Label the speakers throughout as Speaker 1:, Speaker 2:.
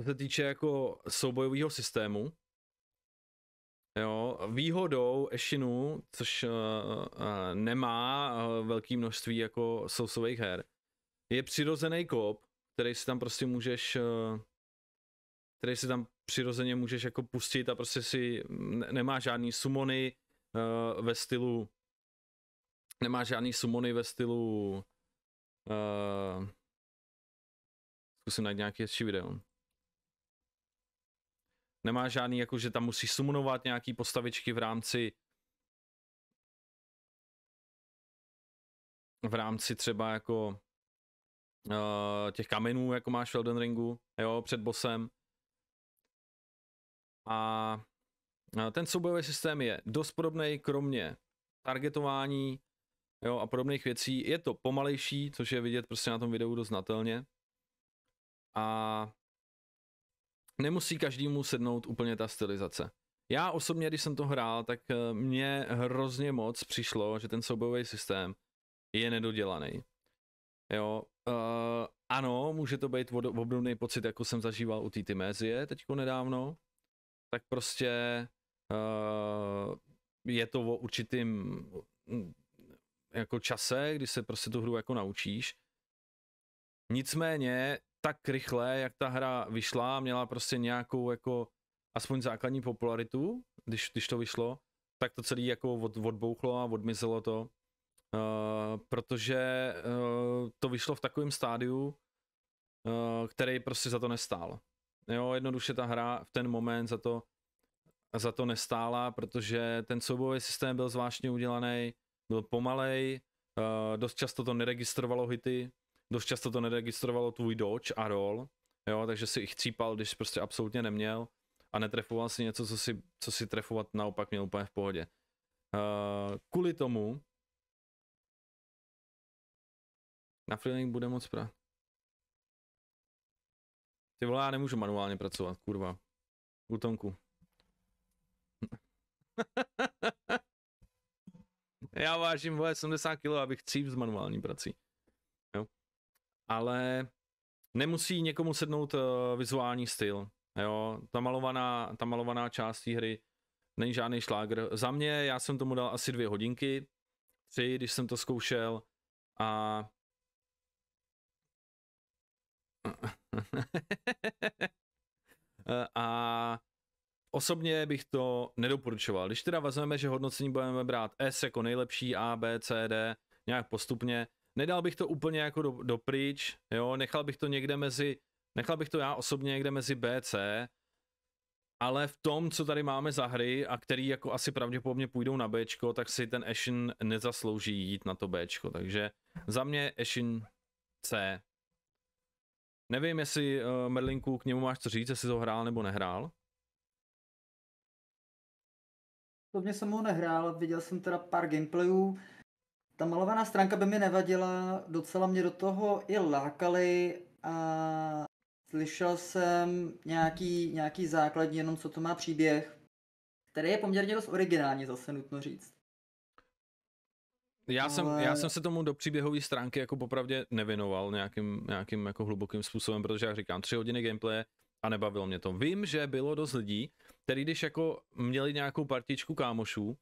Speaker 1: co se týče jako soubojového systému, Jo, výhodou Ešinu, což uh, uh, nemá uh, velké množství jako sousových her, je přirozený kop, který si tam prostě můžeš, uh, který si tam přirozeně můžeš jako pustit a prostě si ne- nemá žádný sumony uh, ve stylu, nemá žádný sumony ve stylu, uh, zkusím najít nějaký hezčí video. Nemá žádný, jako že tam musí sumunovat nějaký postavičky v rámci v rámci třeba jako eh, těch kamenů, jako máš v Elden Ringu, jo, před bosem. A ten soubojový systém je dost podobný, kromě targetování jo, a podobných věcí. Je to pomalejší, což je vidět prostě na tom videu dost znatelně. A nemusí každému sednout úplně ta stylizace. Já osobně, když jsem to hrál, tak eh, mně hrozně moc přišlo, že ten soubojový systém je nedodělaný. Jo, uh, ano, může to být obdobný pocit, jako jsem zažíval u té Timézie teďko nedávno, tak prostě uh, je to o určitým jako čase, kdy se prostě tu hru jako naučíš. Nicméně tak rychle, jak ta hra vyšla, měla prostě nějakou jako aspoň základní popularitu, když, když to vyšlo, tak to celý jako od, odbouchlo a odmizelo to, uh, protože uh, to vyšlo v takovém stádiu, uh, který prostě za to nestál. Jo, jednoduše ta hra v ten moment za to, za to nestála, protože ten soubojový systém byl zvláštně udělaný, byl pomalej, uh, dost často to neregistrovalo hity, dost často to neregistrovalo tvůj dodge a roll, jo, takže si jich cípal, když prostě absolutně neměl a netrefoval si něco, co si, co si trefovat naopak měl úplně v pohodě.
Speaker 2: Uh, kvůli tomu na freeling bude moc pra. Ty vole, já nemůžu manuálně pracovat, kurva.
Speaker 1: U Tomku. já vážím, vole, 70 kg, abych cíp s manuální prací ale nemusí někomu sednout uh, vizuální styl. Jo, ta malovaná, ta malovaná část té hry není žádný šlágr. Za mě, já jsem tomu dal asi dvě hodinky, tři, když jsem to zkoušel a a osobně bych to nedoporučoval. Když teda vezmeme, že hodnocení budeme brát S jako nejlepší, A, B, C, D, nějak postupně, nedal bych to úplně jako do, do pryč, jo, nechal bych to někde mezi, nechal bych to já osobně někde mezi B, C, ale v tom, co tady máme za hry a který jako asi pravděpodobně půjdou na B, tak si ten Ashen nezaslouží jít na to B, takže za mě Ashen C. Nevím, jestli uh, Merlinku k němu máš co říct, jestli to hrál nebo nehrál.
Speaker 3: Hlavně jsem ho nehrál, viděl jsem teda pár gameplayů, ta malovaná stránka by mi nevadila, docela mě do toho i lákali a slyšel jsem nějaký, nějaký základní, jenom co to má příběh, který je poměrně dost originální, zase nutno říct.
Speaker 1: Já, Ale... jsem, já jsem se tomu do příběhové stránky jako popravdě nevinoval nějakým, nějakým jako hlubokým způsobem, protože jak říkám, tři hodiny gameplay a nebavilo mě to. Vím, že bylo dost lidí, který když jako měli nějakou partičku kámošů,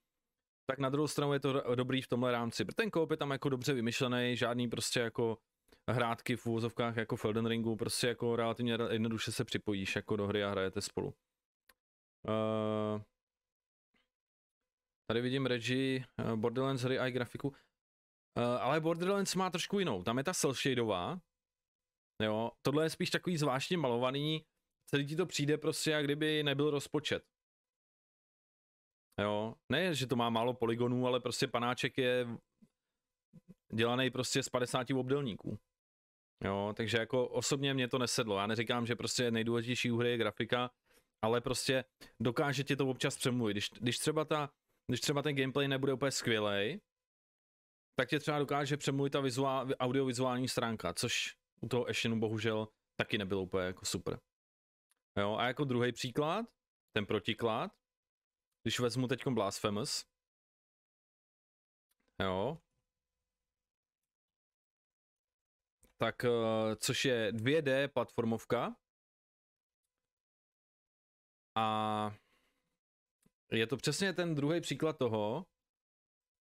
Speaker 1: tak na druhou stranu je to dobrý v tomhle rámci. Ten koop je tam jako dobře vymyšlený, žádný prostě jako hrátky v úvozovkách jako v Elden Ringu, prostě jako relativně jednoduše se připojíš jako do hry a hrajete spolu. Uh, tady vidím Regi, uh, eh, Borderlands hry a i grafiku. Uh, ale Borderlands má trošku jinou, tam je ta cel jo, tohle je spíš takový zvláštně malovaný, celý ti to přijde prostě, jak kdyby nebyl rozpočet. Jo, ne, že to má málo poligonů, ale prostě panáček je dělaný prostě z 50 obdelníků. Jo, takže jako osobně mě to nesedlo. Já neříkám, že prostě nejdůležitější u hry je grafika, ale prostě dokáže tě to občas přemluvit. Když, když, třeba ta, když třeba ten gameplay nebude úplně skvělej, tak tě třeba dokáže přemluvit ta vizuál, audiovizuální stránka, což u toho Ashenu bohužel taky nebylo úplně jako super. Jo, a jako druhý příklad, ten protiklad, když vezmu teď Blasphemous.
Speaker 2: Jo. Tak, eh, což je 2D platformovka.
Speaker 1: A je to přesně ten druhý příklad toho,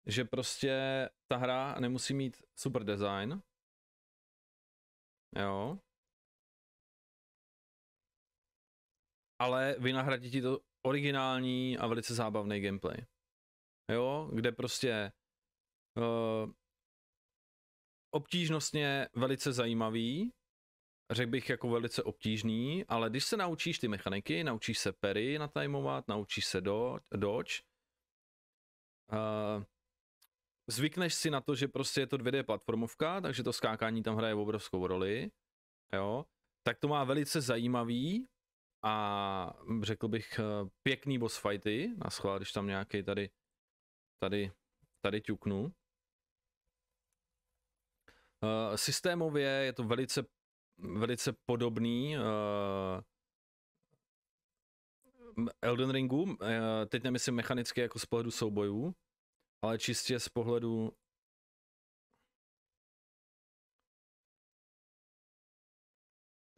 Speaker 2: že prostě ta hra nemusí mít super design. Jo.
Speaker 1: Ale vynahradí ti to originální a velice zábavný gameplay. Jo, kde prostě uh, obtížnostně velice zajímavý, řekl bych jako velice obtížný, ale když se naučíš ty mechaniky, naučíš se pery natajmovat, naučíš se do, dodge, uh, zvykneš si na to, že prostě je to 2D platformovka, takže to skákání tam hraje obrovskou roli, jo, tak to má velice zajímavý a řekl bych eh, pěkný boss fighty, na schvál, když tam nějaký tady, tady, tady ťuknu. Uh, systémově je to velice, velice podobný uh, Elden Ringu, uh, teď nemyslím mechanicky jako z pohledu soubojů,
Speaker 2: ale čistě z pohledu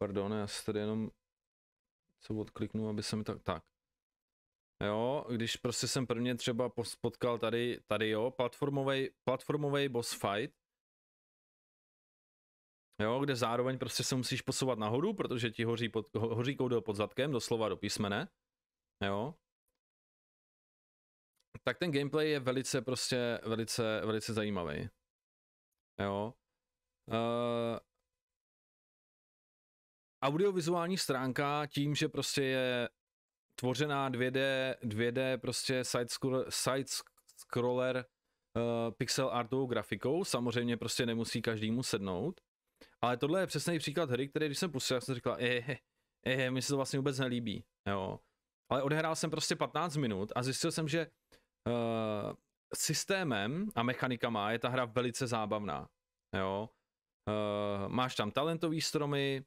Speaker 2: Pardon, já se tady jenom se odkliknu,
Speaker 1: aby se mi tak, tak. Jo, když prostě jsem prvně třeba potkal tady, tady jo, platformový, platformový boss fight, Jo, kde zároveň prostě se musíš posouvat nahoru, protože ti hoří, pod, hoří koudel pod zadkem, doslova do písmene. Jo. Tak ten gameplay je velice prostě, velice, velice zajímavý. Jo. Uh, audiovizuální stránka tím, že prostě je tvořená 2D, 2D prostě side-scroller, side-scroller uh, pixel artovou grafikou, samozřejmě prostě nemusí každému sednout, ale tohle je přesný příklad hry, který když jsem pustil, jsem říkal, eh eh, eh, eh, mi se to vlastně vůbec nelíbí, jo. Ale odehrál jsem prostě 15 minut a zjistil jsem, že uh, systémem a mechanikama je ta hra velice zábavná, jo. Uh, máš tam talentový stromy,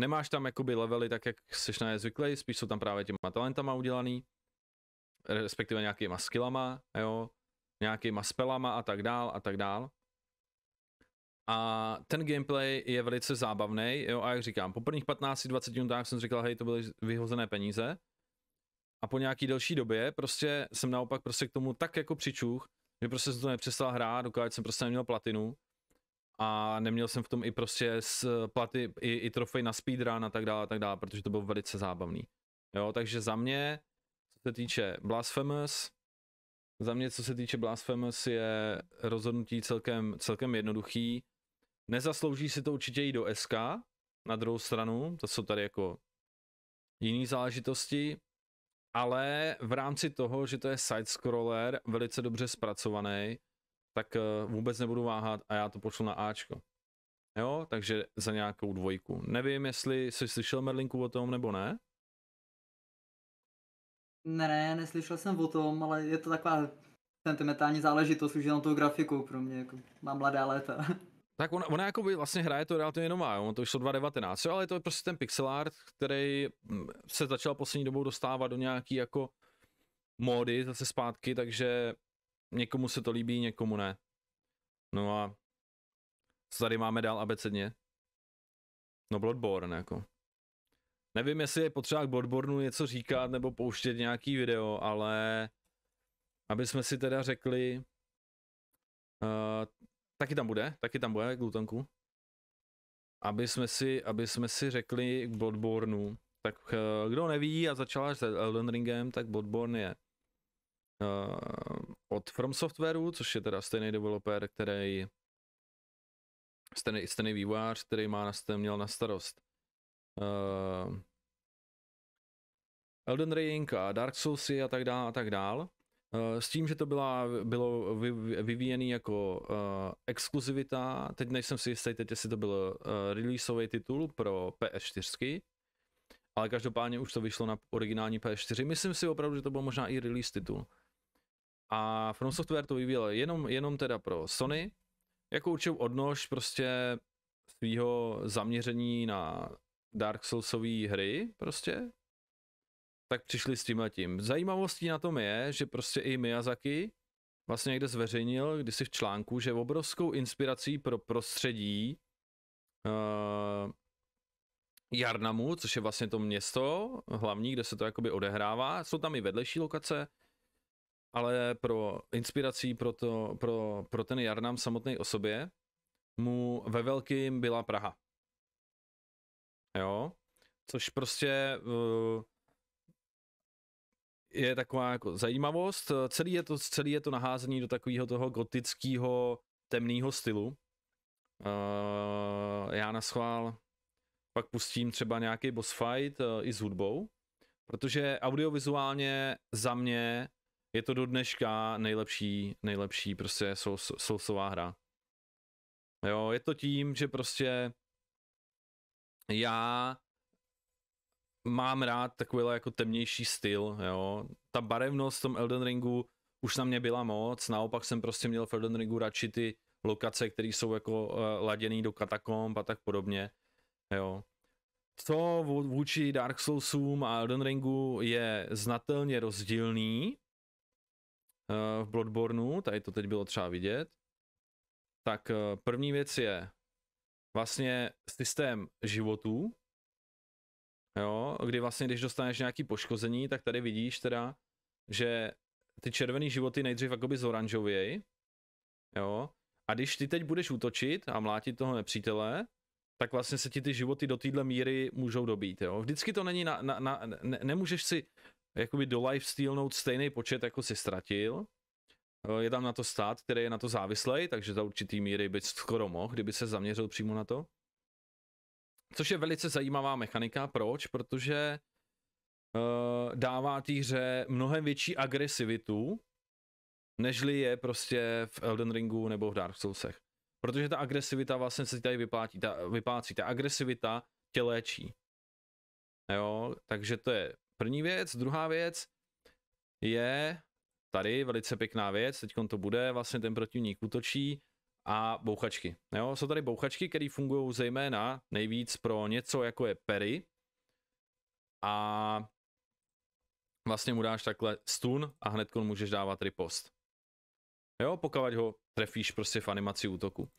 Speaker 1: Nemáš tam jakoby levely tak, jak jsi na je zvyklý, spíš jsou tam právě těma talentama udělaný, respektive nějakýma skillama, jo, nějakýma spelama a tak dál a tak dál. A ten gameplay je velice zábavný, jo, a jak říkám, po prvních 15-20 minutách jsem říkal, hej, to byly vyhozené peníze. A po nějaký delší době prostě jsem naopak prostě k tomu tak jako přičuch, že prostě jsem to nepřestal hrát, dokud jsem prostě neměl platinu a neměl jsem v tom i prostě s platy, i, i trofej na speedrun a tak dále, a tak dále, protože to bylo velice zábavný. Jo, takže za mě, co se týče Blasphemous, za mě, co se týče Blasphemous, je rozhodnutí celkem, celkem jednoduchý. Nezaslouží si to určitě i do SK, na druhou stranu, to jsou tady jako jiné záležitosti, ale v rámci toho, že to je side-scroller, velice dobře zpracovaný, tak eh, vůbec nebudu váhat a já to pošlu na Ačko. Jo, takže za nějakou dvojku. Nevím, jestli jsi slyšel Merlinku o tom nebo ne?
Speaker 3: Ne, ne, neslyšel jsem o tom, ale je to taková sentimentální záležitost už jenom tou grafiku, pro mě, jako mám mladá léta.
Speaker 1: Tak ona, ona jako by vlastně hraje to relativně nová, jo? to vyšlo 2019, jo? ale to je prostě ten pixel art, který mm, se začal poslední dobou dostávat do nějaký jako módy zase zpátky, takže někomu se to líbí, někomu ne. No a co tady máme dál abecedně? No Bloodborne jako. Nevím, jestli je potřeba k Bloodborne něco říkat nebo pouštět nějaký video, ale aby jsme si teda řekli, uh, taky tam bude, taky tam bude glutanku. Aby jsme si, aby jsme si řekli k Bloodborne, tak uh, kdo neví a začal až s Elden Ringem, tak Bloodborne je uh, od From Softwareu, což je teda stejný developer, který stejný, stejný vývojář, který má na Steam, měl na starost uh, Elden Ring a Dark Souls a tak dále a tak dále. Uh, s tím, že to byla, bylo vy, vyvíjený jako uh, exkluzivita, teď nejsem si jistý, teď jestli to byl uh, releaseový titul pro PS4, ale každopádně už to vyšlo na originální PS4. Myslím si opravdu, že to byl možná i release titul. A From Software to vyvíjel jenom, jenom teda pro Sony, jako určitou odnož prostě svého zaměření na Dark Soulsové hry prostě, tak přišli s tím Zajímavostí na tom je, že prostě i Miyazaki vlastně někde zveřejnil kdysi v článku, že obrovskou inspirací pro prostředí uh, Jarnamu, což je vlastně to město hlavní, kde se to jakoby odehrává, jsou tam i vedlejší lokace, ale pro inspirací pro, to, pro, pro ten Jarnam samotný o sobě mu ve velkým byla Praha. Jo, což prostě uh, je taková jako zajímavost. Celý je to, celý je to naházení do takového toho gotického temného stylu. Uh, já na schvál pak pustím třeba nějaký boss fight uh, i s hudbou, protože audiovizuálně za mě je to do dneška nejlepší, nejlepší prostě sousová hra. Jo, je to tím, že prostě já mám rád takovýhle jako temnější styl, jo. Ta barevnost v tom Elden Ringu už na mě byla moc, naopak jsem prostě měl v Elden Ringu radši ty lokace, které jsou jako uh, laděný do katakomb a tak podobně, jo. Co vůči Dark Soulsům a Elden Ringu je znatelně rozdílný, Eh, v Bloodborneu, tady to teď bylo třeba vidět, tak eh, první věc je vlastně systém životů, jo, kdy vlastně, když dostaneš nějaký poškození, tak tady vidíš teda, že ty červený životy nejdřív jakoby zoranžovějí, jo, a když ty teď budeš útočit a mlátit toho nepřítele, tak vlastně se ti ty životy do téhle míry můžou dobít, jo. Vždycky to není na, na, na ne, nemůžeš si jakoby do life stealnout stejný počet, jako si ztratil. Eh, je tam na to stát, který je na to závislý, takže za určitý míry by skoro mohl, kdyby se zaměřil přímo na to. Což je velice zajímavá mechanika, proč? Protože uh, dává té hře mnohem větší agresivitu, nežli je prostě v Elden Ringu nebo v Dark Soulsech. Protože ta agresivita vlastně se tady vyplácí, ta, vyplácí, ta agresivita tě léčí. Jo, takže to je První věc, druhá věc je tady velice pěkná věc, teď to bude, vlastně ten protivník útočí a bouchačky. Jo, jsou tady bouchačky, které fungují zejména nejvíc pro něco jako je pery a vlastně mu dáš takhle stun a hned můžeš dávat ripost. Jo, pokud ho trefíš prostě v animaci útoku.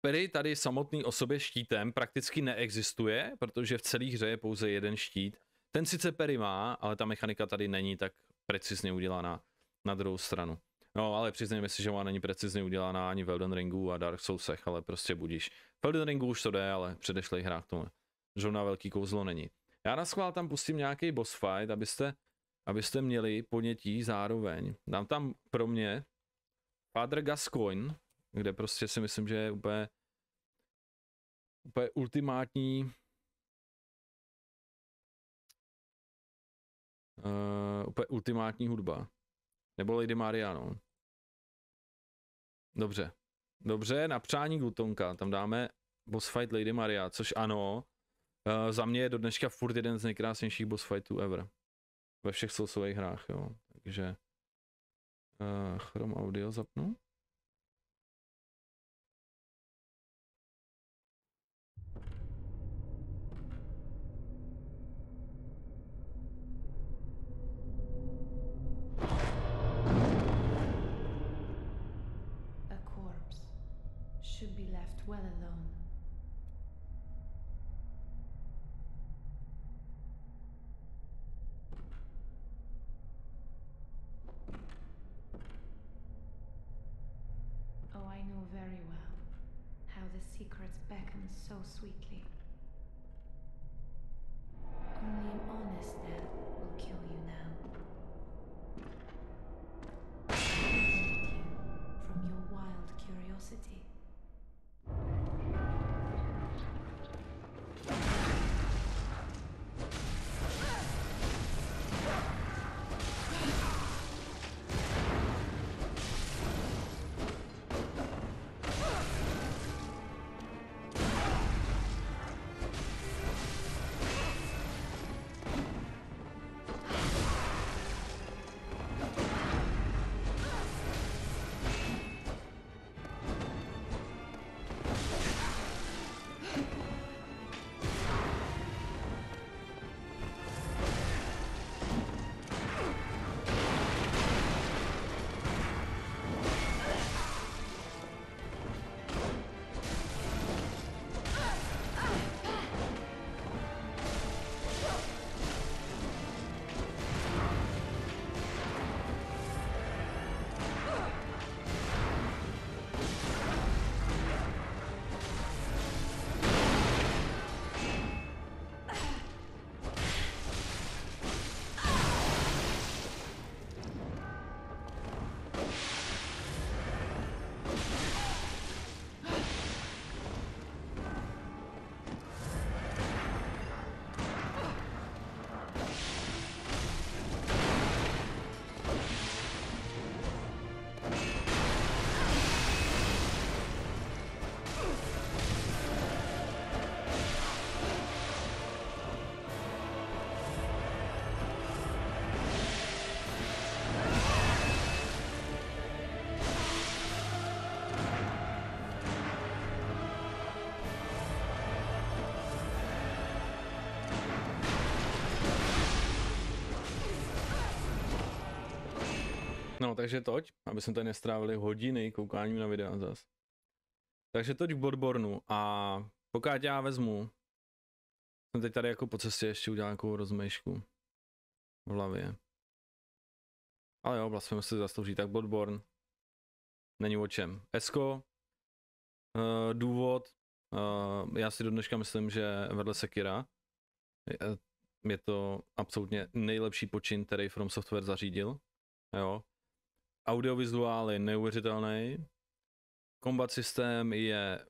Speaker 1: Pery tady samotný o sobě štítem prakticky neexistuje, protože v celé hře je pouze jeden štít ten sice pery má, ale ta mechanika tady není tak precizně udělaná na druhou stranu. No, ale přiznejme si, že ona není precizně udělaná ani v Elden Ringu a Dark Soulsech, ale prostě budíš. V Elden Ringu už to jde, ale předešlej hrách tomu. Žovna velký kouzlo není. Já na schvál tam pustím nějaký boss fight, abyste, abyste měli ponětí zároveň. Dám tam pro mě Father Gascoigne, kde prostě si myslím, že je úplně, úplně ultimátní Uh, úplně ultimátní hudba. Nebo Lady Mariano. Dobře. Dobře, na přání Glutonka tam dáme boss fight Lady Maria, což ano, uh, za mě je do dneška furt jeden z nejkrásnějších boss fightů ever.
Speaker 2: Ve všech sousových hrách, jo. Takže uh, Chrome Audio zapnu.
Speaker 1: No, takže toť, aby jsme tady nestrávili hodiny koukáním na videa zas. Takže toť v Bodbornu a pokud já vezmu, jsem teď tady jako po cestě ještě udělal nějakou rozmejšku v hlavě. Ale jo, vlastně se zaslouží, tak Bodborn Není o čem. Esko, eh, důvod, eh, já si do dneška myslím, že vedle Sekira je, je to absolutně nejlepší počin, který From Software zařídil. Jo, Audiovizuál je neuvěřitelný. Kombat systém je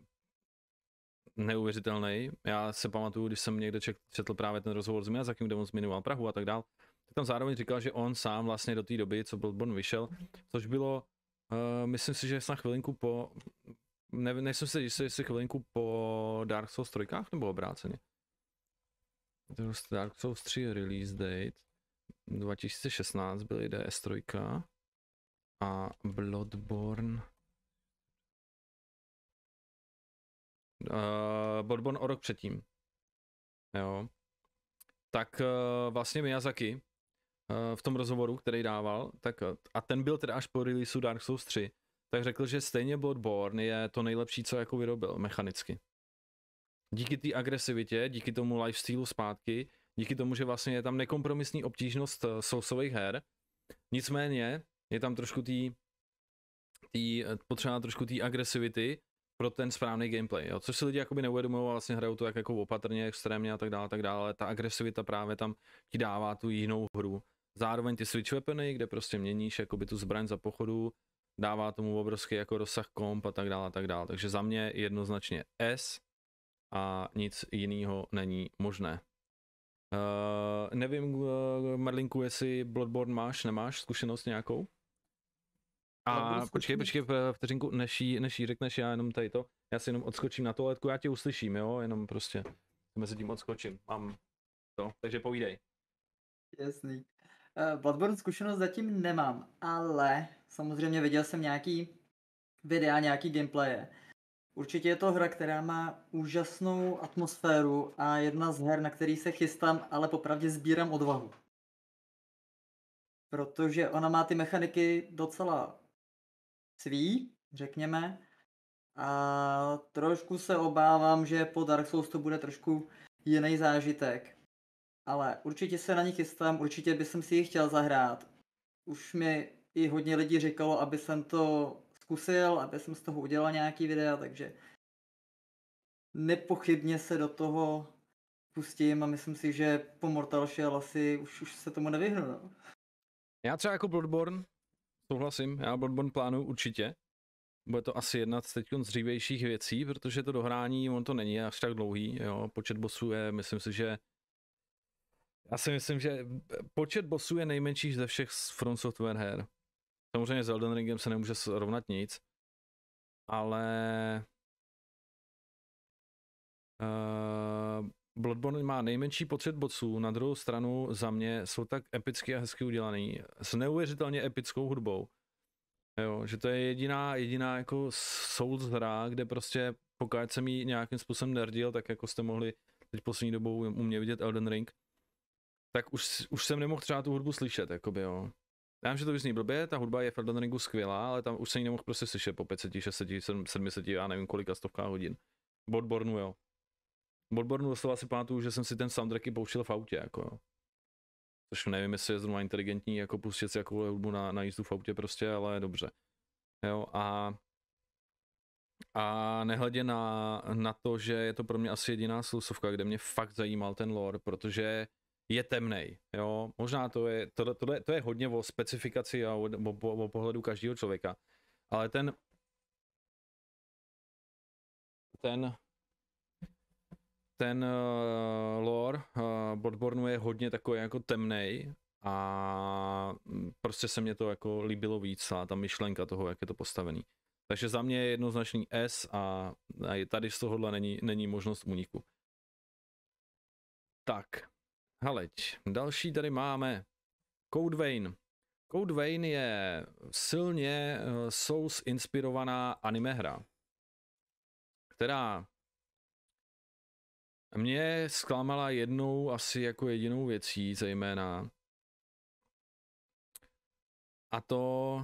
Speaker 1: neuvěřitelný. Já se pamatuju, když jsem někde četl právě ten rozhovor s Miyazakým, kde on zmiňoval Prahu a tak dál, tak tam zároveň říkal, že on sám vlastně do té doby, co byl Born vyšel, což bylo, uh, myslím si, že snad chvilinku po, ne, nejsem si jistý, jestli chvilinku po Dark Souls 3, nebo obráceně. Prostě Dark Souls 3 release date 2016 byly DS3 a Bloodborne. Uh, Bloodborne o rok předtím. Jo. Tak uh, vlastně Miyazaki uh, v tom rozhovoru, který dával, tak a ten byl teda až po release Dark Souls 3, tak řekl, že stejně Bloodborne je to nejlepší, co jako vyrobil mechanicky. Díky té agresivitě, díky tomu lifestylu zpátky, díky tomu, že vlastně je tam nekompromisní obtížnost eh, sousových her. Nicméně je tam trošku tý, tý eh, potřeba trošku té agresivity pro ten správný gameplay, jo? což si lidi jakoby neuvědomují, vlastně hrajou to jak jako opatrně, extrémně a tak dále, tak dále, ale ta agresivita právě tam ti dává tu jinou hru. Zároveň ty switch weapony, kde prostě měníš jakoby tu zbraň za pochodu, dává tomu obrovský jako rozsah komp a tak dále, a tak dále. Takže za mě jednoznačně S a nic jiného není možné. Uh, nevím, uh, eh, Marlinku, jestli Bloodborne máš, nemáš zkušenost nějakou? A počkej, počkej vteřinku, než jí, než jí řekneš, já jenom tady to, já si jenom odskočím na toaletku, já tě uslyším, jo, jenom prostě mezi tím odskočím, mám to, takže povídej.
Speaker 3: Jasný. Uh, eh, Bloodborne zkušenost zatím nemám, ale samozřejmě viděl jsem nějaký videa, nějaký gameplaye. Určitě je to hra, která má úžasnou atmosféru a jedna z her, na který se chystám, ale popravdě sbírám odvahu. Protože ona má ty mechaniky docela svý, řekněme. A trošku se obávám, že po Dark Souls to bude trošku jiný zážitek. Ale určitě se na ní chystám, určitě bych si ji chtěl zahrát. Už mi i hodně lidí říkalo, aby jsem to zkusil, aby jsem z toho udělal nějaký videa, takže nepochybně se do toho pustím a myslím si, že po Mortal Shell asi už, už se tomu nevyhnu. No.
Speaker 1: Já třeba jako Bloodborne Souhlasím, já Bloodborne plánuju určitě. Bude to asi jedna z teď z dřívějších věcí, protože to dohrání, on to není až tak dlouhý, jo. Počet bosů je, myslím si, že já si myslím, že počet bosů je nejmenší ze všech z From Software her. Samozřejmě s Elden Ringem se nemůže srovnat nic, ale Uh, Bloodborne má nejmenší počet boců, na druhou stranu za mě jsou tak epicky a hezky udělaný, s neuvěřitelně epickou hudbou. Jo, že to je jediná, jediná jako Souls hra, kde prostě pokud jsem ji nějakým způsobem nerdil, tak jako jste mohli teď poslední dobou u mě vidět Elden Ring, tak už, už jsem nemohl třeba tu hudbu slyšet, jakoby jo. Já vím, že to zní blbě, ta hudba je v Elden Ringu skvělá, ale tam už jsem ji nemohl prostě slyšet po 500, 600, 700, já nevím kolika stovkách hodin. Bloodborne, jo. Bloodborne doslova si pamatuju, že jsem si ten soundtracky pouštěl v autě, jako jo. Což nevím, jestli je zrovna inteligentní, jako pustit si jakou hudbu na, na jízdu v autě prostě, ale dobře. Jo, a a nehledě na, na to, že je to pro mě asi jediná slusovka, kde mě fakt zajímal ten lore, protože je temnej, jo. Možná to je, to, to, je, to je hodně o specifikaci a o, o, o pohledu každého člověka. Ale ten ten ten uh, lore uh, eh, Bloodborne je hodně takový jako temnej a mm, prostě se mě to jako líbilo víc a ta myšlenka toho, jak je to postavený. Takže za mě je jednoznačný S a, a tady z tohohle není, není možnost úniku. Tak, haleď, další tady máme Code Vein. Code Vein je silně eh, Souls inspirovaná anime hra, která mě zklamala jednou asi jako jedinou věcí zejména.
Speaker 2: A to...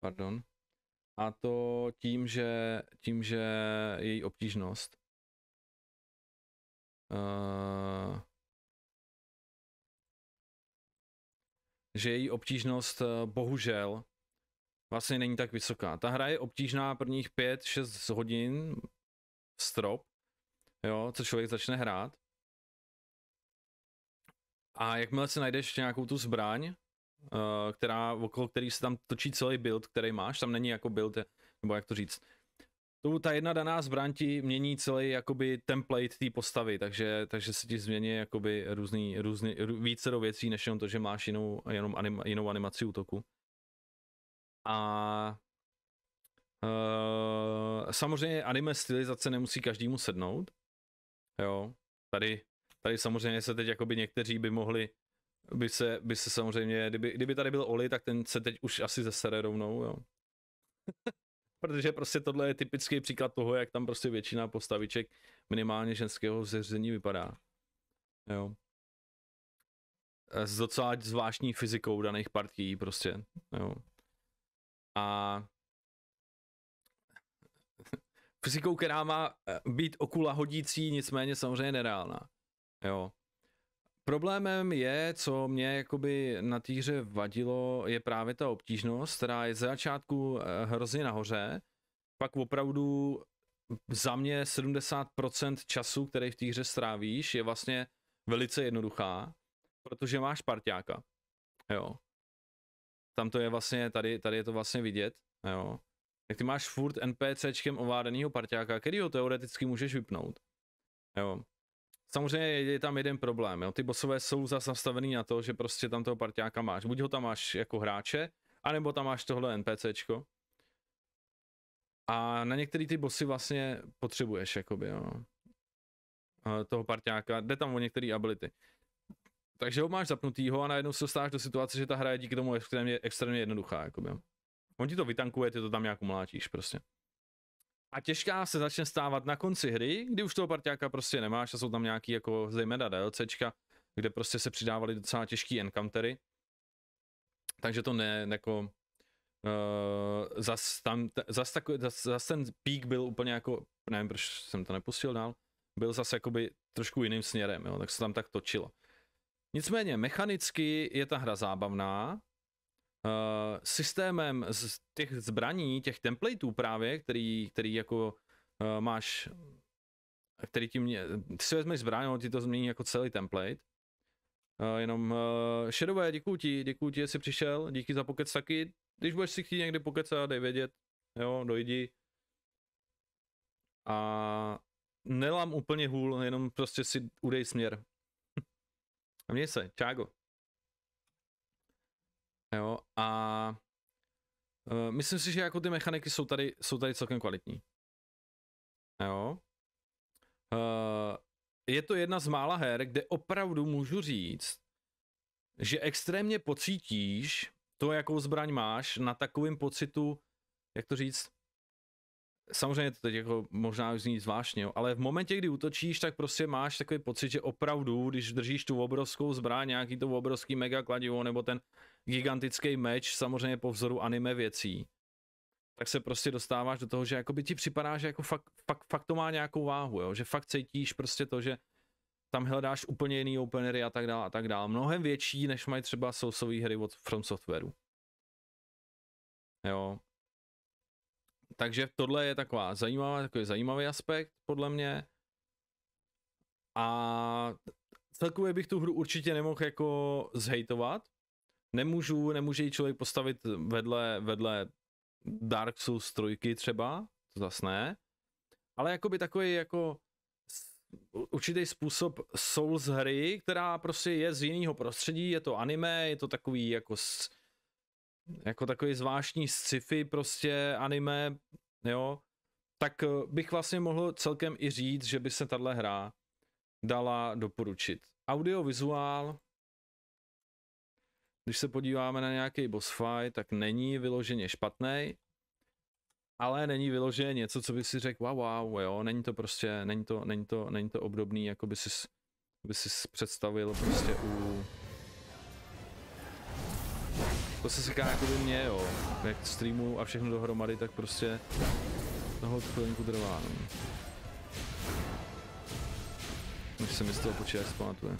Speaker 2: Pardon. A to tím, že, tím, že její obtížnost. Uh, že její obtížnost eh,
Speaker 1: bohužel vlastně není tak vysoká. Ta hra je obtížná prvních 5-6 hodin, strop, jo, co člověk začne hrát. A jakmile si najdeš nějakou tu zbraň, eh, která, okolo který se tam točí celý build, který máš, tam není jako build, nebo jak to říct, tu, ta jedna daná zbraň ti mění celý jakoby template té postavy, takže, takže se ti změní jakoby různý, různý, více do věcí, než jenom to, že máš jinou, jenom anima, jinou animaci útoku. A Eh, samozřejmě anime stylizace nemusí každému sednout. Jo, tady, tady samozřejmě se teď jakoby někteří by mohli, by se, by se samozřejmě, kdyby, kdyby tady byl Oli, tak ten se teď už asi zesere rovnou, jo. Protože prostě tohle je typický příklad toho, jak tam prostě většina postaviček minimálně ženského zeření vypadá. Jo. S docela zvláštní fyzikou daných partií prostě, jo. A fyzikou, která má eh, být okula hodící, nicméně samozřejmě nereálná. Jo. Problémem je, co mě jakoby na té hře vadilo, je právě ta obtížnost, která je z začátku eh, hrozně nahoře, pak opravdu za mě 70% času, který v té hře strávíš, je vlastně velice jednoduchá, protože máš parťáka. Jo. Tam to je vlastně, tady, tady je to vlastně vidět. Jo tak ty máš furt NPCčkem ovládanýho parťáka, který ho teoreticky můžeš vypnout. Jo. Samozřejmě je tam jeden problém, jo. ty bosové jsou zase nastavený na to, že prostě tam toho parťáka máš. Buď ho tam máš jako hráče, anebo tam máš tohle NPCčko. A na některé ty bossy vlastně potřebuješ, jakoby, jo. Toho parťáka, jde tam o některé ability. Takže ho máš zapnutýho a najednou se dostáváš do situace, že ta hra je díky tomu extrémně, extrémně jednoduchá, jakoby. On ti to vytankuje, ty to tam nějak umlátíš prostě. A těžká se začne stávat na konci hry, kdy už toho partiáka prostě nemáš a jsou tam nějaký jako zejména DLCčka, kde prostě se přidávaly docela těžký encountery. Takže to ne, jako, uh, zas, tam, t, zas, tak, zas, zas, ten pík byl úplně jako, nevím proč jsem to nepustil dál, byl zase jakoby trošku jiným směrem, jo, tak se tam tak točilo. Nicméně mechanicky je ta hra zábavná, uh, systémem z těch zbraní, těch templateů právě, který, který jako uh, máš, který ti mě, ty si vezmeš zbraň, on ti to změní jako celý template. Uh, jenom uh, Shadowé, děkuji ti, děkuji ti, že jsi přišel, díky za pokec taky. Když budeš si chtít někdy pokecat, dej vědět, jo, dojdi. A nelám úplně hůl, jenom prostě si udej směr. A měj se, čágo. Jo, a uh, myslím si, že jako ty mechaniky jsou tady, jsou tady celkem kvalitní. Jo. Uh, je to jedna z mála her, kde opravdu můžu říct, že extrémně pocítíš to, jakou zbraň máš, na takovým pocitu, jak to říct, samozřejmě to teď jako možná už zní zvláštně, jo, ale v momentě, kdy útočíš, tak prostě máš takový pocit, že opravdu, když držíš tu obrovskou zbraň, nějaký to obrovský mega kladivo nebo ten gigantický meč, samozřejmě po vzoru anime věcí, tak se prostě dostáváš do toho, že jako by ti připadá, že jako fakt, fakt, fakt to má nějakou váhu, jo? že fakt cítíš prostě to, že tam hledáš úplně jiný openery a tak dále a tak dále. Mnohem větší, než mají třeba sousové hry od From Softwareu. Jo, takže tohle je taková zajímavá, takový zajímavý aspekt, podle mě. A celkově bych tu hru určitě nemohl jako zhejtovat. Nemůžu, nemůže ji člověk postavit vedle, vedle Dark Souls trojky třeba, to zase. ne. Ale jakoby takový jako určitý způsob Souls hry, která prostě je z jiného prostředí, je to anime, je to takový jako s, jako takový zvláštní sci-fi prostě anime, jo, tak eh, bych vlastně mohl celkem i říct, že by se tahle hra dala doporučit. Audiovizuál, když se podíváme na nějaký boss fight, tak není vyloženě špatný, ale není vyloženě něco, co by si řekl wow, wow, jo, není to prostě, není to, není to, není to obdobný, jako by si, by si představil prostě u, to se seká jakoby mě, jo. Jak streamu a všechno dohromady, tak prostě toho chvilinku trvá. No. Než se mi z toho počítač zpamatuje.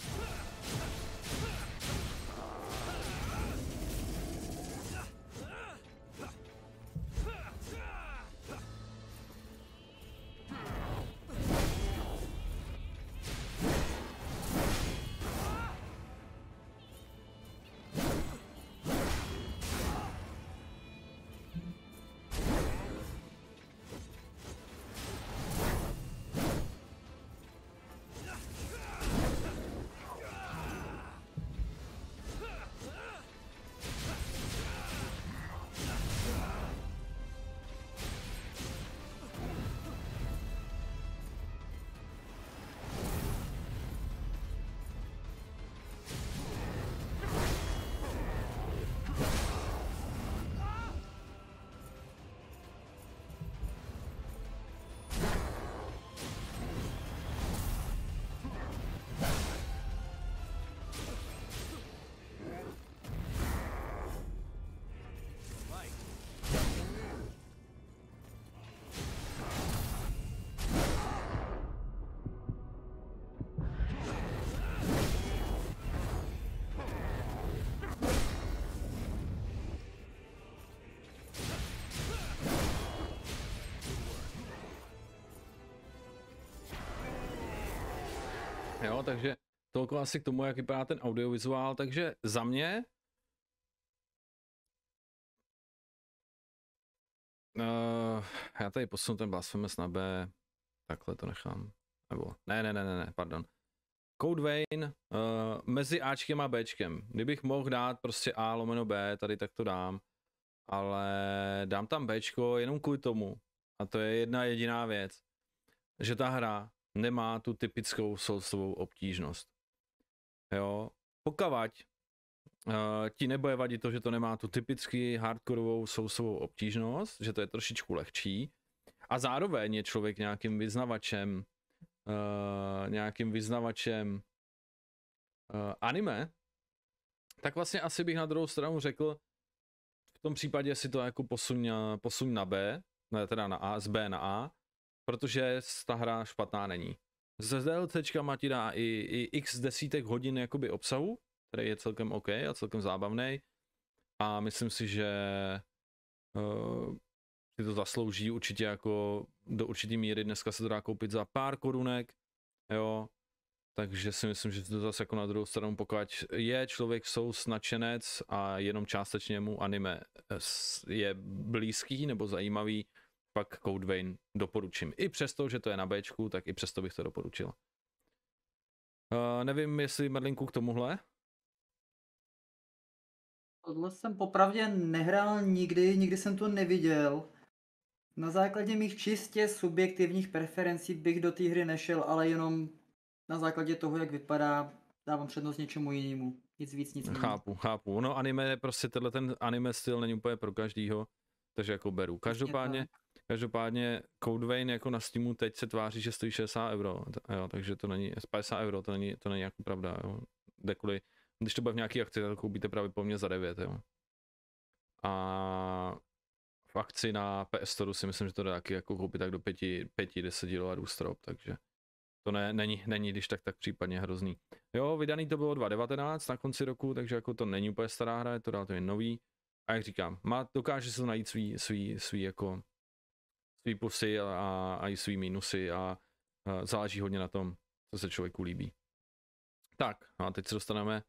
Speaker 1: takže toliko asi k tomu, jak vypadá ten audiovizuál, takže za mě Uh, já tady posunu ten Blasphemous na B, takhle to nechám, nebo ne, ne, ne, ne, ne pardon. Code Vein uh, mezi Ačkem a Bčkem. Kdybych mohl dát prostě A lomeno B, tady tak to dám, ale dám tam Bčko jenom kvůli tomu. A to je jedna jediná věc, že ta hra nemá tu typickou soulsovou obtížnost. Jo, pokavať eh, ti nebude vadit to, že to nemá tu typicky hardkorovou sousovou obtížnost, že to je trošičku lehčí a zároveň je člověk nějakým vyznavačem uh, nějakým vyznavačem uh, anime, tak vlastně asi bych na druhou stranu řekl, v tom případě si to jako posuň, posuň na B, ne, teda na A, z B na A, protože ta hra špatná není. Se DLCčkama ti dá i, i x desítek hodin jakoby obsahu, který je celkem OK a celkem zábavný. A myslím si, že uh, si to zaslouží určitě jako do určitý míry. Dneska se to dá koupit za pár korunek, jo. Takže si myslím, že to zase jako na druhou stranu, pokud je člověk sous a jenom částečně mu anime je blízký nebo zajímavý, pak Code Vein doporučím. I přesto, že to je na B, tak i přesto bych to doporučil.
Speaker 2: Uh,
Speaker 1: nevím, jestli Merlinku k
Speaker 3: tomuhle. Tohle jsem popravdě nehrál nikdy, nikdy jsem to neviděl. Na základě mých čistě subjektivních preferencí bych do té hry nešel, ale jenom na základě toho, jak vypadá, dávám přednost něčemu jinému. Nic víc, nic jiného.
Speaker 1: Chápu, chápu. No anime, prostě tenhle ten anime styl není úplně pro každýho, takže jako beru. Každopádně, Každopádně Code Vein jako na Steamu teď se tváří, že stojí 60 euro, jo, takže to není, 50 euro, to není, to není jako pravda, jo. Jde když to bude v nějaký akci, tak koupíte pravděpodobně za 9, jo. A v akci na PS Store si myslím, že to jde taky jako koupit tak do 5, 5 10 dolarů strop, takže to ne, není, není, když tak, tak případně hrozný. Jo, vydaný to bylo 2019 na konci roku, takže jako to není úplně stará hra, je to relativně nový. A jak říkám, má, dokáže se najít svý, svý, svý jako svý plusy a, a, i svý minusy a, a záleží hodně na tom, co se člověku líbí. Tak, no a teď se dostaneme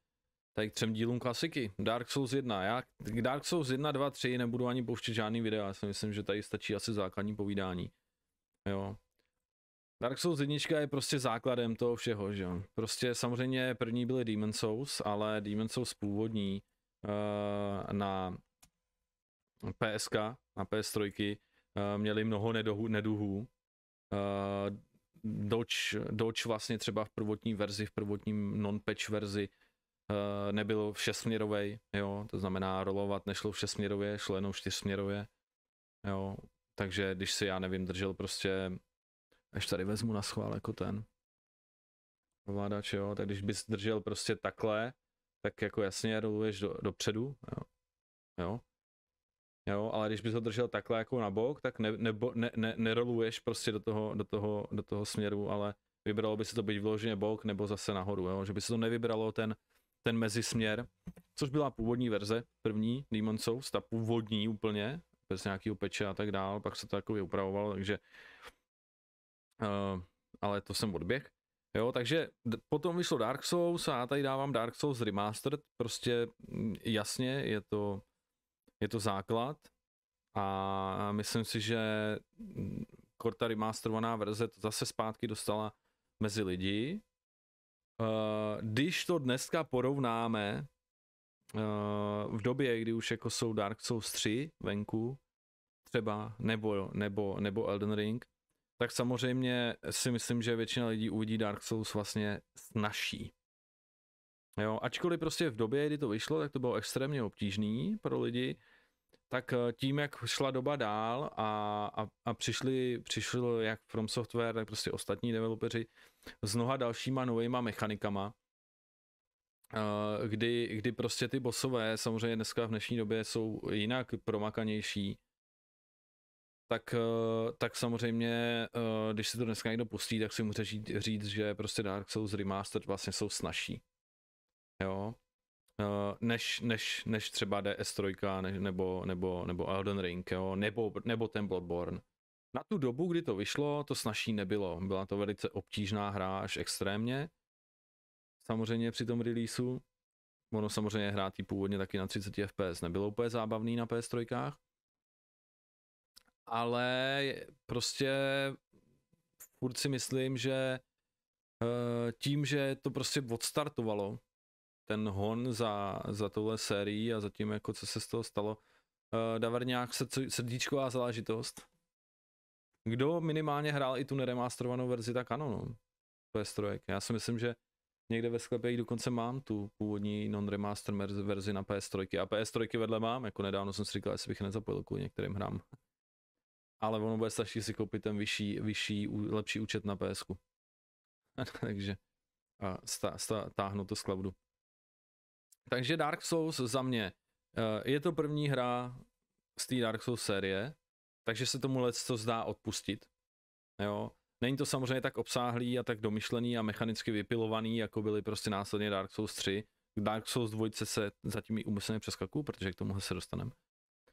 Speaker 1: tady k třem dílům klasiky. Dark Souls 1. Já k Dark Souls 1, 2, 3 nebudu ani pouštět žádný video. já si myslím, že tady stačí asi základní povídání. Jo. Dark Souls 1 je prostě základem toho všeho, že jo. Prostě samozřejmě první byly Demon Souls, ale Demon Souls původní uh, na PSK, na PS3, Eh, měli mnoho nedohu, neduhů. Dodge, eh, Dodge vlastně třeba v prvotní verzi, v prvotním non-patch verzi eh, nebyl všesměrovej, jo, to znamená rolovat nešlo všesměrově, šlo jenom čtyřsměrově, jo, takže když si já nevím, držel prostě, až tady vezmu na schvál jako ten ovládač, jo, tak když bys držel prostě takhle, tak jako jasně roluješ do, dopředu, jo, jo, Jo, ale když bys ho držel takhle jako na bok, tak ne, nebo, ne, ne, neroluješ prostě do toho, do, toho, do toho směru, ale vybralo by se to být vyloženě bok nebo zase nahoru, jo? že by se to nevybralo ten, ten mezisměr, což byla původní verze, první Demon Souls, ta původní úplně, bez nějakého peče a tak dál, pak se to takový upravovalo, takže uh, ale to jsem odběh. Jo, takže potom vyšlo Dark Souls a já tady dávám Dark Souls Remastered, prostě mm, jasně je to je to základ a myslím si, že Korta remasterovaná verze to zase zpátky dostala mezi lidi. Eh, když to dneska porovnáme eh, v době, kdy už jako jsou Dark Souls 3 venku, třeba, nebo, nebo, nebo Elden Ring, tak samozřejmě si myslím, že většina lidí uvidí Dark Souls vlastně snažší. Jo, ačkoliv prostě v době, kdy to vyšlo, tak to bylo extrémně obtížný pro lidi tak eh, tím, jak šla doba dál a, a, a přišli, přišli jak From Software, tak prostě ostatní developeři s mnoha dalšíma novýma mechanikama, eh, kdy, kdy prostě ty bosové samozřejmě dneska v dnešní době jsou jinak promakanější, tak, eh, tak samozřejmě, když si to dneska někdo pustí, tak si může říct, říct že prostě Dark Souls Remastered vlastně jsou snažší. Jo, Eh, než, než, než třeba DS3 nebo, nebo, nebo Elden Ring, jo, nebo, nebo ten Bloodborne. Na tu dobu, kdy to vyšlo, to snažší nebylo. Byla to velice obtížná hra, až extrémně. Samozřejmě při tom releaseu. Ono samozřejmě hrát i původně taky na 30 fps nebylo úplně zábavný na PS3. Ale prostě furt si myslím, že eh, tím, že to prostě odstartovalo ten hon za, za touhle sérií a za tím jako co se z toho stalo. Uh, Daverňák srdíčková záležitost. Kdo minimálně hrál i tu neremasterovanou verzi, tak ano, no. To je strojek. Já si myslím, že někde ve sklepě i dokonce mám tu původní non-remaster verzi na PS3. A PS3 vedle mám, jako nedávno jsem si říkal, jestli bych nezapojil kvůli některým hrám. Ale ono bude stačí si koupit ten vyšší, vyšší lepší účet na PS. Takže a stá, stá, táhnu to z cloudu. Takže Dark Souls za mě eh, je to první hra z té Dark Souls série, takže se tomu let co zdá odpustit. Jo. Není to samozřejmě tak obsáhlý a tak domyšlený a mechanicky vypilovaný, jako byly prostě následně Dark Souls 3. Dark Souls 2 se zatím i umyslně přeskaku, protože k tomu se dostaneme.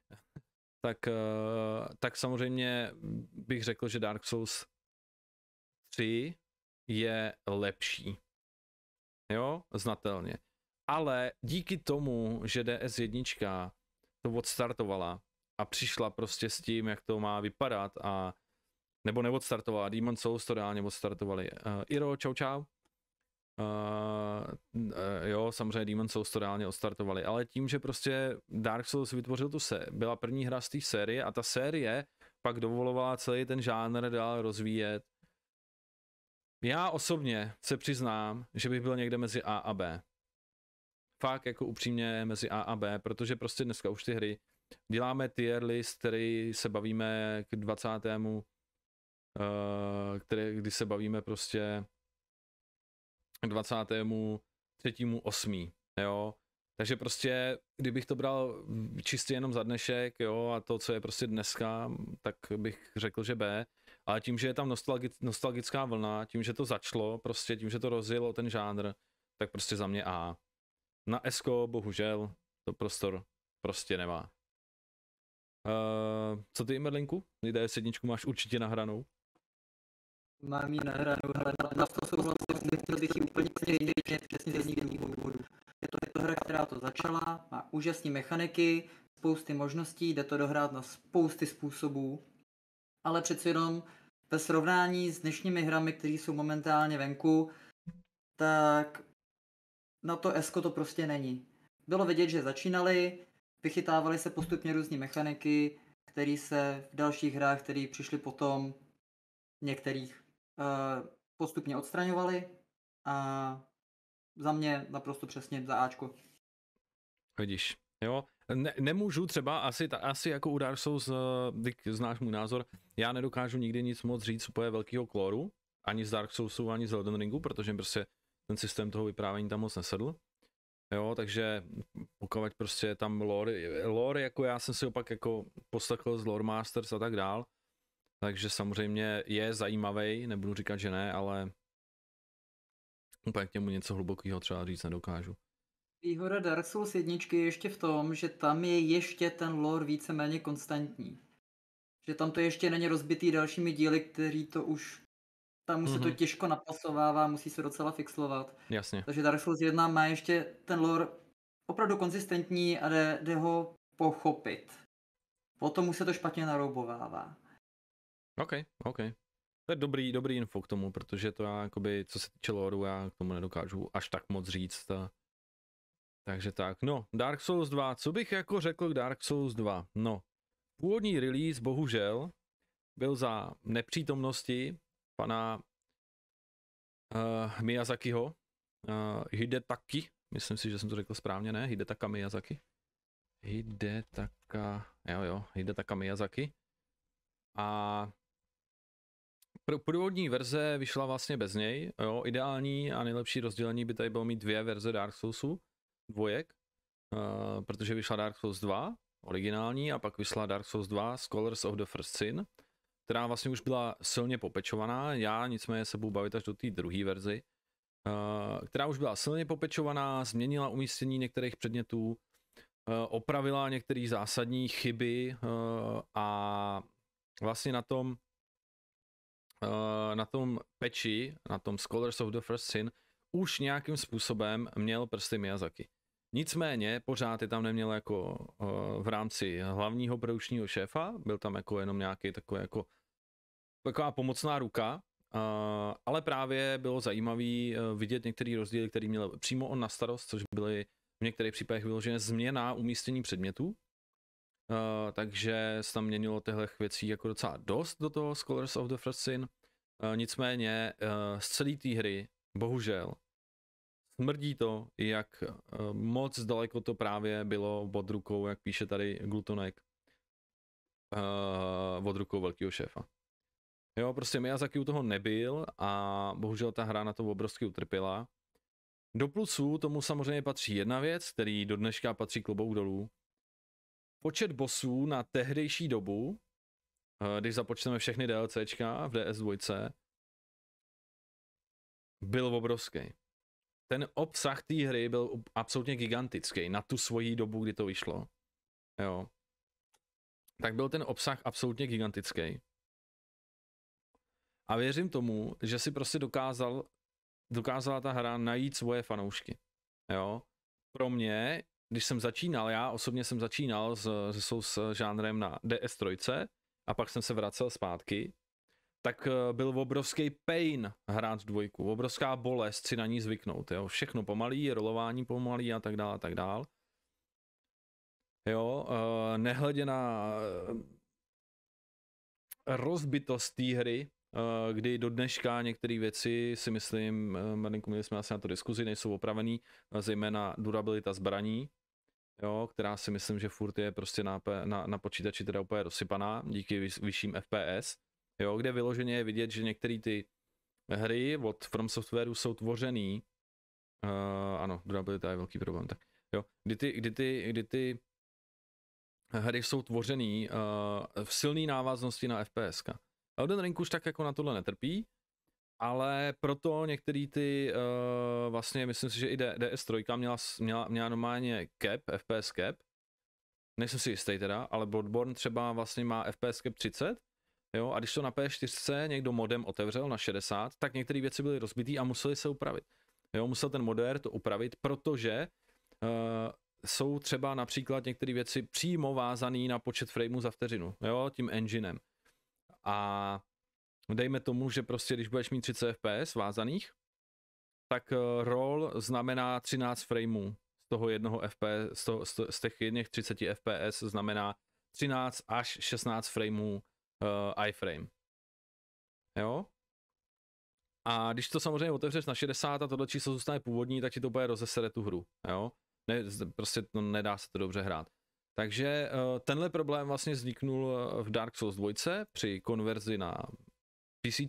Speaker 1: tak, eh, tak samozřejmě bych řekl, že Dark Souls 3 je lepší. Jo, znatelně ale díky tomu, že DS1 to odstartovala a přišla prostě s tím, jak to má vypadat a nebo neodstartovala, Demon Souls to reálně odstartovali. Uh, Iro, čau čau. Uh, uh, jo, samozřejmě Demon Souls to reálně odstartovali, ale tím, že prostě Dark Souls vytvořil tu se, byla první hra z té série a ta série pak dovolovala celý ten žánr dál rozvíjet. Já osobně se přiznám, že bych byl někde mezi A a B fakt jako upřímně mezi A a B, protože prostě dneska už ty hry děláme tier list, který se bavíme k 20. Uh, eh, který, kdy se bavíme prostě k 23. 8. jo. Takže prostě, kdybych to bral čistě jenom za dnešek, jo, a to, co je prostě dneska, tak bych řekl, že B. Ale tím, že je tam nostalgická vlna, tím, že to začalo, prostě tím, že to rozjelo ten žánr, tak prostě za mě A. Na ESCO bohužel to prostor prostě nemá. Uh, co ty, Merlinku? Lidé sedničku máš určitě nahranou.
Speaker 3: Mám ji nahranou, ale na, na to souhlasím, vlastně nechtěl bych ji úplně stejně, přesně z důvodu. Je to, je to hra, která to začala, má úžasné mechaniky, spousty možností, jde to dohrát na spousty způsobů, ale přeci jenom ve srovnání s dnešními hrami, které jsou momentálně venku, tak na no to Esko to prostě není. Bylo vidět, že začínali, vychytávali se postupně různé mechaniky, které se v dalších hrách, které přišly potom, některých uh, postupně odstraňovali a za mě naprosto přesně za Ačko.
Speaker 1: Vidíš, jo. Ne, nemůžu třeba, asi, ta, asi jako u Dark Souls, uh, znáš můj názor, já nedokážu nikdy nic moc říct úplně velkého kloru, ani z Dark Soulsu, ani z Elden Ringu, protože prostě ten systém toho vyprávění tam moc nesedl. Jo, takže pokud prostě tam lore, lore jako já jsem si opak jako postakl z Lore Masters a tak dál, takže samozřejmě je zajímavý, nebudu říkat, že ne, ale úplně k němu něco hlubokého třeba říct nedokážu.
Speaker 3: Výhoda Dark Souls jedničky je ještě v tom, že tam je ještě ten lore víceméně konstantní. Že tam to ještě není rozbitý dalšími díly, který to už tam mm-hmm. se to mhm. těžko napasovává, musí se docela fixlovat. Jasně. Takže Dark Souls 1 má ještě ten lore opravdu konzistentní a jde, jde ho pochopit. Potom už se to špatně naroubovává.
Speaker 1: OK, OK. To je dobrý, dobrý info k tomu, protože to já, jakoby, co se týče loreu, já k tomu nedokážu až tak moc říct. A... Takže tak, no, Dark Souls 2, co bych jako řekl k Dark Souls 2? No, původní release, bohužel, byl za nepřítomnosti pana uh, Miyazakiho, uh, eh, Hidetaki, myslím si, že jsem to řekl správně, ne? Hidetaka Miyazaki. Hidetaka, jo jo, Hidetaka Miyazaki. A původní verze vyšla vlastně bez něj, jo, ideální a nejlepší rozdělení by tady bylo mít dvě verze Dark Soulsu, dvojek, uh, protože vyšla Dark Souls 2, originální, a pak vyšla Dark Souls 2 Scholars of the First Sin, která vlastně už byla silně popečovaná, já nicméně se budu bavit až do té druhé verzi, eh, která už byla silně popečovaná, změnila umístění některých předmětů, eh, opravila některé zásadní chyby eh, a vlastně na tom na tom peči, na tom Scholars of the First Sin, už nějakým způsobem měl prsty Miyazaki. Nicméně pořád je tam neměl jako eh, v rámci hlavního produkčního šéfa, byl tam jako jenom nějaký takový jako taková pomocná ruka, eh, ale právě bylo zajímavé eh, vidět některé rozdíly, které měl přímo on na starost, což byly v některých případech vyložené změna umístění předmětů, takže se tam měnilo těchto věcí jako docela dost do toho Scholars of the First Sin. nicméně z celé té hry, bohužel, smrdí to, jak eh, moc daleko to právě bylo pod rukou, jak píše tady Glutonek, uh, od rukou velkého šéfa. Jo, prostě Miyazaki u toho nebyl a bohužel ta hra na to obrovsky utrpěla. Do plusů tomu samozřejmě patří jedna věc, který do dneška patří klobouk dolů. Počet bosů na tehdejší dobu, eh, když započteme všechny DLCčka v DS2, byl obrovský ten obsah té hry byl absolutně gigantický na tu svoji dobu, kdy to vyšlo. Jo. Tak byl ten obsah absolutně gigantický. A věřím tomu, že si prostě dokázal, dokázala ta hra najít svoje fanoušky. Jo. Pro mě, když jsem začínal, já osobně jsem začínal s, s, s žánrem na DS3 a pak jsem se vracel zpátky tak eh, byl obrovský pain hrát dvojku, obrovská bolest si na ní zvyknout, jo. Všechno pomalý, rolování pomalý a tak dále, a tak dále. Jo, eh, nehledě na eh, rozbitost té hry, kdy do dneška některé věci si myslím, Marinku, měli jsme asi na to diskuzi, nejsou opravený, zejména durabilita zbraní, jo, která si myslím, že furt je prostě na, na, na počítači teda úplně rozsypaná díky vyšším FPS jo, kde vyloženě je vidět, že některé ty hry od From Softwareu jsou tvořený, uh, ano, durabilita je velký problém, tak jo, kdy ty, kdy ty, kdy ty hry jsou tvořený uh, v silné návaznosti na FPS. Elden Ring už tak jako na tohle netrpí, ale proto některý ty, uh, vlastně myslím si, že i DS3 měla, měla, měla normálně cap, FPS cap, nejsem si jistý teda, ale Bloodborne třeba vlastně má FPS cap 30 Jo, a když to na P4 někdo modem otevřel na 60, tak některé věci byly rozbitý a museli se upravit. Jo, musel ten modér to upravit, protože uh, jsou třeba například některé věci přímo vázané na počet frameů za vteřinu, jo, tím enginem. A dejme tomu, že prostě když budeš mít 30 fps vázaných, tak eh, roll znamená 13 frameů z toho jednoho FPS, z, toho, z těch jedných 30 fps znamená 13 až 16 frameů uh, iframe. Jo? A když to samozřejmě otevřeš na 60 a tohle číslo zůstane původní, tak ti to bude rozesere tu hru. Jo? Ne, prostě to nedá se to dobře hrát. Takže uh, tenhle problém vlastně vzniknul eh, v Dark Souls 2 při konverzi na PC,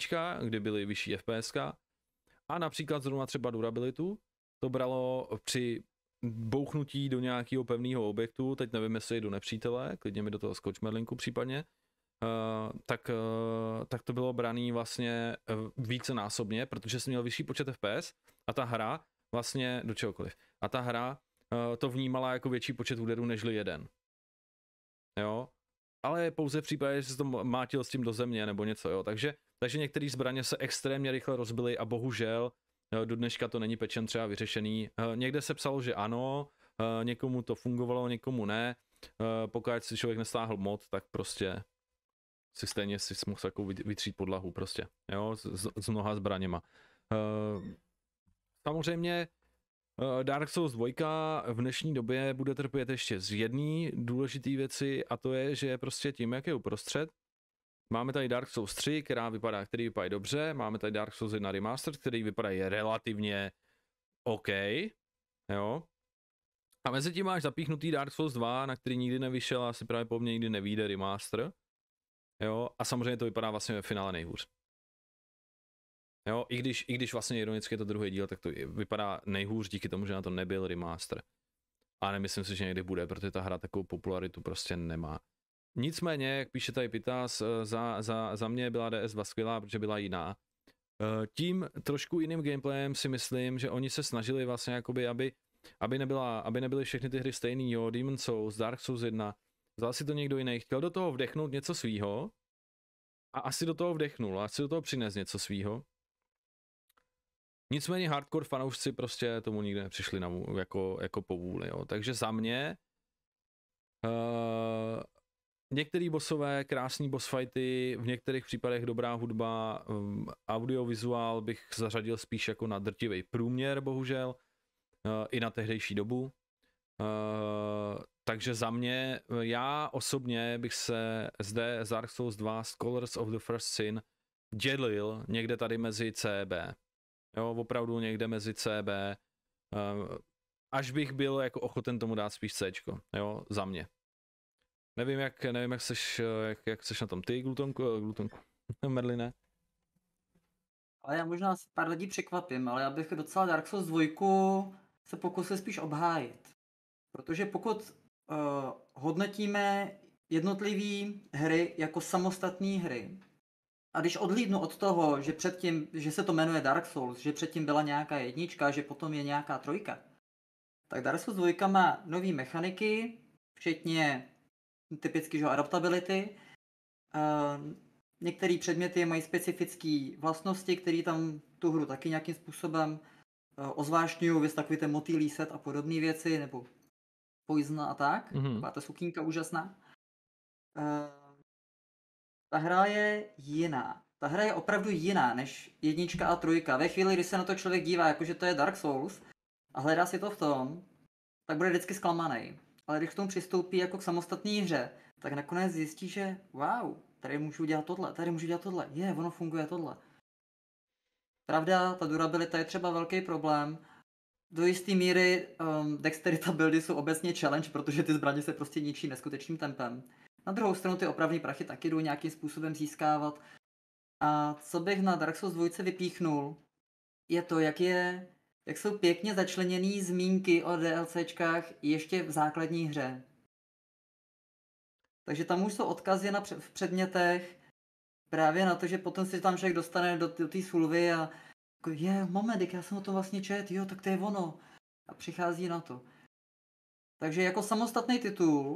Speaker 1: kdy byly vyšší FPS. A například zrovna třeba durabilitu, to bralo při bouchnutí do nějakého pevného objektu, teď nevím, jestli do nepřítele, klidně mi do toho skoč Merlinku případně, Uh, tak, uh, tak to bylo braný vlastně eh, vícenásobně, protože jsem měl vyšší počet FPS a ta hra vlastně do čehokoliv. A ta hra uh, to vnímala jako větší počet úderů než jeden. Jo? Ale pouze v případě, že se to mátil s tím do země nebo něco, jo. Takže, takže některé zbraně se extrémně rychle rozbily a bohužel do dneška to není pečen třeba vyřešený. Někde se psalo, že ano, někomu to fungovalo, někomu ne. Pokud si člověk nestáhl mod, tak prostě si stejně si musel jako vytřít podlahu prostě, jo, s, s mnoha zbraněma. Uh, samozřejmě uh, Dark Souls 2 v dnešní době bude trpět ještě z jedné důležité věci a to je, že prostě tím, jak je uprostřed, Máme tady Dark Souls 3, která vypadá, který vypadá dobře, máme tady Dark Souls 1 Remaster, který vypadá je relativně OK, jo. A mezi tím máš zapíchnutý Dark Souls 2, na který nikdy nevyšel a asi právě po mně nikdy nevíde remaster. Jo, a samozřejmě to vypadá vlastně ve finále nejhůř. Jo, i když, i když vlastně ironicky je to druhý díl, tak to vypadá nejhůř díky tomu, že na to nebyl remaster. A nemyslím si, že někdy bude, protože ta hra takovou popularitu prostě nemá. Nicméně, jak píše tady Pitas, eh, za, za, za mě byla DS2 skvělá, protože byla jiná. Eh, tím trošku jiným gameplayem si myslím, že oni se snažili vlastně jakoby, aby, aby, nebyla, aby nebyly všechny ty hry stejný, jo, demons, Souls, Dark Souls 1, Vzal si to někdo jiný, chtěl do toho vdechnout něco svýho a asi do toho vdechnul a asi do toho přines něco svýho. Nicméně hardcore fanoušci prostě tomu nikdy nepřišli na, jako, jako vůli, jo. Takže za mě uh, některý bosové, krásný boss fighty, v některých případech dobrá hudba, um, audiovizuál bych zařadil spíš jako na drtivý průměr, bohužel, uh, i na tehdejší dobu. Uh, takže za mě, já osobně bych se zde z Dark Souls 2 Scholars of the First Sin dělil někde tady mezi CB. Jo, opravdu někde mezi CB. Eh, až bych byl jako ochoten tomu dát spíš C, jo, za mě. Nevím, jak, nevím, jak seš, jak, jak seš na tom ty, glutonku, eh, glutonku, Merline.
Speaker 3: Ale já možná pár lidí překvapím, ale já bych docela Dark Souls 2 se pokusil spíš obhájit. Protože pokud uh, hodnotíme jednotlivé hry jako samostatné hry. A když odhlídnu od toho, že předtím, že se to jmenuje Dark Souls, že předtím byla nějaká jednička, že potom je nějaká trojka, tak Dark Souls 2 má nové mechaniky, včetně typicky že adaptability. Uh, Některé předměty mají specifické vlastnosti, které tam tu hru taky nějakým způsobem uh, eh, ozvášňují, vys takový ten motýlý set a podobné věci, nebo Poison a tak. Mm-hmm. Taková ta sukínka úžasná. Uh, ta hra je jiná. Ta hra je opravdu jiná než jednička a trojka. Ve chvíli, kdy se na to člověk dívá, jakože to je Dark Souls a hledá si to v tom, tak bude vždycky zklamaný. Ale když k tomu přistoupí jako k samostatné hře, tak nakonec zjistí, že wow, tady můžu dělat tohle, tady můžu dělat tohle, je, ono funguje tohle. Pravda, ta durabilita je třeba velký problém, do jisté míry um, dexterita buildy jsou obecně challenge, protože ty zbraně se prostě ničí neskutečným tempem. Na druhou stranu ty opravní prachy taky jdou nějakým způsobem získávat. A co bych na Dark Souls 2 vypíchnul, je to, jak je jak jsou pěkně začleněný zmínky o DLCčkách ještě v základní hře. Takže tam už jsou odkazy na v předmětech, právě na to, že potom si tam člověk dostane do, do té sulvy a jako je, moment, jak já jsem o tom vlastně čet, jo, tak to je ono. A přichází na to. Takže jako samostatný titul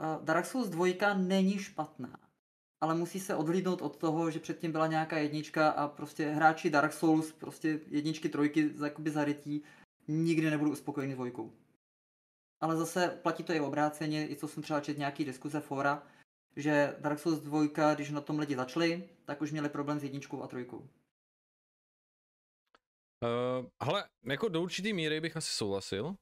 Speaker 3: uh, Dark Souls 2 není špatná, ale musí se odhlídnout od toho, že předtím byla nějaká jednička a prostě hráči Dark Souls, prostě jedničky, trojky, jakoby zarytí, nikdy nebudou uspokojeni s dvojkou. Ale zase platí to i obráceně, i co jsem třeba četl nějaký diskuze fora, že Dark Souls 2, když na tom lidi začali, tak už měli problém s jedničkou a trojkou.
Speaker 1: Uh, hele, jako do určitý míry bych asi souhlasil.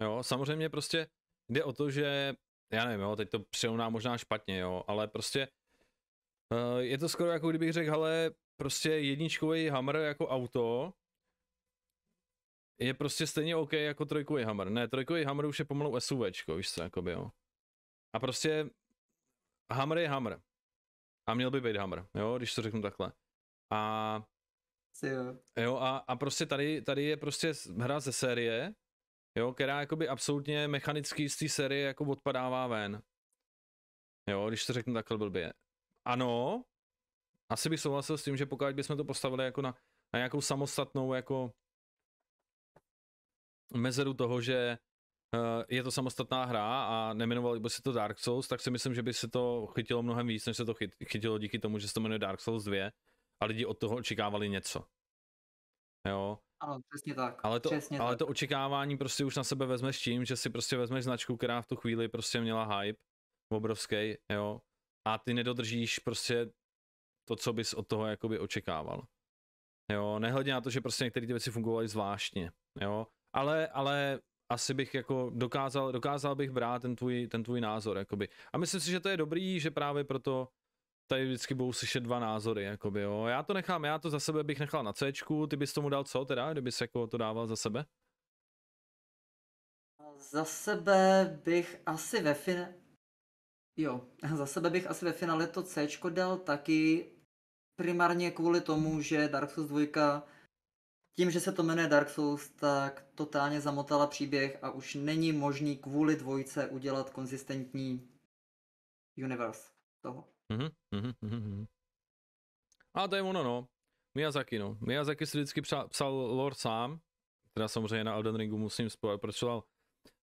Speaker 1: Jo, samozřejmě prostě jde o to, že, já nevím, jo, teď to přeunám možná špatně, jo, ale prostě uh, je to skoro jako kdybych řekl, ale prostě jedničkový Hammer jako auto je prostě stejně OK jako trojkový Hammer. Ne, trojkový Hammer už je pomalu SUVčko, víš co, jakoby, jo. A prostě Hammer je Hammer. A měl by být Hammer, jo, když to řeknu takhle. A Jo, a, a prostě tady, tady je prostě hra ze série, jo, která jakoby absolutně mechanicky z té série jako odpadává ven. Jo, když to řeknu takhle blbě. Ano, asi bych souhlasil s tím, že pokud bychom to postavili jako na, na nějakou samostatnou jako mezeru toho, že eh, je to samostatná hra a neminovali by se to Dark Souls, tak si myslím, že by se to chytilo mnohem víc, než se to chytilo díky tomu, že se to jmenuje Dark Souls 2 a lidi od toho očekávali něco. Jo.
Speaker 3: Ano, přesně tak. Ale to, přesně ale tak.
Speaker 1: to očekávání prostě už na sebe vezmeš tím, že si prostě vezmeš značku, která v tu chvíli prostě měla hype obrovský, jo, a ty nedodržíš prostě to, co bys od toho jakoby očekával. Jo, nehledě na to, že prostě některé ty věci fungovaly zvláštně, jo, ale, ale asi bych jako dokázal, dokázal bych brát ten tvůj, ten tvůj názor, jakoby. A myslím si, že to je dobrý, že právě proto tady vždycky budou slyšet dva názory, jakoby, jo. Já to nechám, já to za sebe bych nechal na C, ty bys tomu dal co teda, kdybys jako to dával za sebe?
Speaker 3: Za sebe bych asi ve finále, jo, za sebe bych asi ve finále to C dal taky primárně kvůli tomu, že Dark Souls 2 tím, že se to jmenuje Dark Souls, tak totálně zamotala příběh a už není možný kvůli dvojce udělat konzistentní universe toho.
Speaker 2: Mhm, mhm, mhm,
Speaker 3: a to je ono, no.
Speaker 1: Miyazaki, no. Miyazaki si vždycky psal, psal lore sám, teda samozřejmě na Elden Ringu musím spojit, dal uh,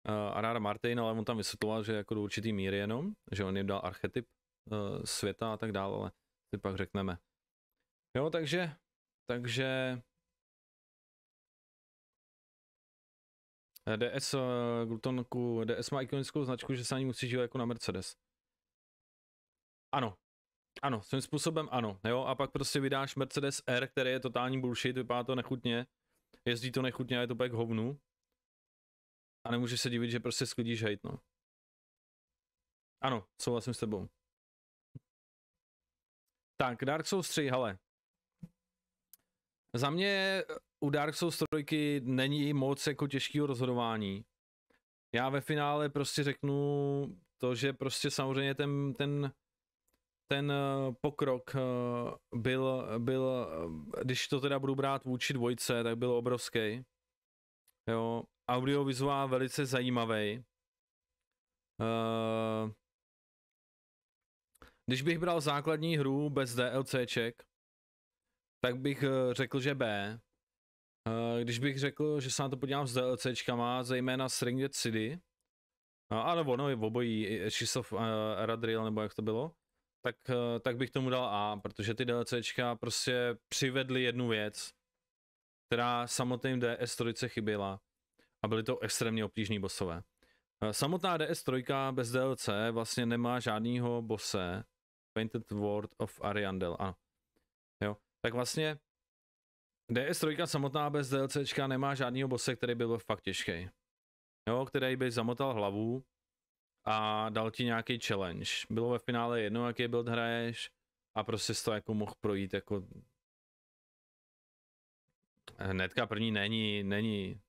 Speaker 1: eh, Arara Martin, ale on tam vysvětloval, že jako do určitý míry jenom, že on jim dal archetyp
Speaker 2: uh, světa a tak dále, ale si pak řekneme. Jo, takže, takže eh,
Speaker 1: DS Glutonku, DS má ikonickou značku, že se ani musí žít jako na Mercedes. Ano. Ano, svým způsobem ano, jo, a pak prostě vydáš Mercedes R, který je totální bullshit, vypadá to nechutně, jezdí to nechutně a je to pak hovnu. A nemůžeš se divit, že prostě sklidíš hejt, no. Ano, souhlasím s tebou. Tak, Dark Souls 3, hele. Za mě u Dark Souls 3 není moc jako těžkého rozhodování. Já ve finále prostě řeknu to, že prostě samozřejmě ten, ten ten eh, pokrok eh, byl, byl, eh, když to teda budu brát vůči dvojce, tak byl obrovský. Jo, audiovizuál velice zajímavý. Když bych bral základní hru bez DLCček, tak bych řekl, že B. Když bych řekl, že se na to podívám s DLCčkama, zejména s Ringed City, a nebo no, obojí, Chiefs of uh, nebo jak to bylo, tak, eh, tak bych tomu dal A, protože ty DLCčka prostě přivedly jednu věc, která samotným DS3 chyběla a byly to extrémně obtížní bosové. Eh, samotná DS3 bez DLC vlastně nemá žádného bose, Painted World of Ariandel, ano. Jo, tak vlastně DS3 samotná bez DLCčka nemá žádného bose, který by byl fakt těžký. Jo, který by zamotal hlavu a dal ti nějaký challenge. Bylo ve finále jedno, jaký build hraješ a prostě jsi to jako mohl projít jako hnedka první není, není,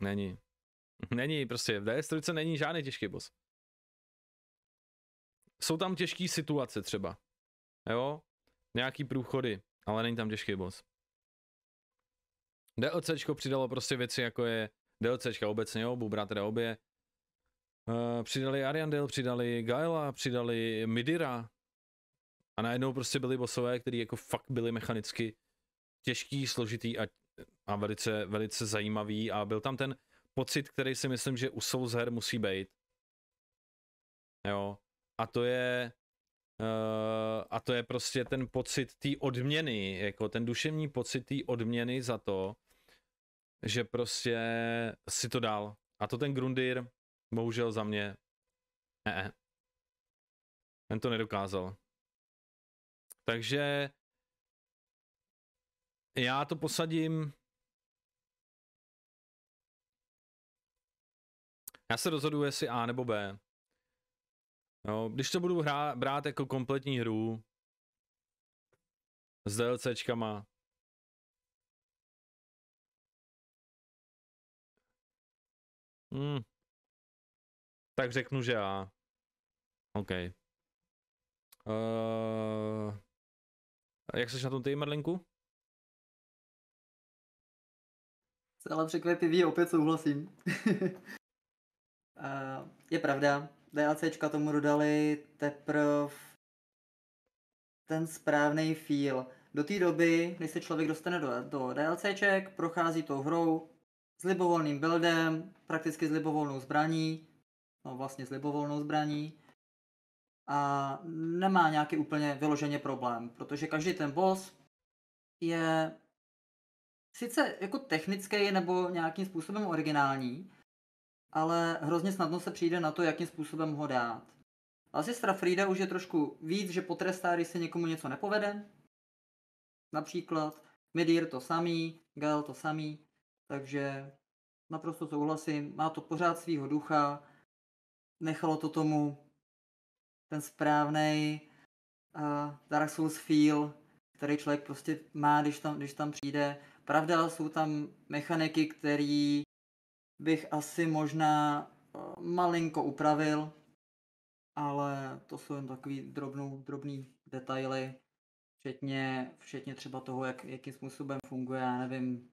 Speaker 1: není, není prostě, v DS3 není žádný těžký boss. Jsou tam těžké situace třeba, jo, nějaký průchody, ale není tam těžký boss. DLCčko přidalo prostě věci jako je DLCčka obecně, jo, Bubra teda obě, Eh, přidali Ariandel, přidali Gaela, přidali Midira. A najednou prostě byli bosové, kteří jako fakt byli mechanicky těžký, složitý a, a velice, velice zajímavý. A byl tam ten pocit, který si myslím, že u Souls her musí být. Jo. A to je Uh, a to je prostě ten pocit té odměny, jako ten duševní pocit té odměny za to, že prostě si to dal. A to ten Grundir Bohužel za mě, ne.
Speaker 2: Ten to nedokázal. Takže já to posadím
Speaker 1: Já se rozhodu, jestli A nebo B. No, když to budu hrát,
Speaker 2: brát jako kompletní hru s DLCčkama, Hmm tak řeknu, že já. OK.
Speaker 1: Uh, jak jsi na tom ty, Merlinku?
Speaker 3: Ale překvapivý, opět souhlasím. uh, je pravda, DLCčka tomu dodali teprve ten správný feel. Do té doby, než se člověk dostane do, do DLCček, prochází tou hrou s libovolným buildem, prakticky s libovolnou zbraní, no vlastně s libovolnou zbraní a nemá nějaký úplně vyloženě problém, protože každý ten boss je sice jako technický nebo nějakým způsobem originální, ale hrozně snadno se přijde na to, jakým způsobem ho dát. Asi Frida už je trošku víc, že potrestá, když se někomu něco nepovede. Například Medir to samý, Gal to samý, takže naprosto souhlasím, má to pořád svýho ducha, nechalo to tomu ten správný uh, Dark Souls feel, který člověk prostě má, když tam, když tam přijde. Pravda, jsou tam mechaniky, který bych asi možná uh, malinko upravil, ale to jsou jen takový drobnou, drobný detaily, včetně, včetně třeba toho, jak, jakým způsobem funguje, já nevím,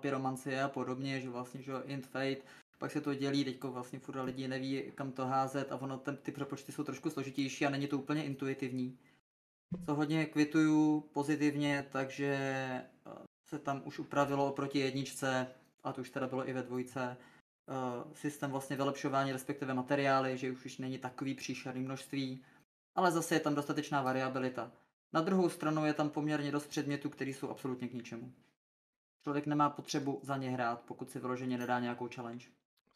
Speaker 3: pyromancie a podobně, že vlastně, že Int Fate pak se to dělí, teď vlastně furt lidi neví, kam to házet a ono ten, ty přepočty jsou trošku složitější a není to úplně intuitivní. Co hodně kvituju pozitivně, takže eh, se tam už upravilo oproti jedničce, a to už teda bylo i ve dvojce, eh, systém vlastně vylepšování, respektive materiály, že už, už není takový příšerný množství, ale zase je tam dostatečná variabilita. Na druhou stranu je tam poměrně dost předmětů, které jsou absolutně k ničemu. Člověk nemá potřebu za ně hrát, pokud si vyloženě nedá nějakou challenge.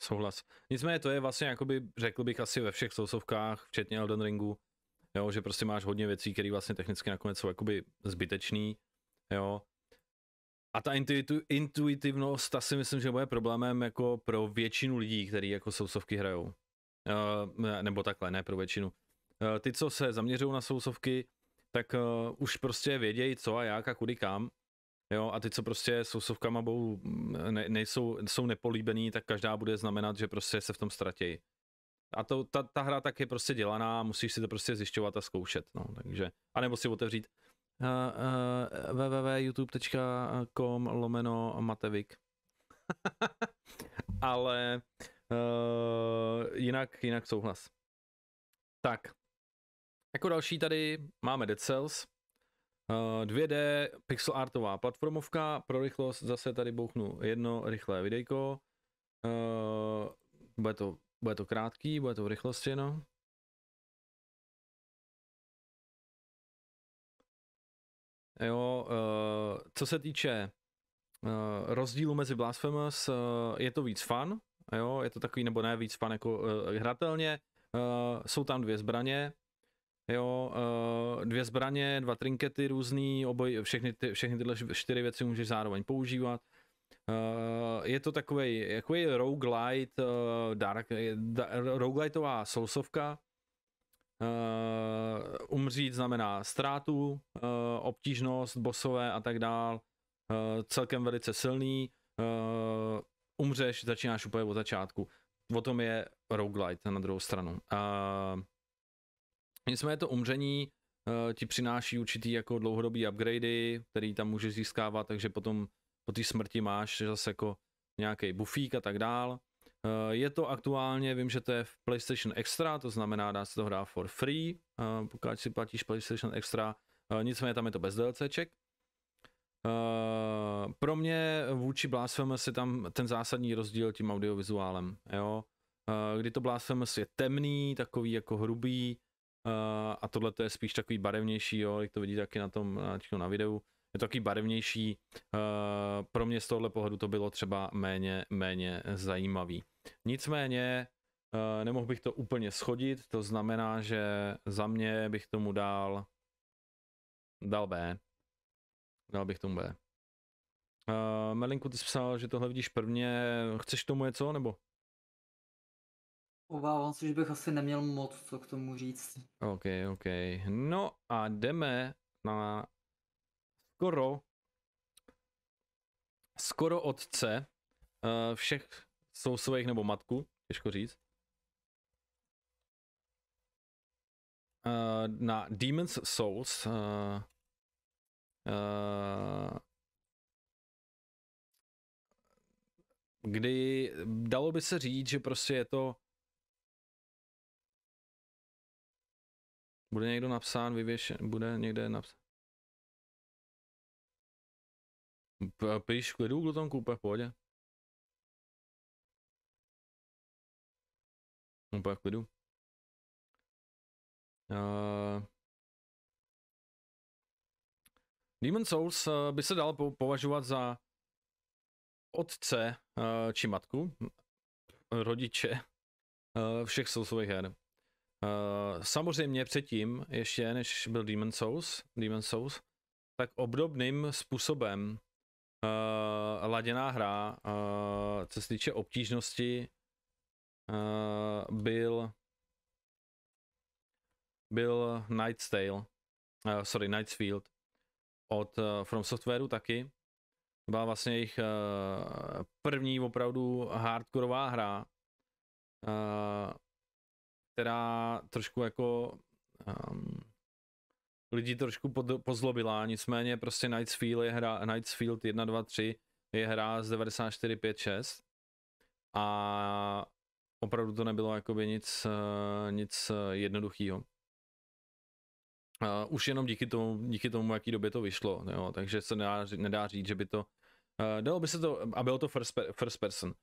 Speaker 1: Souhlas. Nicméně to je vlastně, jakoby, řekl bych asi ve všech sousovkách, včetně Elden Ringu, jo, že prostě máš hodně věcí, které vlastně technicky nakonec jsou jakoby zbytečný, jo. A ta intuitu, intuitivnost, ta si myslím, že bude problémem jako pro většinu lidí, kteří jako sousovky hrajou. Uh, nebo takhle, ne pro většinu. Uh, ty, co se zaměřují na sousovky, tak uh, už prostě vědějí co a jak a kudy kam Jo, a ty co prostě s sousovkama budou, ne, nejsou, jsou nepolíbený, tak každá bude znamenat, že prostě se v tom ztratí. A to, ta, ta hra tak je prostě dělaná, musíš si to prostě zjišťovat a zkoušet, no, takže, nebo si otevřít uh, uh, www.youtube.com lomeno Matevik. Ale uh, jinak, jinak souhlas. Tak, jako další tady máme Dead Cells, 2D eh, pixel artová platformovka, pro rychlost zase tady bouchnu jedno rychlé videjko. Eh,
Speaker 2: bude, to, bude to krátký, bude to v rychlosti, jenom. Jo, eh,
Speaker 1: co se týče rozdílu mezi Blasphemous, je to víc fan, jo, je to takový, nebo ne víc fan jako hratelně, jsou tam dvě zbraně, Jo, eh, dvě zbraně, dva trinkety různý, oboj, všechny, ty, všechny tyhle čtyři věci můžeš zároveň používat. Eh, je to takový jako eh, je roguelite, dark, roguelitová sousovka. Umřít znamená ztrátu, obtížnost, bosové a tak dál. Celkem velice silný. Umřeš, začínáš úplně od začátku. O tom je roguelite na druhou stranu. Uh, Nicméně to umření uh, ti přináší určitý jako dlouhodobý upgradey, který tam můžeš získávat, takže potom po té smrti máš zase jako nějaký bufík a tak dál. Uh, je to aktuálně, vím, že to je v PlayStation Extra, to znamená, dá se to hrát for free, uh, pokud si platíš PlayStation Extra, nicméně tam je to bez DLCček. Uh, pro mě vůči Blasphemous je tam ten zásadní rozdíl tím audiovizuálem, jo. Uh, kdy to Blasphemous je temný, takový jako hrubý, Eh, a tohle je spíš takový barevnější, jo, jak to vidíte taky na tom na videu, je to takový barevnější, eh, pro mě z tohohle pohledu to bylo třeba méně, méně zajímavý. Nicméně eh, nemohl bych to úplně schodit, to znamená, že za mě bych tomu dal, dal B, dal bych tomu B. Uh, Melinku, ty jsi psal, že tohle vidíš prvně, chceš tomu něco, nebo?
Speaker 3: Obávám se, že bych asi neměl moc co k tomu říct.
Speaker 1: OK, OK. No a jdeme na skoro skoro otce uh, všech jsou svých nebo matku, těžko říct. Uh, na Demon's Souls uh, uh,
Speaker 2: kdy dalo by se říct, že prostě je to Bude někdo napsán, vyvěšen, bude někde napsán. Píš v klidu, tam koupe, v pohodě. Úplně v klidu. Uh, eh, Demon Souls uh, by se dal
Speaker 1: po- považovat za otce uh, či matku, rodiče uh, všech sousových her. Uh, samozřejmě předtím, ještě než byl Demon Souls, Demon Souls tak obdobným způsobem uh, laděná hra, uh, co se týče obtížnosti, uh, byl byl Night's Tale, uh, sorry, Night's Field od uh, From Softwareu taky. Byla vlastně jejich uh, první opravdu hardkorová hra. Uh, která trošku jako um, lidi trošku pod, pozlobila, nicméně prostě Night's Field je hra, Night's Field 1, 2, 3 je hra z 94, 5, 6 a opravdu to nebylo jakoby nic, eh, nic eh, jednoduchýho. Uh, už jenom díky tomu, díky tomu, jaký době to vyšlo, jo, takže se nedá, nedá říct, že by to, uh, dalo by se to, a bylo to first, per, first person,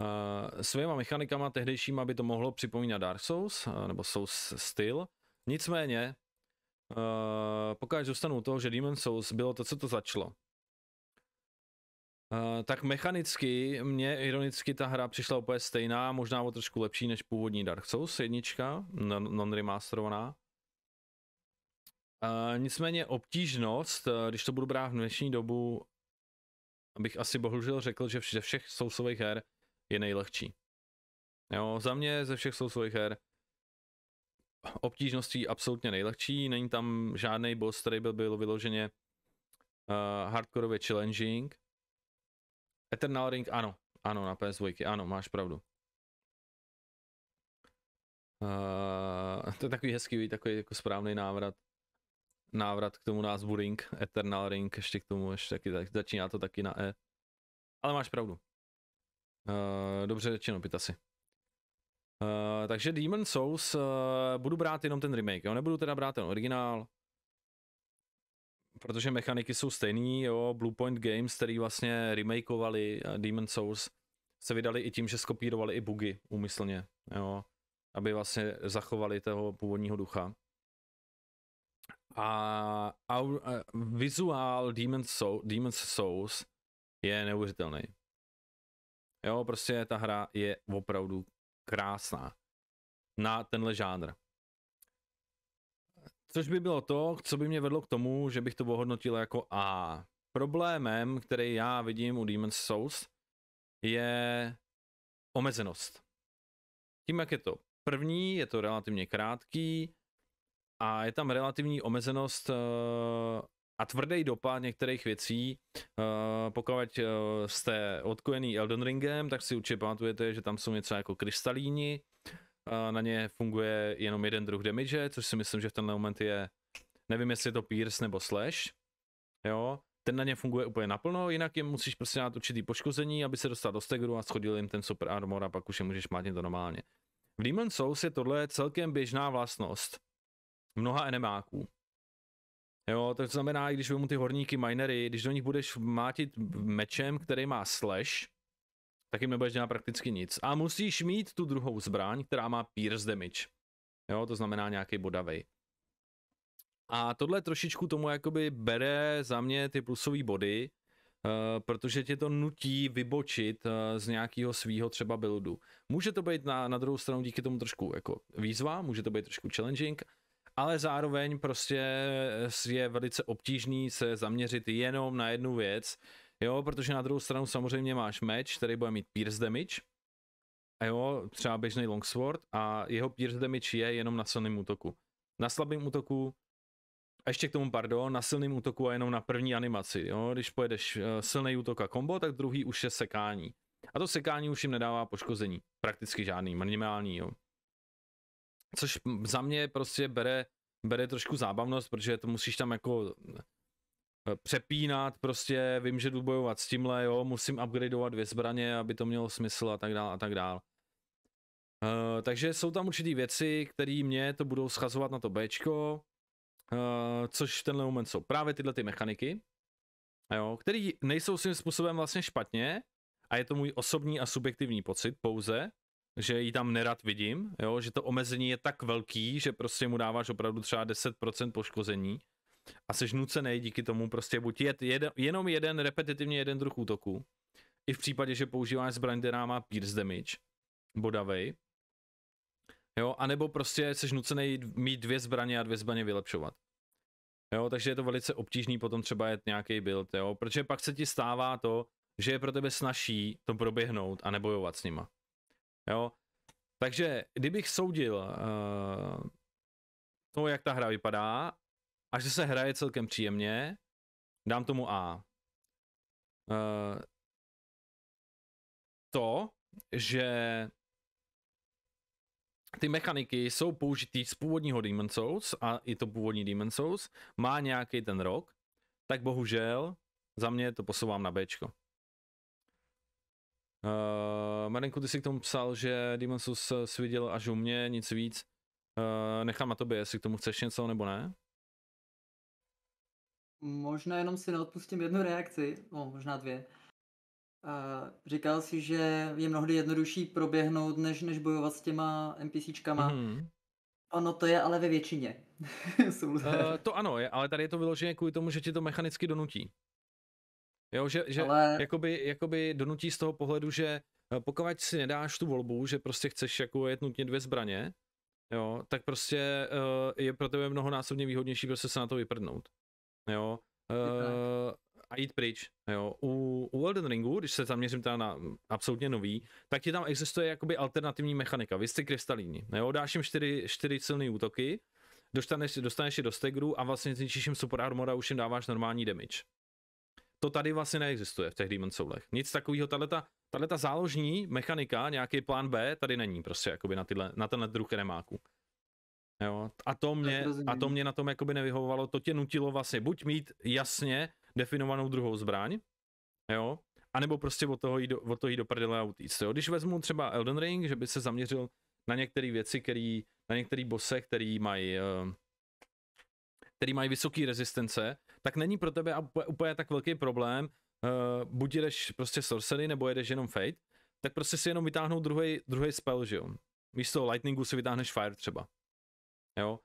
Speaker 1: Eh, svýma mechanikama tehdejšíma by to mohlo připomínat Dark Souls, eh, nebo Souls Style. Nicméně, eh, pokud zůstanu u toho, že Demon Souls bylo to, co to začalo, tak mechanicky mě ironicky ta hra přišla úplně stejná, možná o trošku lepší než původní Dark Souls jednička, non-remasterovaná. Nicméně obtížnost, když to budu brát v dnešní dobu, abych asi bohužel řekl, že ze všech Soulsových her je nejlehčí. Jo, za mě ze všech svojich her obtížností absolutně nejlehčí, není tam žádný boss, který by byl vyloženě uh, eh, hardcore challenging. Eternal Ring, ano, ano, na PS2, ano, máš pravdu. Uh, to je takový hezký, takový jako správný návrat návrat k tomu názvu Ring, Eternal Ring, ještě k tomu, ještě taky, začíná to taky na E. Ale máš pravdu. Uh, dobře řečeno, Pitasi. Uh, takže Demon Souls uh, budu brát jenom ten remake, jo? nebudu teda brát ten originál, protože mechaniky jsou stejný, jo, Bluepoint Games, který vlastně remakeovali Demon Souls, se vydali i tím, že skopírovali i bugy úmyslně, jo, aby vlastně zachovali toho původního ducha. A, a, a vizuál Demon's, Soul, Demon's Souls je neuvěřitelný. Jo, prostě ta hra je opravdu krásná na tenhle žánr. Což by bylo to, co by mě vedlo k tomu, že bych to ohodnotil jako A. Problémem, který já vidím u Demon's Souls, je omezenost. Tím, jak je to první, je to relativně krátký a je tam relativní omezenost eh, a tvrdý dopad některých věcí. Eh, pokud eh, jste odkojený Elden Ringem, tak si určitě pamatujete, že tam jsou něco jako krystalíni, eh, na ně funguje jenom jeden druh damage, což si myslím, že v tenhle moment je, nevím jestli je to Pierce nebo Slash, jo, ten na ně funguje úplně naplno, jinak jim musíš prostě dát určitý poškození, aby se dostal do stegru a schodil jim ten super armor a pak už je můžeš mát to normálně. V Demon's Souls je tohle celkem běžná vlastnost mnoha enemáků. Jo, to znamená, když vemu ty horníky, minery, když do nich budeš mátit mečem, který má slash, tak jim nebudeš dělat prakticky nic. A musíš mít tu druhou zbraň, která má pierce damage. Jo, to znamená nějaký bodavej. A tohle trošičku tomu jakoby bere za mě ty plusové body, Uh, protože tě to nutí vybočit uh, z nějakého svého třeba buildu. Může to být na, na druhou stranu díky tomu trošku jako výzva, může to být trošku challenging, ale zároveň prostě je velice obtížný se zaměřit jenom na jednu věc, jo, protože na druhou stranu samozřejmě máš meč, který bude mít pierce damage, a jo, třeba běžný longsword a jeho pierce damage je jenom na silném útoku. Na slabém útoku a ještě k tomu, pardon, na silném útoku a jenom na první animaci. Jo? Když pojedeš eh, silný útok a kombo, tak druhý už je sekání. A to sekání už jim nedává poškození. Prakticky žádný, minimální. Jo? což za mě prostě bere, bere trošku zábavnost, protože to musíš tam jako e, přepínat, prostě vím, že jdu bojovat s tímhle, jo, musím upgradeovat dvě zbraně, aby to mělo smysl a tak dál a tak dál. Uh, takže jsou tam určitý věci, které mě to budou schazovat na to B, uh, e, což v tenhle moment jsou právě tyhle ty mechaniky, jo, které nejsou svým způsobem vlastně špatně a je to můj osobní a subjektivní pocit pouze, že ji tam nerad vidím, jo, že to omezení je tak velký, že prostě mu dáváš opravdu třeba 10% poškození a jsi nucený díky tomu prostě buď jet jeden, jenom jeden, repetitivně jeden druh útoku, i v případě, že používáš zbraň, která má pierce damage, bodavej, jo, anebo prostě jsi nucený mít dvě zbraně a dvě zbraně vylepšovat. Jo, takže je to velice obtížný potom třeba jet nějaký build, jo, protože pak se ti stává to, že je pro tebe snaží to proběhnout a nebojovat s nima. Jo? Takže kdybych soudil uh, to, jak ta hra vypadá a že se hraje celkem příjemně, dám tomu A. Uh, to, že ty mechaniky jsou použitý z původního Demon Souls a i to původní Demon Souls má nějaký ten rok, tak bohužel za mě to posouvám na Bčko. Uh, eh, Marenku, ty jsi k tomu psal, že Demon's Souls jsi viděl až u mě, nic víc. Uh, nechám na tobě, jestli k tomu chceš něco nebo ne.
Speaker 3: Možná jenom si neodpustím jednu reakci, no možná dvě. Uh, říkal si, že je mnohdy jednodušší proběhnout, než, než bojovat s těma NPCčkama. Mm. Ono to je ale ve většině.
Speaker 1: uh, to ano, je, ale tady je to vyloženě kvůli tomu, že ti to mechanicky donutí. Jo, že, že Ale... jakoby, jakoby donutí z toho pohledu, že eh, pokud si nedáš tu volbu, že prostě chceš jako jet nutně dvě zbraně, jo, tak prostě uh, je pro tebe mnohonásobně výhodnější prostě se na to vyprdnout, jo, uh, a jít pryč, jo. U, u Elden Ringu, když se zaměřím teda na absolutně nový, tak ti tam existuje jakoby alternativní mechanika, vy jste krystalíni, jo, dáš jim čtyři, čtyři silné útoky, dostaneš, dostaneš je do stegru a vlastně zničíš jim super armor a už jim dáváš normální damage, to tady vlastně neexistuje v těch Demon Soulech. Nic takového, tato, ta záložní mechanika, nějaký plán B, tady není prostě jakoby na, tyhle, na tenhle druh remáku. Jo, a to mě, a to mě na tom jakoby nevyhovovalo, to tě nutilo vlastně buď mít jasně definovanou druhou zbraň, jo, anebo prostě od toho jít do, od toho jít do prdele a utíct. Jo. Když vezmu třeba Elden Ring, že by se zaměřil na některé věci, který, na některé bose, eh, který mají který mají vysoký rezistence, tak není pro tebe úplně, tak velký problém, uh, buď jdeš prostě sorcery, nebo jedeš jenom fate, tak prostě si jenom vytáhnout druhý, druhý spell, že jo. Místo lightningu si vytáhneš fire třeba. Jo.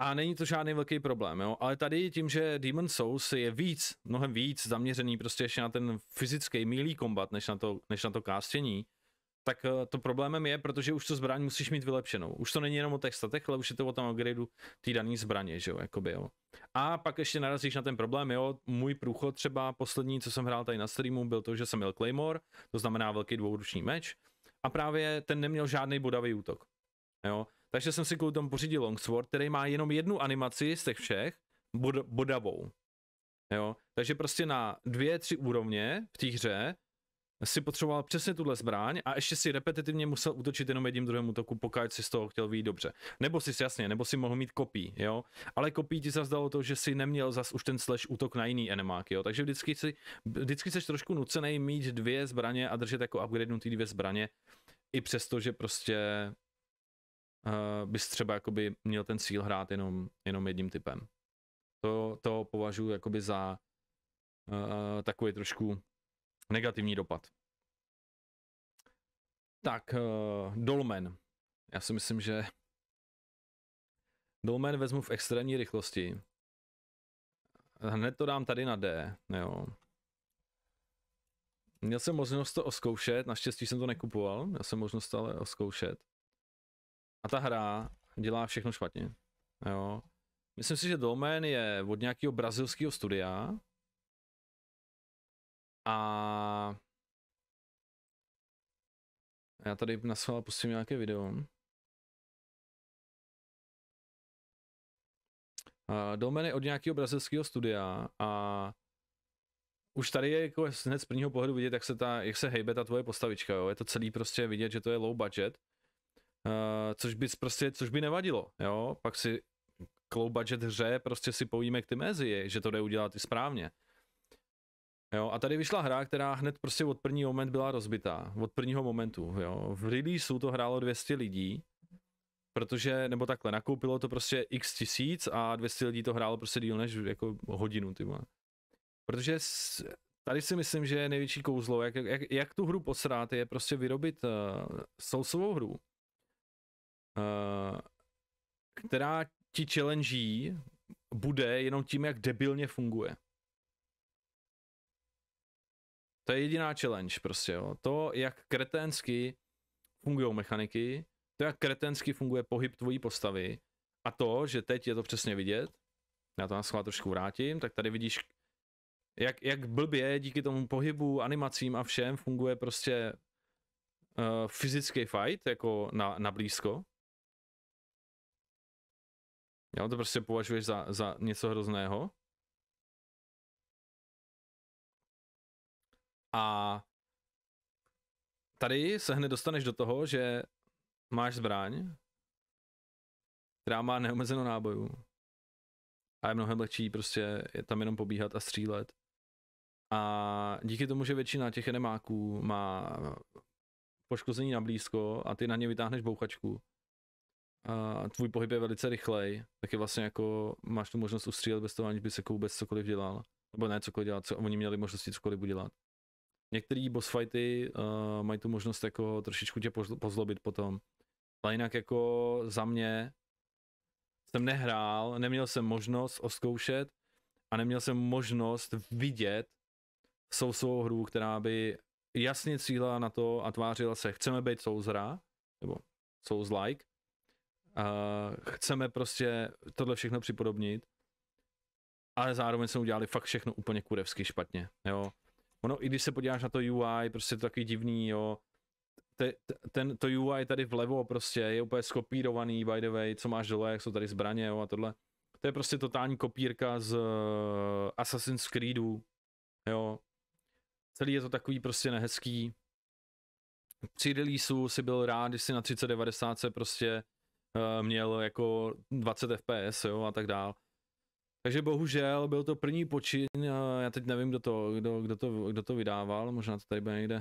Speaker 1: A není to žádný velký problém, jo. Ale tady tím, že Demon Souls je víc, mnohem víc zaměřený prostě ještě na ten fyzický melee kombat, než na to, než na to kástění, tak eh, to problémem je, protože už to zbraň musíš mít vylepšenou. Už to není jenom o těch statech, ale už je to o tom upgradeu té dané zbraně, že jo, jakoby jo. A pak ještě narazíš na ten problém, jo, můj průchod třeba poslední, co jsem hrál tady na streamu, byl to, že jsem měl Claymore, to znamená velký dvouruční meč, a právě ten neměl žádný bodavý útok. Jo, takže jsem si kvůli tomu pořídil Longsword, který má jenom jednu animaci z těch všech, bod, bodavou. Jo, takže prostě na dvě, tři úrovně v té hře si potřeboval přesně tuhle zbraň a ještě si repetitivně musel útočit jenom jedním druhém útoku, pokud si z toho chtěl vyjít dobře. Nebo si jasně, nebo si mohl mít kopí, jo. Ale kopí ti zazdalo to, že si neměl zas už ten slash útok na jiný enemák, jo. Takže vždycky, si, vždycky seš trošku nucený mít dvě zbraně a držet jako upgradenutý dvě zbraně, i přesto, že prostě uh, bys třeba jakoby měl ten cíl hrát jenom, jenom jedním typem. To, to považuji jakoby za uh, eh, takový trošku negativní dopad. Tak, uh, dolmen. Já si myslím, že dolmen vezmu v extrémní rychlosti. Hned to dám tady na D, jo. Měl jsem možnost to oskoušet, naštěstí jsem to nekupoval, měl jsem možnost to ale oskoušet. A ta hra dělá všechno špatně, jo. Myslím si, že Dolmen je od nějakého brazilského studia,
Speaker 2: a já tady na schvál pustím nějaké video. Uh,
Speaker 1: Dolmen je od nějakého brazilského studia a už tady je jako hned z prvního pohledu vidět, jak se, ta, jak se hejbe ta tvoje postavička, jo? je to celý prostě vidět, že to je low budget, uh, což by prostě, což by nevadilo, jo, pak si low budget hře prostě si povíme k ty mezi, že to jde udělat i správně. Jo, a tady vyšla hra, která hned prostě od první moment byla rozbitá, od prvního momentu, jo. V releaseu to hrálo 200 lidí, protože, nebo takhle, nakoupilo to prostě x tisíc a 200 lidí to hrálo prostě díl než jako hodinu, ty Protože tady si myslím, že je největší kouzlo, jak, jak, jak tu hru posrát, je prostě vyrobit uh, eh, sousovou hru, uh, která ti challenge bude jenom tím, jak debilně funguje. To je jediná challenge prostě, jo. To, jak kreténsky fungují mechaniky, to, jak kreténsky funguje pohyb tvojí postavy a to, že teď je to přesně vidět, já to na schvál trošku vrátím, tak tady vidíš, jak, jak blbě díky tomu pohybu, animacím a všem funguje prostě uh, fyzický fight, jako na, na blízko. Já to prostě považuješ za, za něco hrozného. A tady se hned dostaneš do toho, že máš zbraň, která má neomezenou nábojů. A je mnohem lehčí prostě je tam jenom pobíhat a střílet. A díky tomu, že většina těch enemáků má poškození na blízko a ty na ně vytáhneš bouchačku, a tvůj pohyb je velice rychlej, tak je vlastně jako máš tu možnost ustřílet bez toho, aniž by se jako vůbec cokoliv dělal. Nebo ne cokoliv dělat, co, oni měli možnosti cokoliv udělat. Některé boss fighty uh, mají tu možnost jako trošičku tě pozlobit potom. Ale jinak jako za mě jsem nehrál, neměl jsem možnost oskoušet a neměl jsem možnost vidět sousovou hru, která by jasně cílila na to a tvářila se, chceme být souzra, nebo souzlike. like uh, chceme prostě tohle všechno připodobnit, ale zároveň jsme udělali fakt všechno úplně kurevsky špatně, jo ono, i když se podíváš na to UI, prostě je to takový divný, jo, te, ten, to UI tady vlevo prostě je úplně skopírovaný, by the way, co máš dole, jak jsou tady zbraně, jo, a tohle. To je prostě totální kopírka z uh, Assassin's Creedu, jo. Celý je to takový prostě nehezký. Při releaseu si byl rád, když si na 3090 prostě uh, měl jako 20 fps, jo, a tak dále. Takže bohužel byl to první počin, já teď nevím, kdo to, kdo, kdo to, kdo to vydával, možná to tady bude někde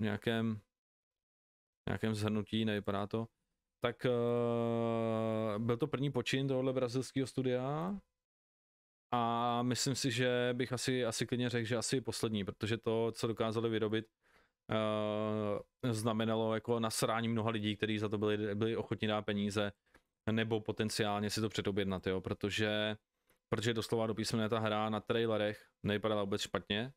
Speaker 1: v nějakém, nějakém zhrnutí, nevypadá to. Tak uh, byl to první počin tohohle brazilského studia a myslím si, že bych asi, asi klidně řekl, že asi poslední, protože to, co dokázali vyrobit, uh, znamenalo jako nasrání mnoha lidí, kteří za to byli, byli ochotni dát peníze nebo potenciálně si to předobjednat, jo, protože, protože doslova do písmene ta hra na trailerech nevypadala vůbec špatně,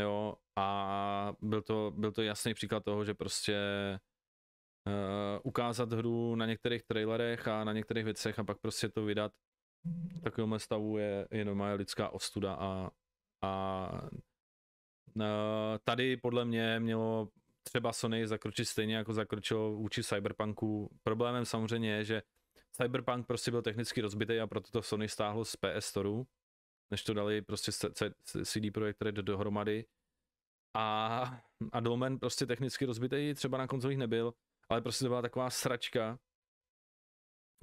Speaker 1: jo, a byl to, byl to jasný příklad toho, že prostě uh, ukázat hru na některých trailerech a na některých věcech a pak prostě to vydat v takovém stavu je jenom moje lidská ostuda a, a uh, tady podle mě mělo třeba Sony zakročit stejně jako zakročilo vůči Cyberpunku. Problémem samozřejmě je, že Cyberpunk prostě byl technicky rozbitý a proto to Sony stáhlo z PS Storeu, než to dali prostě CD Projekt Red dohromady. A, a Dolmen prostě technicky rozbitý třeba na konzolích nebyl, ale prostě to byla taková sračka,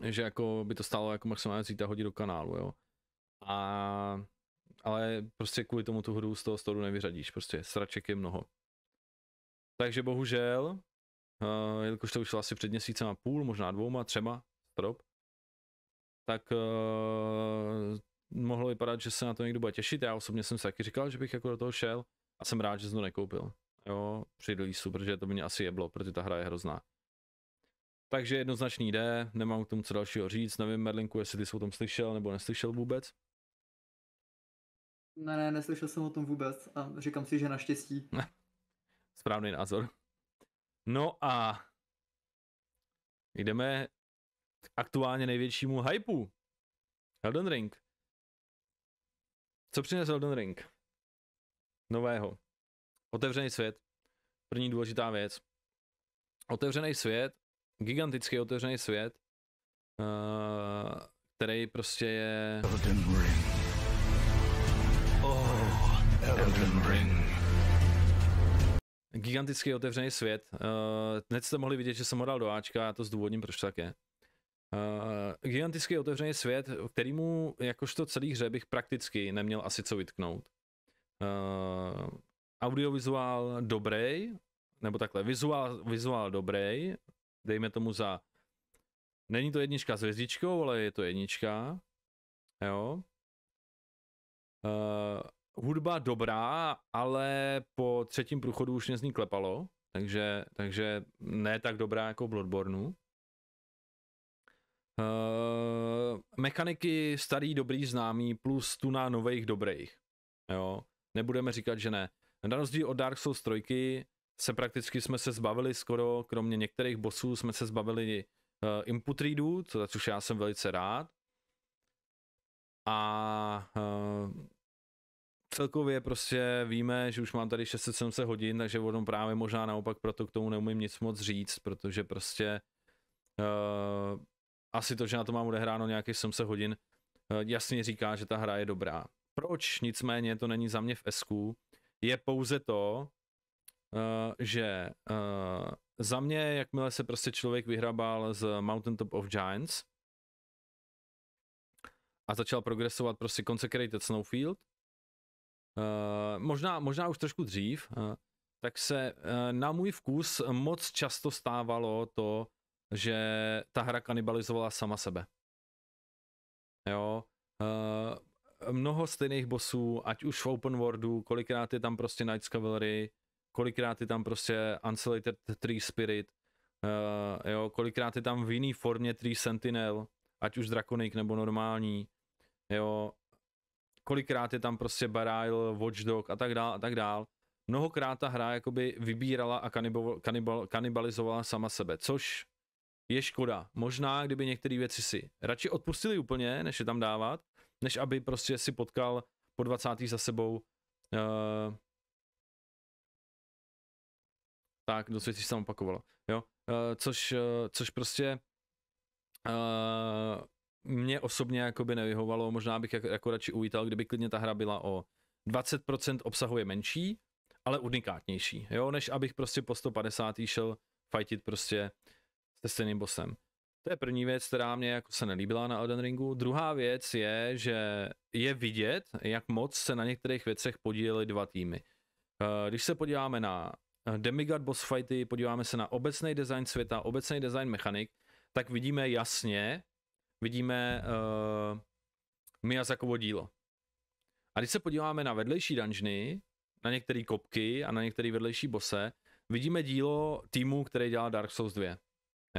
Speaker 1: že jako by to stálo jako maximálně zítra hodit do kanálu, jo. A, ale prostě kvůli tomu tu hru z toho storu nevyřadíš, prostě sraček je mnoho. Takže bohužel, uh, jelikož to vyšlo asi před měsícem a půl, možná dvouma, třema, strop, tak uh, mohlo vypadat, že se na to někdo bude těšit. Já osobně jsem si taky říkal, že bych jako do toho šel a jsem rád, že jsem to nekoupil. Jo, při releaseu, protože to by mě asi jeblo, protože ta hra je hrozná. Takže jednoznačný jde, nemám k tomu co dalšího říct, nevím Merlinku, jestli ty jsi o tom slyšel nebo neslyšel vůbec.
Speaker 3: Ne, ne, neslyšel jsem o tom vůbec a říkám si, že naštěstí.
Speaker 1: Správný názor. No a jdeme k aktuálně největšímu hypeu. Elden Ring. Co přinesl Elden Ring? Nového. Otevřený svět. První důležitá věc. Otevřený svět, gigantický otevřený svět, eh, který prostě je... Elden Ring. Oh, Elden Ring. Gigantický otevřený svět. Uh, hned jste mohli vidět, že jsem ho dal do Ačka, já to zdůvodním, proč tak je. Uh, eh, gigantický otevřený svět, kterýmu jakožto celý hře bych prakticky neměl asi co vytknout. Uh, eh, audiovizuál dobrý, nebo takhle, vizuál, vizuál dobrý, dejme tomu za, není to jednička s hvězdičkou, ale je to jednička, jo. Uh, hudba dobrá, ale po třetím průchodu už mě z ní klepalo, takže, takže ne tak dobrá jako Bloodborne. Uh, mechaniky starý dobrý známý plus tuna nových dobrých. Jo, nebudeme říkat, že ne. Na rozdíl od Dark Souls 3 se prakticky jsme se zbavili skoro, kromě některých bossů, jsme se zbavili uh, input readů, což já jsem velice rád. A uh, celkově prostě víme, že už mám tady 600-700 hodin, takže o tom právě možná naopak proto k tomu neumím nic moc říct, protože prostě uh, asi to, že na to mám odehráno nějakých 700 hodin, eh, jasně říká, že ta hra je dobrá. Proč nicméně to není za mě v SQ, je pouze to, eh, že eh, za mě, jakmile se prostě člověk vyhrabal z Mountain Top of Giants a začal progresovat prostě Consecrated Snowfield, možná, možná už trošku dřív, tak se na můj vkus moc často stávalo to, že ta hra kanibalizovala sama sebe. Jo, uh, mnoho stejných bosů, ať už v open worldu, kolikrát je tam prostě Night Cavalry, kolikrát je tam prostě Uncelated Tree Spirit, uh, jo, kolikrát je tam v jiný formě Tree Sentinel, ať už Draconic nebo normální, jo, kolikrát je tam prostě Barail, Watchdog a tak dál a tak dál. Mnohokrát ta hra jakoby vybírala a kanibal, kanibal, kanibalizovala sama sebe, což je škoda. Možná, kdyby některé věci si radši odpustili úplně, než je tam dávat, než aby prostě si potkal po 20. za sebou uh, tak, do se tam opakovalo, jo, uh, což, uh, což prostě uh, mě osobně jakoby nevyhovalo, možná bych jako, jako radši uvítal, kdyby klidně ta hra byla o 20% obsahuje menší, ale unikátnější, jo, než abych prostě po 150. šel fightit prostě se stejným bosem. To je první věc, která mě jako se nelíbila na Elden Ringu. Druhá věc je, že je vidět, jak moc se na některých věcech podílely dva týmy. Eh, když se podíváme na eh, Demigod boss fighty, podíváme se na obecný design světa, obecný design mechanik, tak vidíme jasně, vidíme uh, Miyazakovo dílo. A když se podíváme na vedlejší dungeony, na některé kopky a na některé vedlejší bose, vidíme dílo týmu, který dělá Dark Souls 2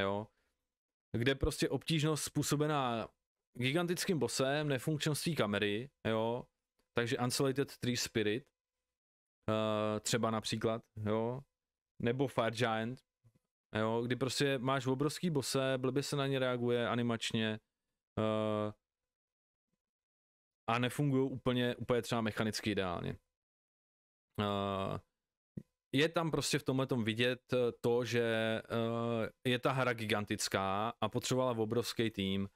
Speaker 1: jo, kde prostě obtížnost způsobená gigantickým bosem, nefunkčností kamery, jo, takže Unsolated Tree Spirit, uh, třeba například, jo, nebo Fire Giant, jo, kdy prostě máš obrovský bose, blbě se na ně reaguje animačně, uh, a nefungují úplně, úplně třeba mechanicky ideálně. Uh, je tam prostě v tomhle vidět eh, to, že eh, je ta hra gigantická a potřebovala obrovský tým.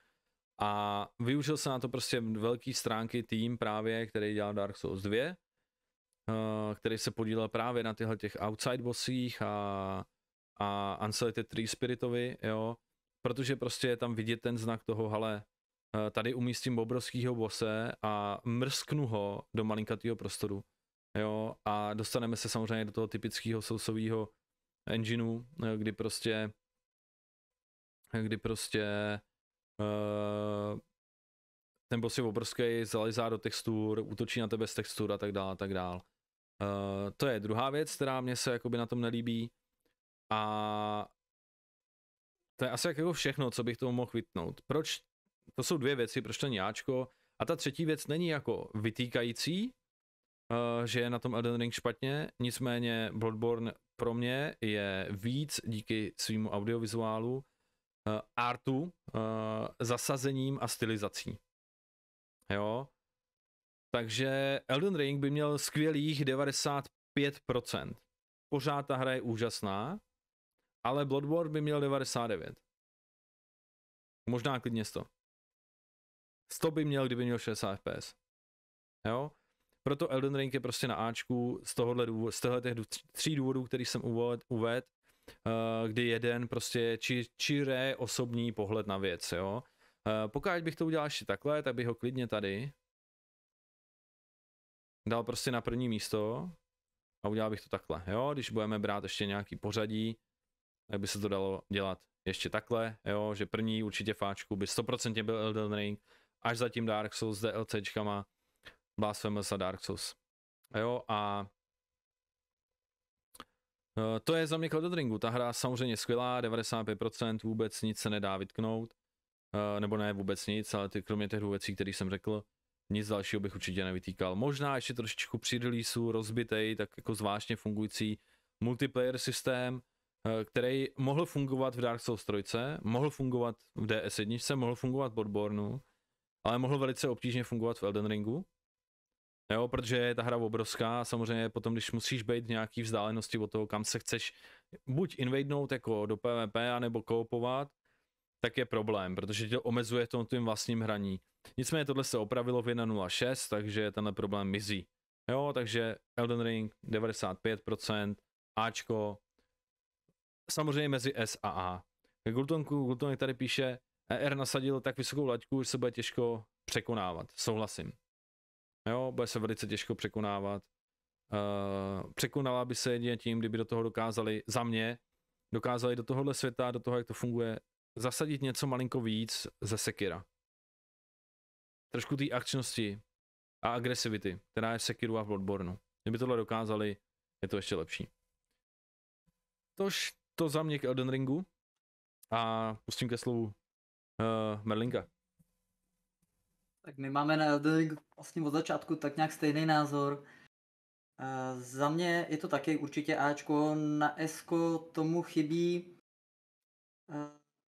Speaker 1: A využil se na to prostě velký stránky tým právě, který dělal Dark Souls 2, eh, který se podílel právě na těchto těch outside bossích a, a Unselected Tree Spiritovi, jo, protože prostě je tam vidět ten znak toho, ale tady umístím obrovskýho bose a mrsknu ho do malinkatého prostoru jo, a dostaneme se samozřejmě do toho typického sousového engineu, eh, kdy prostě kdy prostě uh, ten boss je obrovský, zalizá do textur, útočí na tebe z textur a tak dále a tak dále. Uh, to je druhá věc, která mě se jakoby na tom nelíbí a to je asi jako všechno, co bych tomu mohl vytnout. Proč, to jsou dvě věci, proč ten jáčko a ta třetí věc není jako vytýkající, Eh, že je na tom Elden Ring špatně, nicméně Bloodborne pro mě je víc díky svýmu audiovizuálu, uh, artu, uh, zasazením a stylizací. Jo? Takže Elden Ring by měl skvělých 95%. Pořád ta hra je úžasná, ale Bloodborne by měl 99. Možná klidně 100. 100 by měl, kdyby měl 60 FPS. Jo? Proto Elden Ring je prostě na Ačku z tohohle důvodu, z těchto těch tří důvodů, který jsem uvedl, eh, kdy jeden prostě je či, čiré osobní pohled na věc, jo. Eh, pokud bych to udělal ještě takhle, tak bych ho klidně tady dal prostě na první místo a udělal bych to takhle, jo. Když budeme brát ještě nějaký pořadí, tak by se to dalo dělat ještě takhle, jo, že první určitě fáčku by 100% byl Elden Ring, až zatím Dark Souls s DLCčkama, Blasphemous a Dark Souls. Jo, a e, to je za mě Cloud Ringu, ta hra samozřejmě skvělá, 95%, vůbec nic se nedá vytknout, e, nebo ne vůbec nic, ale ty, kromě těch věcí, které jsem řekl, nic dalšího bych určitě nevytýkal. Možná ještě trošičku při releaseu rozbitej, tak jako zvláštně fungující multiplayer systém, e, který mohl fungovat v Dark Souls 3, mohl fungovat v DS1, mohl fungovat v Bloodborne, ale mohl velice obtížně fungovat v Elden Ringu, Jo, protože je ta hra obrovská a samozřejmě potom, když musíš být v nějaký vzdálenosti od toho, kam se chceš buď invadnout jako do PvP, anebo koupovat, tak je problém, protože tě omezuje to tím vlastním hraní. Nicméně tohle se opravilo v 1.06, takže tenhle problém mizí. Jo, takže Elden Ring 95%, Ačko, samozřejmě mezi S a A. Glutoniku, Glutonik tady píše, ER nasadil tak vysokou laťku, že se bude těžko překonávat. Souhlasím. Jo, bude se velice těžko překonávat. Uh, překonala by se jedině tím, kdyby do toho dokázali, za mě, dokázali do tohohle světa, do toho, jak to funguje, zasadit něco malinko víc ze Sekira. Trošku té akčnosti a agresivity, která je v Sekiru a v Bloodborne. Kdyby tohle dokázali, je to ještě lepší. Tož to za mě k Elden Ringu a pustím ke slovu uh, Merlinka.
Speaker 3: Tak my máme na Elden Ring vlastně od začátku tak nějak stejný názor. E, za mě je to taky určitě Ačko, na Sko tomu chybí e,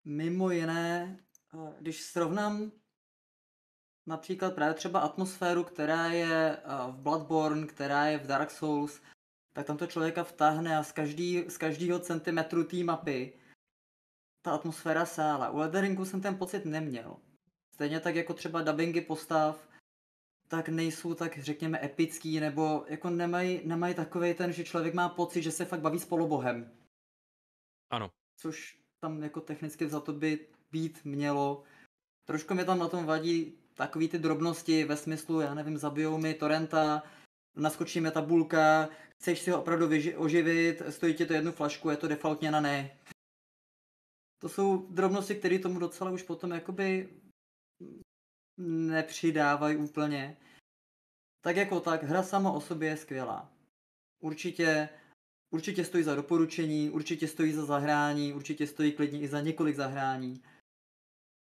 Speaker 3: mimo jiné, e, když srovnám například právě třeba atmosféru, která je v Bloodborne, která je v Dark Souls, tak tam to člověka vtáhne a z, každý, z každého centimetru té mapy ta atmosféra sála. U Elderingu jsem ten pocit neměl. Stejně tak jako třeba dubbingy postav, tak nejsou tak, řekněme, epický, nebo jako nemají, nemají takový ten, že člověk má pocit, že se fakt baví s polobohem. Ano. Což tam jako technicky za to by být mělo. Trošku mi tam na tom vadí takový ty drobnosti ve smyslu, já nevím, zabijou mi torrenta, naskočí mi tabulka, chceš si ho opravdu vyži- oživit, stojí ti to jednu flašku, je to defaultně na ne. To jsou drobnosti, které tomu docela už potom jakoby nepřidávají úplně. Tak jako tak, hra sama o sobě je skvělá. Určitě, určitě stojí za doporučení, určitě stojí za zahrání, určitě stojí klidně i za několik zahrání.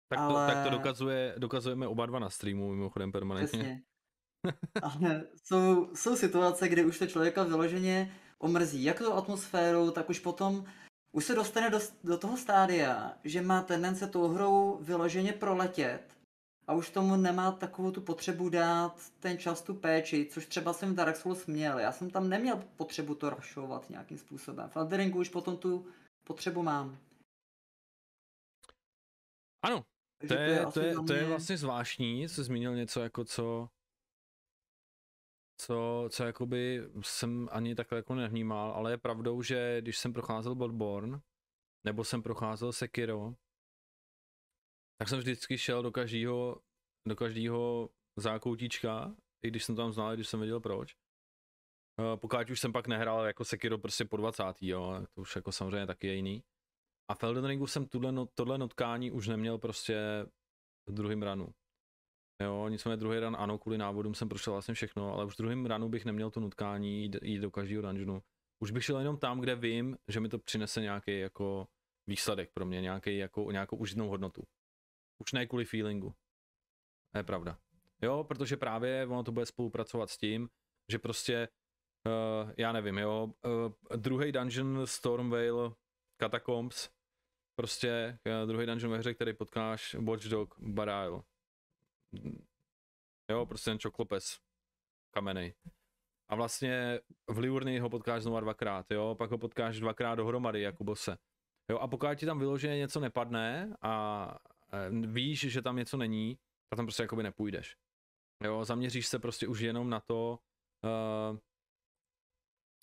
Speaker 3: Tak to, ale... tak to
Speaker 1: dokazuje, dokazujeme oba dva na streamu, mimochodem permanentně. Přesně.
Speaker 3: ale jsou, jsou situace, kdy už to člověka vyloženě omrzí jak tou atmosférou, tak už potom už se dostane do, do toho stádia, že má tendence tou hrou vyloženě proletět a už tomu nemá takovou tu potřebu dát ten čas tu péči, což třeba jsem v Dark Souls měl. Já jsem tam neměl potřebu to rašovat nějakým způsobem. V Elderingu už potom tu potřebu mám.
Speaker 2: Ano, to je,
Speaker 3: to, je, to, je, to je vlastně
Speaker 1: zvláštní, jsi zmínil něco jako co, co, co jakoby jsem ani takhle jako nevnímal, ale je pravdou, že když jsem procházel Bloodborne, nebo jsem procházel Sekiro, tak jsem vždycky šel do každého, do každého zákoutíčka, i když jsem tam znal, i když jsem věděl proč. Eh, pokud už jsem pak nehrál jako Sekiro prostě po 20. Jo, to už jako samozřejmě taky je jiný. A v Elden Ringu jsem tuto, tohle notkání už neměl prostě v druhém ranu. Jo, nicméně druhý ran ano, kvůli návodům jsem prošel vlastně všechno, ale už v druhém ranu bych neměl to nutkání jít do každého dungeonu. Už bych šel jenom tam, kde vím, že mi to přinese nějaký jako výsledek pro mě, nějaký, jako, nějakou užitnou hodnotu. Už ne kvůli feelingu. To je pravda. Jo, protože právě ono to bude spolupracovat s tím, že prostě, uh, já nevím, jo, uh, eh, druhý dungeon Stormvale Catacombs, prostě uh, eh, druhý dungeon ve hře, který potkáš Watchdog Barail. Jo, prostě ten čoklopes kamenej. A vlastně v Liurny ho potkáš znovu dvakrát, jo, pak ho potkáš dvakrát dohromady jako bose. Jo, a pokud ti tam vyloženě něco nepadne a Eh, víš, že tam něco není, a tam prostě jakoby nepůjdeš. Jo, zaměříš se prostě už jenom na to, uh,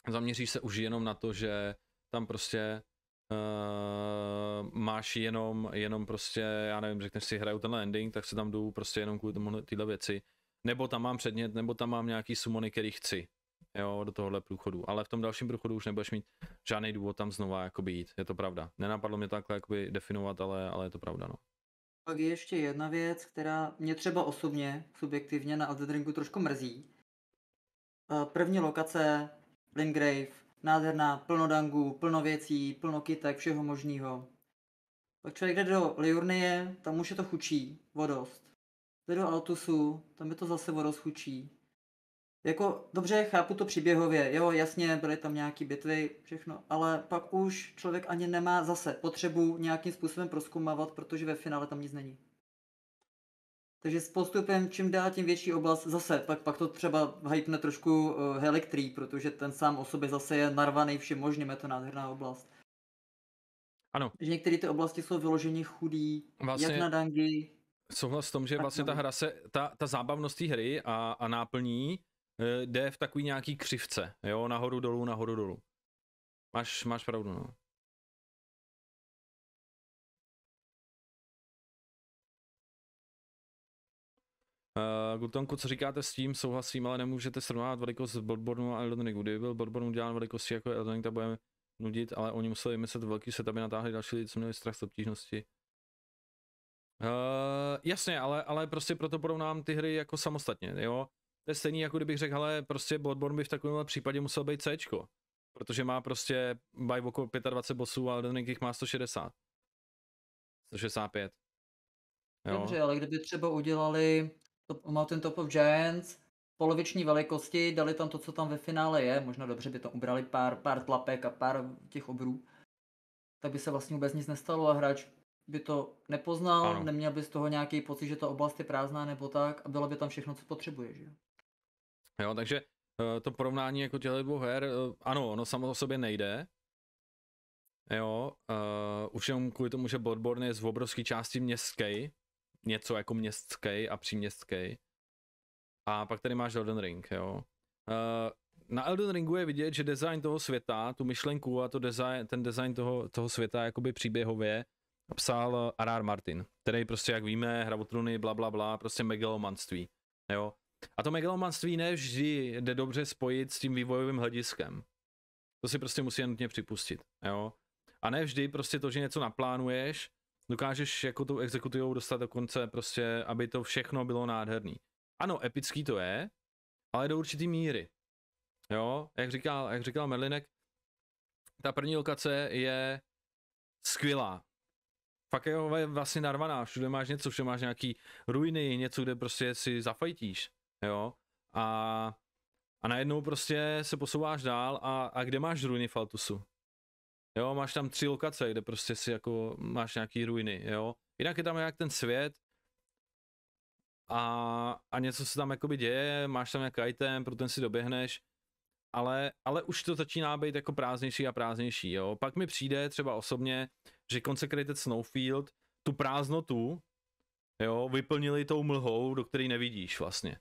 Speaker 1: zaměříš se už jenom na to, že tam prostě uh, máš jenom, jenom prostě, já nevím, řekneš si, hraju tenhle ending, tak se tam jdu prostě jenom kvůli tomu tyhle věci. Nebo tam mám předmět, nebo tam mám nějaký sumony, který chci, jo, do tohohle průchodu. Ale v tom dalším průchodu už nebudeš mít žádný důvod tam znova jakoby jít, je to pravda. Nenapadlo mě takhle jakoby definovat, ale, ale je to pravda, no.
Speaker 3: Pak je ještě jedna věc, která mě třeba osobně, subjektivně na Elden Ringu trošku mrzí. Eh, první lokace, Lingrave, nádherná, plno dangů, plno věcí, plno kytek, všeho možného. Pak člověk jde do Liurnie, tam už je to chučí, vodost. Jde do Altusu, tam je to zase vodost chučí jako dobře, chápu to příběhově, jo, jasně, byly tam nějaké bitvy, všechno, ale pak už člověk ani nemá zase potřebu nějakým způsobem proskoumávat, protože ve finále tam nic není. Takže s postupem čím dál tím větší oblast zase, pak, pak to třeba hypne trošku uh, eh, Helictree, protože ten sám o sobě zase je narvaný všem možným, je to nádherná oblast. Ano. Že některé ty oblasti jsou vyloženě chudý, vlastně... jak na dangy. Souhlas s tom,
Speaker 1: že vlastně no. ta hra se, ta, ta zábavnost té hry a, a náplní Eh,
Speaker 2: jde v takový nějaký křivce, jo, nahoru dolů, nahoru dolů. Máš, máš pravdu, no. Uh, eh, Gultonku, co říkáte s tím, souhlasím, ale nemůžete srovnávat
Speaker 1: velikost Bloodborne a Elden Ringu. Kdyby byl Bloodborne udělán velikosti jako Elden Ring, tak budeme nudit, ale oni museli vymyslet velký set, aby natáhli další lidi, co měli strach z obtížnosti. Uh, jasně, ale, ale prostě proto porovnám ty hry jako samostatně, jo. To je stejný, jako kdybych řekl, ale prostě Bloodborne by v takovém případě musel být C, protože má prostě by okolo 25 bosů, ale Elden Ring jich má 160. 165. Jo. Dobře,
Speaker 3: ale kdyby třeba udělali top, Mountain Top of Giants poloviční velikosti, dali tam to, co tam ve finále je, možná dobře by to ubrali pár, pár tlapek a pár těch obrů, tak by se vlastně vůbec nic nestalo a hráč by to nepoznal, ano. neměl by z toho nějaký pocit, že ta oblast je prázdná nebo tak a bylo by tam všechno, co potřebuje, že jo?
Speaker 1: Jo, takže eh, to porovnání jako těchto dvou her, eh, ano, ono samo o sobě nejde, Jo, uh, už jenom kvůli tomu, že Bloodborne je z obrovské části městský, něco jako městský a příměstský. A pak tady máš Elden Ring, jo. Uh, na Elden Ringu je vidět, že design toho světa, tu myšlenku a to design, ten design toho, toho světa jakoby příběhově psal Arar Martin, který prostě, jak víme, hra o truny, bla, bla, bla, prostě megalomanství, jo. A to megalomanství ne vždy jde dobře spojit s tím vývojovým hlediskem. To si prostě musí nutně připustit, jo. A ne vždy prostě to, že něco naplánuješ, dokážeš jako tu exekutivou dostat do konce prostě, aby to všechno bylo nádherný. Ano, epický to je, ale do určitý míry. Jo, jak říkal, jak říkal Merlinek, ta první lokace je skvělá. Fakt je vlastně narvaná, všude máš něco, všude máš nějaký ruiny, něco, kde prostě si zafajtíš jo, a, a najednou prostě se posouváš dál a, a kde máš ruiny Faltusu? Jo, máš tam tři lokace, kde prostě si jako máš nějaký ruiny, jo. Jinak je tam nějak ten svět a, a něco se tam jakoby děje, máš tam nějaký item, pro ten si doběhneš, ale, ale už to začíná být jako prázdnější a prázdnější, jo. Pak mi přijde třeba osobně, že Consecrated Snowfield tu prázdnotu, jo, vyplnili tou mlhou, do které nevidíš vlastně.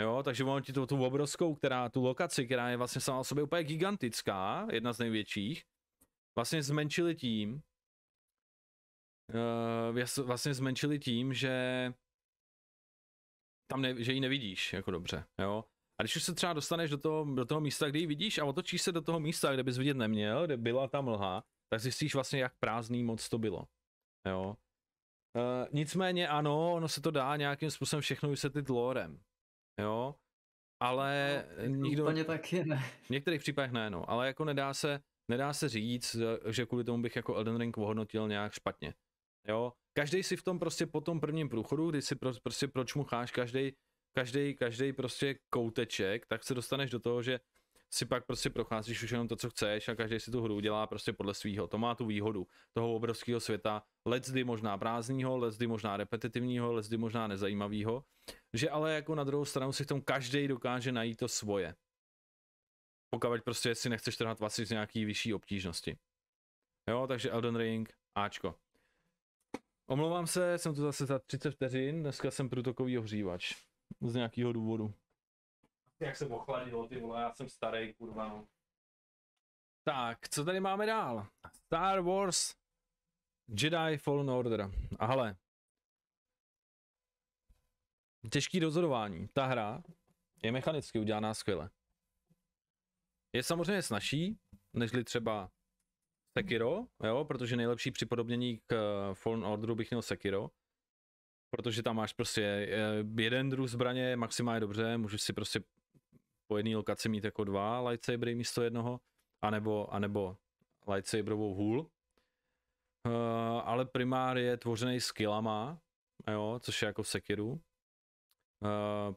Speaker 1: Jo, takže mám ti tu, tu obrovskou, která, tu lokaci, která je vlastně sama o sobě úplně gigantická, jedna z největších, vlastně zmenšili tím, uh, vlastně zmenšili tím, že tam ne, že ji nevidíš jako dobře, jo. A když už se třeba dostaneš do toho, do toho místa, kde ji vidíš a otočíš se do toho místa, kde bys vidět neměl, kde byla ta mlha, tak zjistíš vlastně, jak prázdný moc to bylo, jo. Uh, nicméně ano, ono se to dá nějakým způsobem všechno vysvětlit lorem, jo, ale no, eh, nikdo... Úplně taky ne. V některých případech ne, no, ale jako nedá se, nedá se říct, eh, že kvůli tomu bych jako Elden Ring ohodnotil nějak špatně, jo. Každý si v tom prostě po tom prvním průchodu, kdy si pro, prostě pročmucháš každý každý každý prostě kouteček, tak se dostaneš do toho, že si pak prostě procházíš už jenom to, co chceš a každý si tu hru dělá prostě podle svého. To má tu výhodu toho obrovského světa, lecdy možná prázdního, lecdy možná repetitivního, lecdy možná nezajímavého, že ale jako na druhou stranu si v tom každý dokáže najít to svoje. Pokud prostě si nechceš trhat vlastně z nějaký vyšší obtížnosti. Jo, takže Elden Ring, Ačko. Omlouvám se, jsem tu zase za 30 vteřin, dneska jsem průtokový ohřívač. Z nějakého důvodu. Jak se pochladilo, ty vole, já jsem starý, kurva, no. Tak, co tady máme dál? Star Wars Jedi Fallen Order. A hele. Těžký dozorování. Ta hra je mechanicky udělaná skvěle. Je samozřejmě snažší, nežli třeba Sekiro, jo, protože nejlepší připodobnění k eh, Fallen Orderu bych měl Sekiro, protože tam máš prostě eh, jeden druh zbraně, maximálně dobře, můžeš si prostě po jedné lokaci mít jako dva lightsabery místo jednoho, anebo, anebo lightsaberovou hůl. Uh, ale primár je tvořený skillama, jo, což je jako v Sekiru. Uh,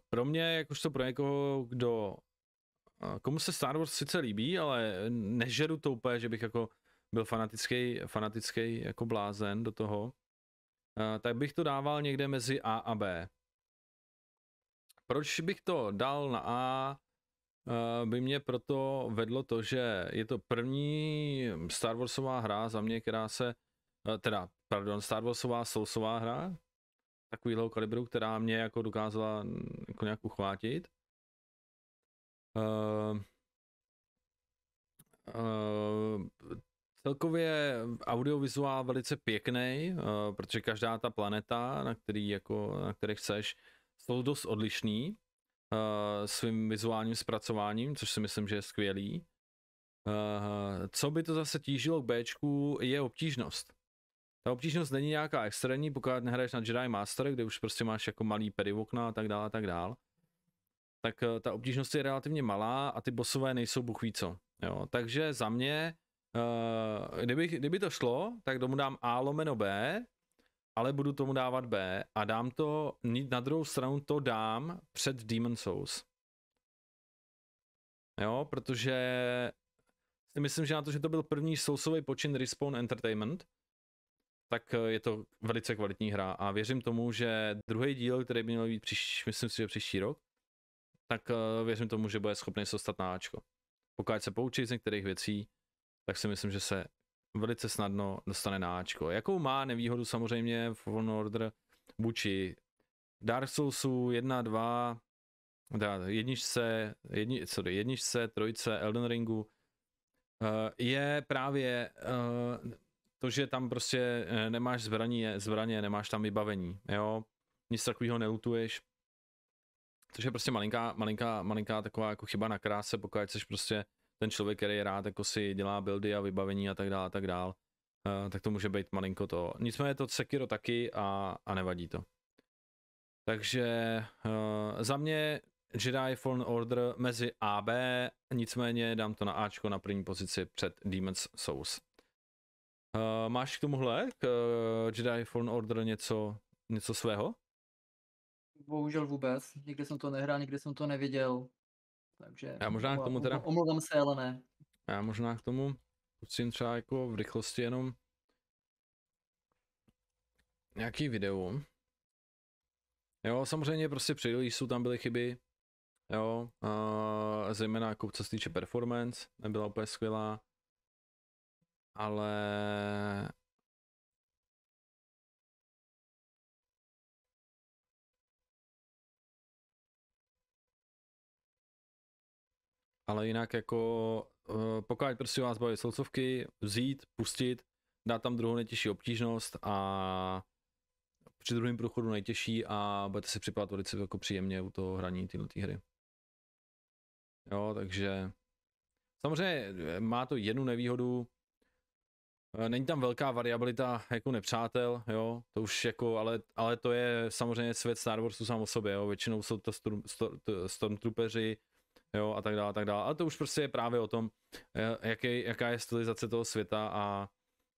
Speaker 1: pro mě, jakožto pro někoho, kdo eh, komu se Star Wars sice líbí, ale nežeru to úplně, že bych jako byl fanatický, fanatický jako blázen do toho, tak bych to dával někde mezi A a B. Proč bych to dal na A? Eh, by mě proto vedlo to, že je to první Star Warsová hra za mě, která se, eh, teda, pardon, Star Warsová Soulsová hra, takovýhleho kalibru, která mě jako dokázala mm, jako nějak uchvátit. Uh, uh, celkově audiovizuál velice pěkný, uh, protože každá ta planeta, na, který jako, na které chceš, jsou dost odlišný. Eh, svým vizuálním zpracováním, což si myslím, že je skvělý. Eh, co by to zase tížilo k Bčku je obtížnost. Ta obtížnost není nějaká extrémní, pokud nehraješ na Jedi Master, kde už prostě máš jako malý okna a tak dále a tak dále, tak eh, ta obtížnost je relativně malá a ty bosové nejsou buchví co. Jo, takže za mě, kdyby, kdyby to šlo, tak tomu dám A lomeno B, ale budu tomu dávat B a dám to, na druhou stranu to dám před Demon Souls. Jo, protože si myslím, že na to, že to byl první Soulsový počin Respawn Entertainment, tak eh, je to velice kvalitní hra a věřím tomu, že druhý díl, který by měl být příští, myslím si, že příští rok, tak eh, věřím tomu, že bude schopný se dostat na Ačko. Pokud se poučí z některých věcí, tak si myslím, že se velice snadno dostane náčko. Jakou má nevýhodu samozřejmě Fallen Order vůči Dark Soulsu 1, 2, teda jedničce, jedni, sorry, jedničce, trojce, Elden Ringu, eh, je právě eh, to, že tam prostě eh, nemáš zbraní, zbraně nemáš tam vybavení, jo, nic takového nelutuješ, což je prostě malinká, malinká, malinká taková jako chyba na kráse, pokud jsi prostě ten člověk, který rád jako si dělá buildy a vybavení a tak dále a tak dále, uh, tak to může být malinko to. Nicméně to Sekiro taky a, a nevadí to. Takže uh, za mě Jedi Fallen Order mezi A B, nicméně dám to na Ačko na první pozici před Demon's Souls. Uh, máš k tomuhle, k uh, Jedi Fallen Order něco, něco svého?
Speaker 3: Bohužel vůbec, nikdy jsem to nehrál, nikdy jsem to neviděl, takže já možná k tomu teda... Omlouvám se, ale ne.
Speaker 1: Já možná k tomu zkusím třeba jako v rychlosti jenom nějaký video. Jo, samozřejmě prostě při jsou tam byly chyby, jo, a zejména jako co se týče performance, nebyla úplně skvělá,
Speaker 2: ale ale jinak jako eh, pokud prostě vás baví solcovky, vzít,
Speaker 1: pustit, dát tam druhou nejtěžší obtížnost a při druhém průchodu nejtěžší a budete si připadat velice jako příjemně u toho hraní tyhle tý hry. Jo, takže samozřejmě eh, má to jednu nevýhodu, eh, Není tam velká variabilita jako nepřátel, jo, to už jako, ale, ale to je samozřejmě svět Star Warsu sám o sobě, jo, většinou jsou to storm, storm, stormtroopeři, jo, a tak dále, a tak dále. Ale to už prostě je právě o tom, eh, jaký, jaká je stylizace toho světa a,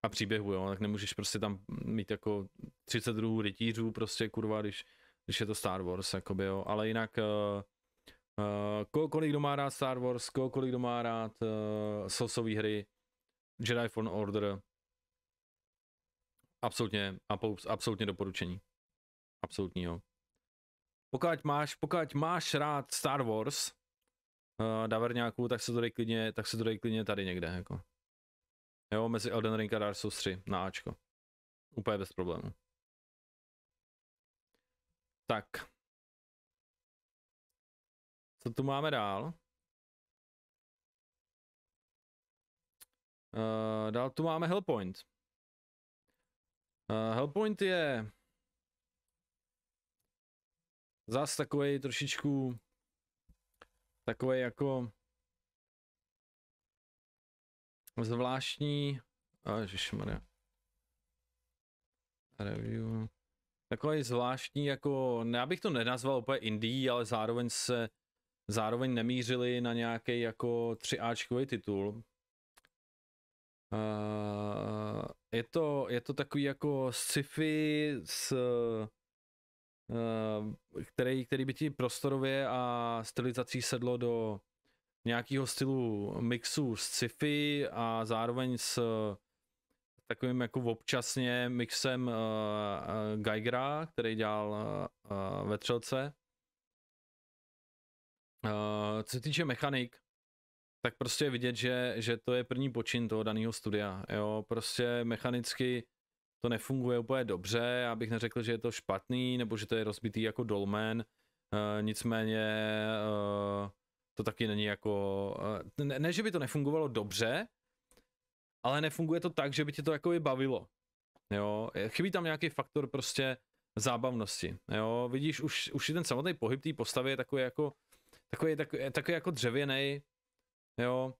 Speaker 1: a příběhu, jo, tak nemůžeš prostě tam mít jako 30 druhů rytířů, prostě kurva, když, když je to Star Wars, jakoby, jo, ale jinak uh, Uh, kohokoliv, kdo má rád Star Wars, kohokoliv, kdo má rád uh, sosové hry, Jedi Fallen Order, absolutně, absolutně doporučení. Absolutního. Pokud máš, pokud máš rád Star Wars, uh, eh, Daverňáků, tak se to dej klidně, tak se to dej klidně tady někde, jako. Jo,
Speaker 2: mezi Elden Ring a Dark Souls 3 na Ačko. Úplně bez problému. Tak. Co tu máme dál? Uh, dál
Speaker 1: tu máme Hellpoint. Uh, Hellpoint je zase takový trošičku takový jako zvláštní, a ježišmarja, review, takový zvláštní jako, já bych to nenazval úplně indie, ale zároveň se, zároveň nemířili na nějaký jako 3Ačkový titul. Uh, je, to, je to takový jako sci-fi s Eh, který, který by ti prostorově a stylizací sedlo do nějakého stylu mixu s sci-fi a zároveň s eh, takovým jako občasně mixem uh, uh, Geigera, který dělal uh, ve třelce. Uh, co se týče mechanik, tak prostě je vidět, že, že to je první počin toho daného studia. Jo, prostě mechanicky to nefunguje úplně dobře, já bych neřekl, že je to špatný, nebo že to je rozbitý jako dolmen, eh, nicméně eh, to taky není jako, eh, ne, ne, že by to nefungovalo dobře, ale nefunguje to tak, že by tě to jako by bavilo, jo, chybí tam nějaký faktor prostě zábavnosti, jo, vidíš, už, už i ten samotný pohyb té postavy je takový jako, takový, takový, takový jako dřevěný, jo,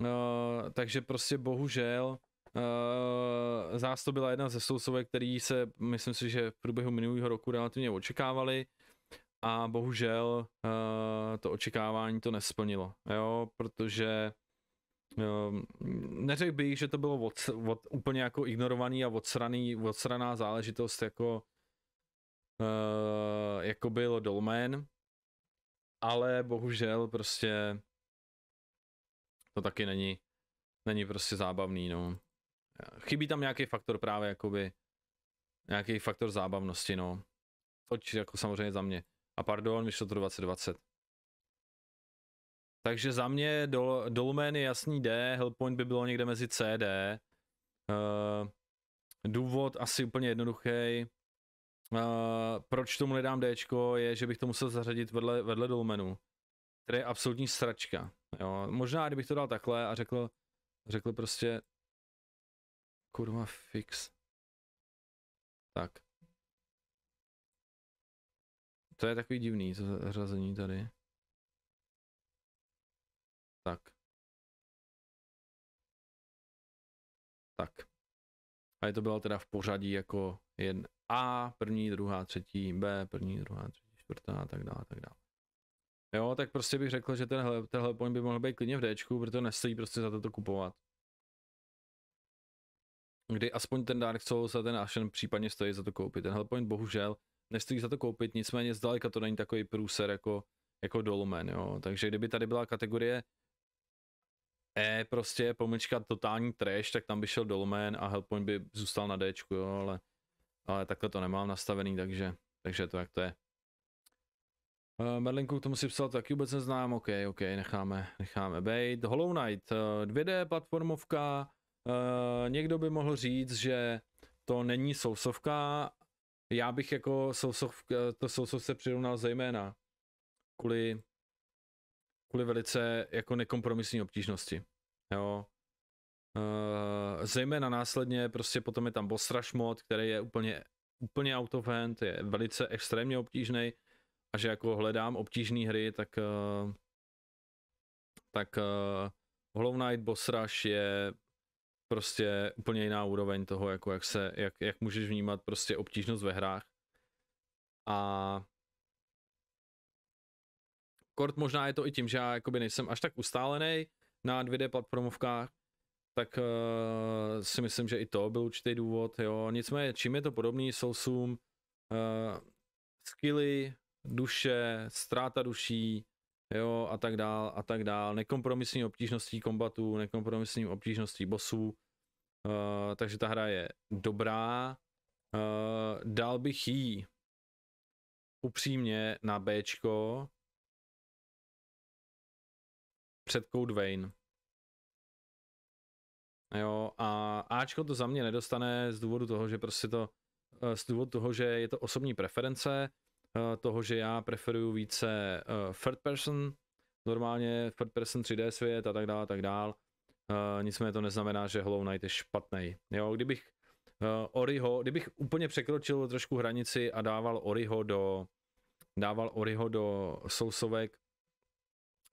Speaker 1: uh, takže prostě bohužel Eh, zás to byla jedna ze sousovek, který se, myslím si, že v průběhu minulého roku relativně očekávali a bohužel eh, to očekávání to nesplnilo, jo, protože ehm, neřekl bych, že to bylo od, od, úplně jako ignorovaný a odsraný, odsraná záležitost jako eh, jako byl Dolmen, ale bohužel prostě to taky není není prostě zábavný, no. Chybí tam nějaký faktor právě jakoby, nějaký faktor zábavnosti, no. Toč jako samozřejmě za mě. A pardon, vyšlo to 2020. Takže za mě dol, Dolmen je jasný D, Hellpoint by bylo někde mezi C, D. Uh, důvod asi úplně jednoduchý. Uh, eh, proč tomu nedám D, je, že bych to musel zařadit vedle, vedle Dolmenu, který je absolutní sračka. Jo. Možná, kdybych to dal takhle a řekl, řekl prostě
Speaker 2: Kurva fix. Tak. To je takový divný, to řazení tady. Tak. Tak. A je to bylo teda v pořadí jako jen A, první, druhá,
Speaker 1: třetí, B, první, druhá, třetí, čtvrtá a tak dále, tak dále. Jo, tak prostě bych řekl, že tenhle, tenhle point by mohl být klidně v Dčku, protože nestojí prostě za to to kupovat kdy aspoň ten Dark Souls a ten Ashen případně stojí za to koupit. Ten Hellpoint bohužel nestojí za to koupit, nicméně zdaleka to není takový průser jako, jako Dolmen, jo. Takže kdyby tady byla kategorie E prostě pomlčka totální trash, tak tam by šel Dolmen a Hellpoint by zůstal na D, jo, ale, ale takhle to nemám nastavený, takže, takže to jak to je. Eh, Merlinku k tomu si psal, taky vůbec neznám, ok, ok, necháme, necháme bejt. Hollow Knight, 2D eh, platformovka, Eh, někdo by mohl říct, že to není sousovka, já bych jako sousov, eh, to sousovce přirovnal zejména kvůli, kvůli velice jako nekompromisní obtížnosti, jo. Eh, zejména následně prostě potom je tam boss rush mod, který je úplně, úplně out of hand, je velice extrémně obtížný a že jako hledám obtížné hry, tak tak uh, Hollow Knight Boss Rush je prostě úplně jiná úroveň toho, jako jak, se, jak, jak můžeš vnímat prostě obtížnost ve hrách. A kort možná je to i tím, že já jakoby nejsem až tak ustálený na 2D platformovkách, tak uh, si myslím, že i to byl určitý důvod, jo. Nicméně, čím je to podobný Soulsům, uh, skilly, duše, ztráta duší, jo, a tak dál, a tak dál, nekompromisní obtížností kombatu, nekompromisní obtížností bosů, Uh, takže ta hra je dobrá. Uh, eh, dal bych jí
Speaker 2: upřímně na B před Code Vein. Jo, a
Speaker 1: Ačko to za mě nedostane z důvodu toho, že prostě to, eh, z důvodu toho, že je to osobní preference, toho, že já preferuju více third person, normálně third person 3D svět a tak dále, tak dále. Eh, nicméně to neznamená, že Hollow Knight je špatný. Jo, kdybych uh, Oriho, kdybych úplně překročil trošku hranici a dával Oriho do dával Oriho do sousovek,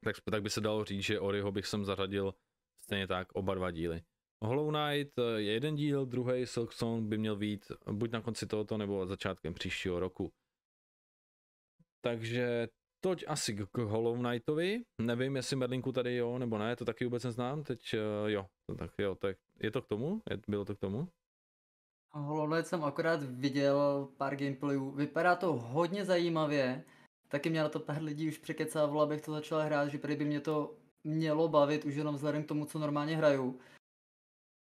Speaker 1: tak, tak by se dalo říct, že Oriho bych sem zařadil stejně tak oba dva díly. Hollow Knight eh, je jeden díl, druhý Silk Song by měl být buď na konci tohoto nebo začátkem příštího roku. Takže Toť asi k Hollow Knightovi, nevím jestli Merlinku tady jo nebo ne, to taky vůbec neznám, teď uh, jo, tak jo, tak je to k tomu, je, bylo to k tomu?
Speaker 3: Hollow Knight jsem akorát viděl pár gameplayů, vypadá to hodně zajímavě, taky mě na to pár lidí už překecávalo, abych to začal hrát, že prý by mě to mělo bavit už jenom vzhledem k tomu, co normálně hraju.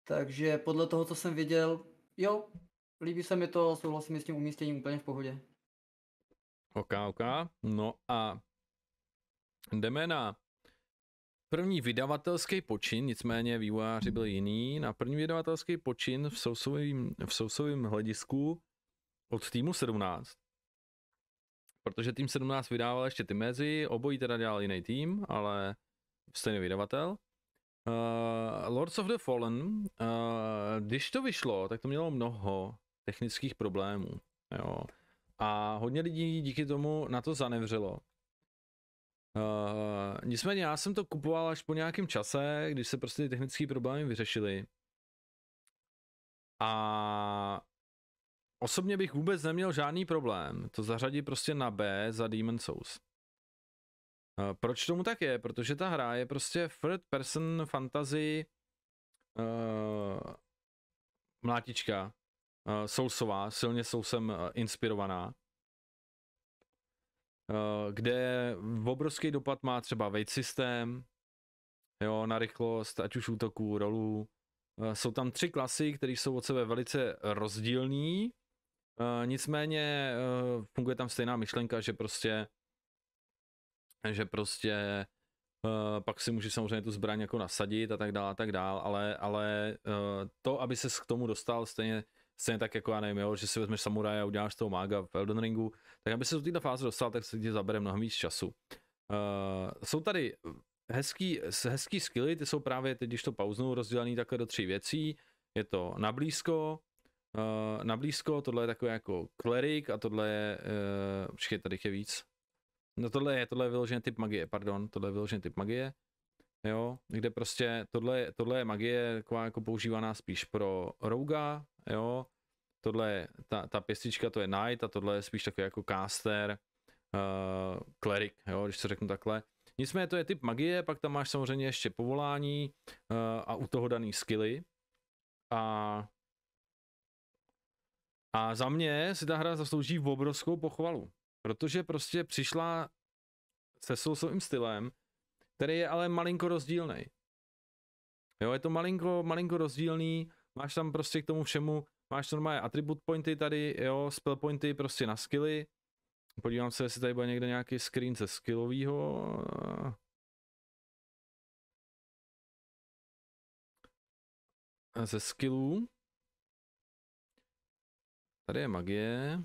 Speaker 3: Takže podle toho, co jsem viděl, jo, líbí se mi to, souhlasím s tím umístěním úplně v pohodě.
Speaker 1: OK, OK. No a jdeme na první vydavatelský počin, nicméně vývojáři byli jiný. Na první vydavatelský počin v sousovém v sousovým hledisku od týmu 17. Protože tým 17 vydával ještě ty mezi, obojí teda dělal jiný tým, ale stejný vydavatel. Uh, Lords of the Fallen, uh, když to vyšlo, tak to mělo mnoho technických problémů. Jo. A hodně lidí díky tomu na to zanevřelo. Uh, nicméně já jsem to kupoval až po nějakém čase, když se prostě ty technické problémy vyřešily. A osobně bych vůbec neměl žádný problém to zařadit prostě na B za Demon Souls. Uh, proč tomu tak je? Protože ta hra je prostě third person fantasy uh, mlátička, Eh, Soulsová, silně Soulsem eh, inspirovaná, eh, kde obrovský dopad má třeba weight systém, jo, na rychlost, ať už útoků, rolů. Jsou tam tři klasy, které jsou od sebe velice rozdílný, nicméně funguje tam stejná myšlenka, že prostě že prostě Uh, pak si můžeš samozřejmě tu zbraň jako nasadit a tak dále a tak dále, ale, ale uh, to, aby ses k tomu dostal stejně Stejně tak jako já nevím, jo, že si vezmeš samuraje a uděláš toho mága v Elden Ringu, tak aby se do této fáze dostal, tak se ti zabere mnohem víc času. Uh, jsou tady hezký, hezký skilly, ty jsou právě teď, když to pauznou, rozdělený takhle do tří věcí. Je to nablízko, uh, nablízko, tohle je takové jako klerik a tohle je, uh, počkej, tady je víc. No tohle je, tohle je vyložený typ magie, pardon, tohle je vyložený typ magie jo, kde prostě tohle, tohle je magie taková jako používaná spíš pro rouga, jo, tohle je, ta, ta pěstička to je knight a tohle je spíš takový jako caster, uh, eh, klerik, jo, když to řeknu takhle. Nicméně to je typ magie, pak tam máš samozřejmě ještě povolání uh, a u toho daný skilly a a za mě si ta hra zaslouží v obrovskou pochvalu, protože prostě přišla se svým stylem, který je ale malinko rozdílný. Jo, je to malinko, malinko rozdílný, máš tam prostě k tomu všemu, máš normálně attribute pointy tady, jo, spell pointy prostě na skilly.
Speaker 2: Podívám se, jestli tady bude někde nějaký screen ze skillovýho. Ze skillů. Tady je magie.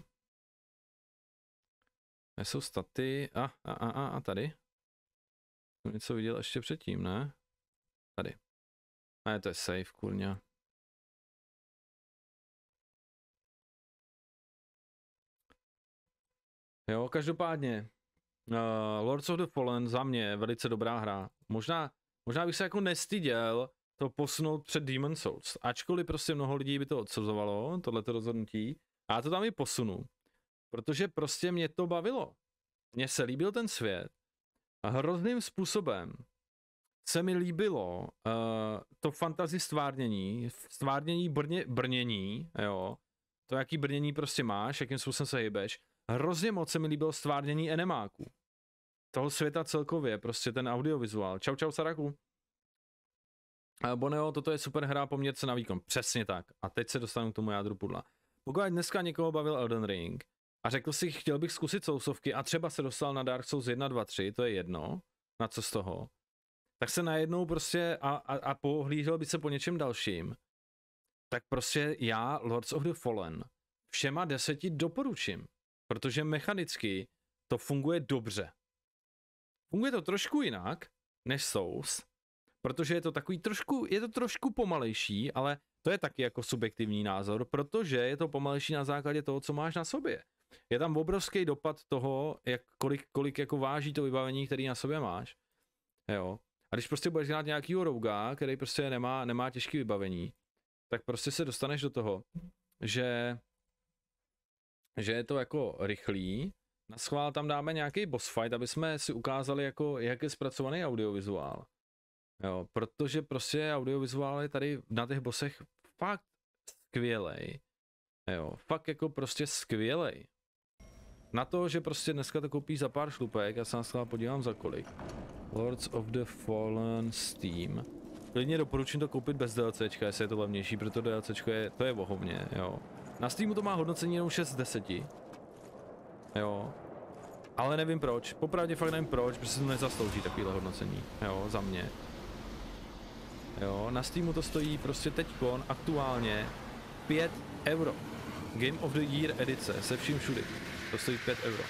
Speaker 2: Tady jsou staty. A, ah, a, ah, a, ah, a, a tady. Jsem něco viděl ještě předtím, ne? Tady. Ne, to je safe, kurňa. Jo, každopádně, uh, Lords of the Fallen za mě je velice dobrá
Speaker 1: hra. Možná, možná bych se jako nestyděl to posunout před Demon Souls, ačkoliv prostě mnoho lidí by to odsuzovalo, tohleto rozhodnutí, a já to tam i posunu, protože prostě mě to bavilo. Mně se líbil ten svět, Hrozným způsobem se mi líbilo uh, to fantasy stvárnění, stvárnění brně, brnění, jo, to jaký brnění prostě máš, jakým způsobem se hýbeš. Hrozně moc se mi líbilo stvárnění enemáku Toho světa celkově, prostě ten audiovizuál. Čau, čau, Saraku. Boneo, toto je super hra, poměrce na výkon. Přesně tak. A teď se dostanu k tomu jádru pudla. Pokud dneska někoho bavil Elden Ring, a řekl si, chtěl bych zkusit sousovky a třeba se dostal na Dark Souls 1, 2, 3, to je jedno, na co z toho, tak se najednou prostě a, a, a pohlížel by se po něčem dalším, tak prostě já Lords of the Fallen všema deseti doporučím, protože mechanicky to funguje dobře. Funguje to trošku jinak než Souls, protože je to takový trošku, je to trošku pomalejší, ale to je taky jako subjektivní názor, protože je to pomalejší na základě toho, co máš na sobě je tam obrovský dopad toho, jak, kolik, kolik jako váží to vybavení, který na sobě máš. Jo. A když prostě budeš hrát nějakýho rouga, který prostě nemá, nemá těžké vybavení, tak prostě se dostaneš do toho, že, že je to jako rychlý, na schvál tam dáme nějaký boss fight, aby jsme si ukázali, jako, jak je zpracovaný audiovizuál. Jo, protože prostě audiovizuál je tady na těch bosech fakt skvělej. Jo, fakt jako prostě skvělej. Na to, že prostě dneska to koupíš za pár šlupek, já se na podívám za kolik. Lords of the Fallen Steam. Klidně doporučím to koupit bez DLCčka, jestli je to levnější, protože DLCčko je, to je vohovně, jo. Na Steamu to má hodnocení jenom 6 z 10. Jo. Ale nevím proč, popravdě fakt nevím proč, protože to nezaslouží takovýhle hodnocení, jo, za mě. Jo, na Steamu to stojí prostě teďkon aktuálně 5 euro. Game of the Year edice se vším všudy. og super euro.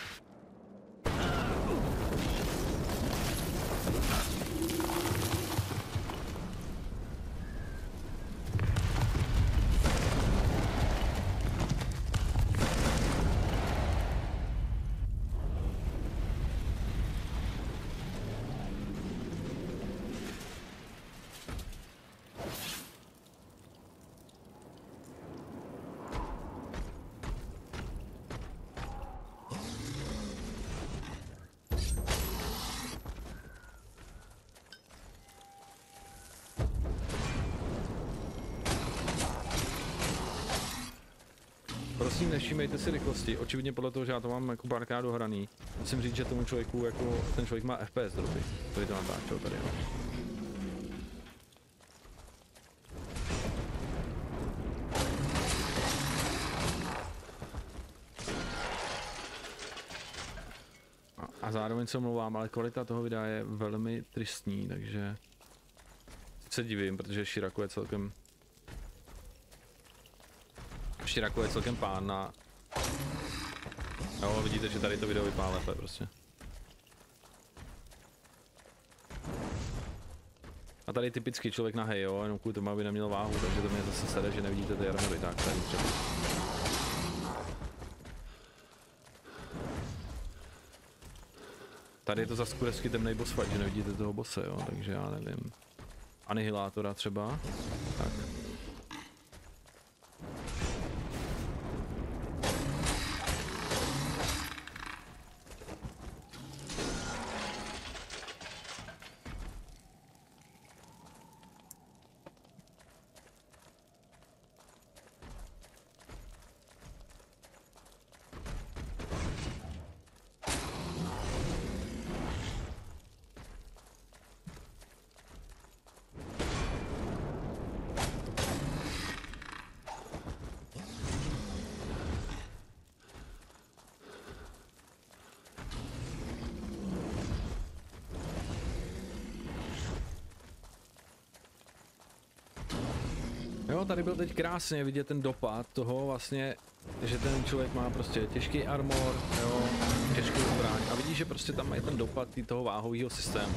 Speaker 1: všímejte si rychlosti, očividně podle toho, že já to mám jako párkrát dohraný, musím říct, že tomu člověku, jako ten člověk má FPS To je to natáčel tady, jo. a zároveň se omlouvám, ale kvalita toho videa je velmi tristní, takže se divím, protože Shiraku je celkem Širaku je celkem pán na... Jo, vidíte, že tady to video vypadá lépe prostě. A tady typický člověk na hej, jo, jenom kvůli tomu, aby neměl váhu, takže to mě zase sede, že nevidíte ty armory, tak tady třeba. Tady je to zase kurevsky temnej boss fight, že nevidíte toho bose, jo, takže já nevím. Anihilátora třeba. Tak. teď krásně vidět ten dopad toho vlastně, že ten člověk má prostě těžký armor, jo, těžkou zbraň a vidí, že prostě tam je ten dopad toho váhového systému.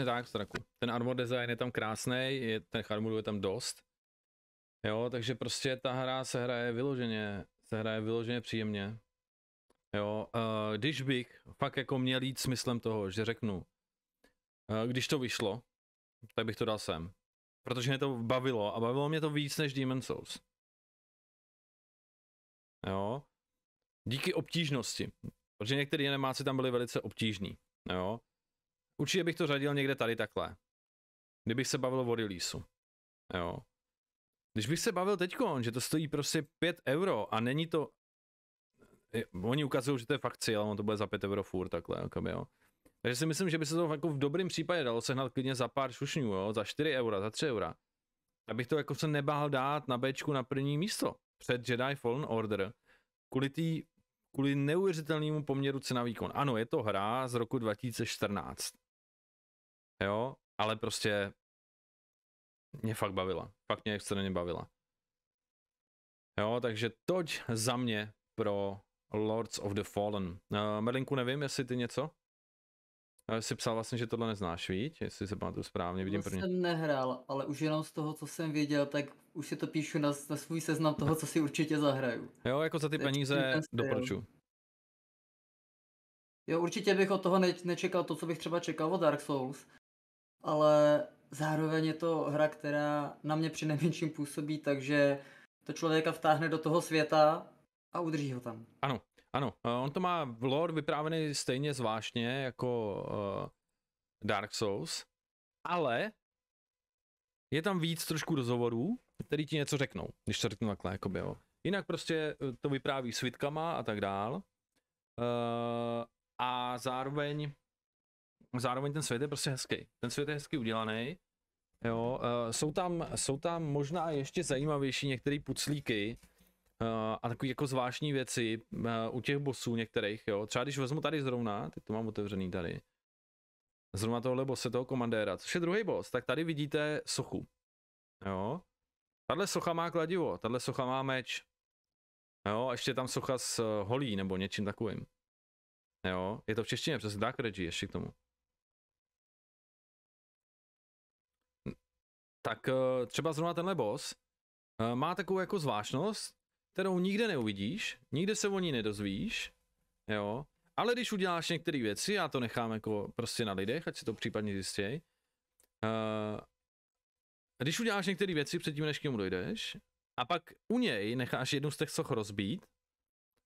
Speaker 1: Přesně tak, straku. Ten armor design je tam krásný, je, ten armorů je tam dost. Jo, takže prostě ta hra se hraje vyloženě, se hraje vyloženě příjemně. Jo, uh, když bych fakt jako měl jít smyslem toho, že řeknu, uh, když to vyšlo, tak bych to dal sem. Protože mě to bavilo a bavilo mě to víc než Demon Souls. Jo. Díky obtížnosti. Protože některé animáci tam byly velice obtížní. Jo. Určitě bych to řadil někde tady takhle. Kdybych se bavil o releaseu. Jo. Když bych se bavil teďkon, že to stojí prostě 5 euro a není to... Oni ukazují, že to je fakci, ale on to bude za 5 euro furt takhle, jako jo. Takže si myslím, že by se to jako v dobrém případě dalo sehnat klidně za pár šušňů, jo, za 4 eura, za 3 eura. Abych to jako se nebál dát na bečku na první místo před Jedi Fallen Order kvůli tý, kvůli neuvěřitelnému poměru cena výkon. Ano, je to hra z roku 2014 jo, ale prostě mě fakt bavila, fakt mě extrémně bavila. Jo, takže toť za mě pro Lords of the Fallen. Uh, Merlinku, nevím, jestli ty něco? Uh, jsi psal vlastně, že tohle neznáš, víš? Jestli se pamatuju správně, vidím první.
Speaker 3: jsem nehrál, ale už jenom z toho, co jsem věděl, tak už si to píšu na, na svůj seznam toho, co si určitě zahraju. Jo, jako za ty peníze doporučuji. Jo, určitě bych od toho ne- nečekal to, co bych třeba čekal od Dark Souls, ale zároveň je to hra, která na mě při nejmenším působí, takže to člověka vtáhne do toho světa a udrží ho tam.
Speaker 1: Ano, ano. Eh, on to má v lore vyprávěný stejně zvláštně jako eh, Dark Souls, ale je tam víc trošku rozhovorů, který ti něco řeknou, když to řeknu takhle, by, jo. Jinak prostě eh, to vypráví svitkama a tak dál. Uh, a zároveň zároveň ten svět je prostě hezký. Ten svět je hezky udělaný. Jo, uh, jsou, tam, jsou tam možná ještě zajímavější některé puclíky uh, a takové jako zvláštní věci uh, u těch bosů některých, jo. Třeba když vezmu tady zrovna, teď to mám otevřený tady, zrovna tohle bose, toho komandéra, což je druhý boss, tak tady vidíte sochu. Jo. Tahle socha má kladivo, tahle socha má meč. Jo, a ještě je tam socha s holí nebo něčím takovým.
Speaker 2: Jo, je to v češtině, přesně tak, Reggie, ještě k tomu. tak eh, třeba zrovna tenhle boss eh, má
Speaker 1: takovou jako zvláštnost, kterou nikde neuvidíš, nikde se o ní nedozvíš, jo, ale když uděláš některé věci, já to nechám jako prostě na lidech, ať si to případně zjistěj, eh, když uděláš některé věci předtím, než k němu dojdeš, a pak u něj necháš jednu z těch soch rozbít,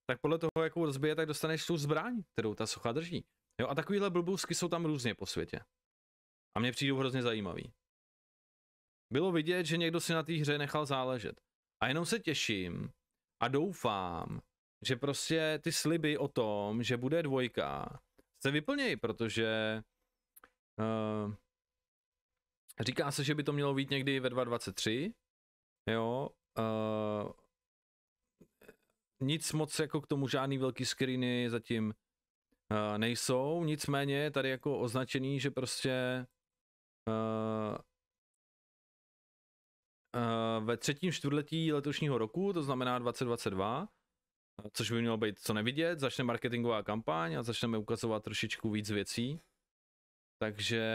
Speaker 1: tak podle toho, jakou rozbije, tak dostaneš tu zbraň, kterou ta socha drží. Jo, a takovýhle blbůzky jsou tam různě po světě. A mě přijdou hrozně zajímavý. Bylo vidět, že někdo si na té hře nechal záležet. A jenom se těším a doufám, že prostě ty sliby o tom, že bude dvojka, se vyplnějí, protože uh, říká se, že by to mělo být někdy ve 2023, jo, uh, nic moc jako k tomu žádný velký screeny zatím uh, nejsou, nicméně tady jako označený, že prostě uh, Eh, ve třetím čtvrtletí letošního roku, to znamená 2022, eh, což by mělo být co nevidět, začne marketingová kampaň a začneme ukazovat trošičku víc věcí. Takže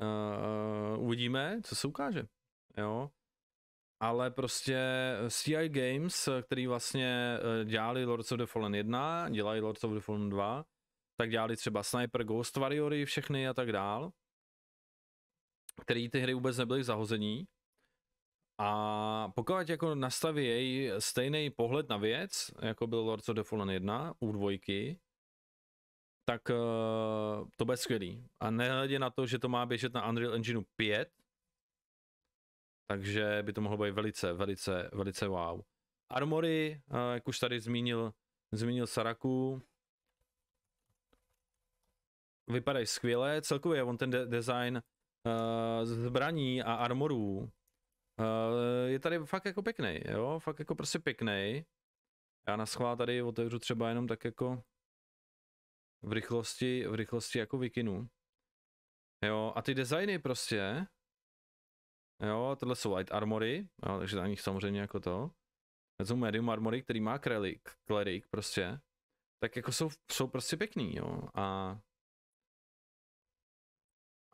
Speaker 1: uh, uvidíme, co se ukáže. Jo. Ale prostě CI Games, který vlastně dělali Lords of the Fallen 1, dělají Lords of the Fallen 2, tak dělali třeba Sniper, Ghost Warriory, všechny a tak dál, který ty hry vůbec nebyly v zahození, a pokud jako nastaví jej stejný pohled na věc, jako byl Lord of the Fallen 1 u dvojky, tak uh, to bude skvělý. A nehledě na to, že to má běžet na Unreal Engineu 5, takže by to mohlo být velice, velice, velice wow. Armory, uh, jak už tady zmínil, zmínil Saraku, vypadají skvěle, celkově on ten de- design uh, zbraní a armorů Eh, je tady fakt jako pěkný, jo, fakt jako prostě pěkný. Já na schvál tady otevřu třeba jenom tak jako v rychlosti, v rychlosti jako vikinu, Jo, a ty designy prostě, jo, tohle jsou light armory, jo, takže na nich samozřejmě jako to. To jsou medium armory, který má krelik, klerik prostě, tak
Speaker 2: jako jsou, jsou prostě pěkný, jo, a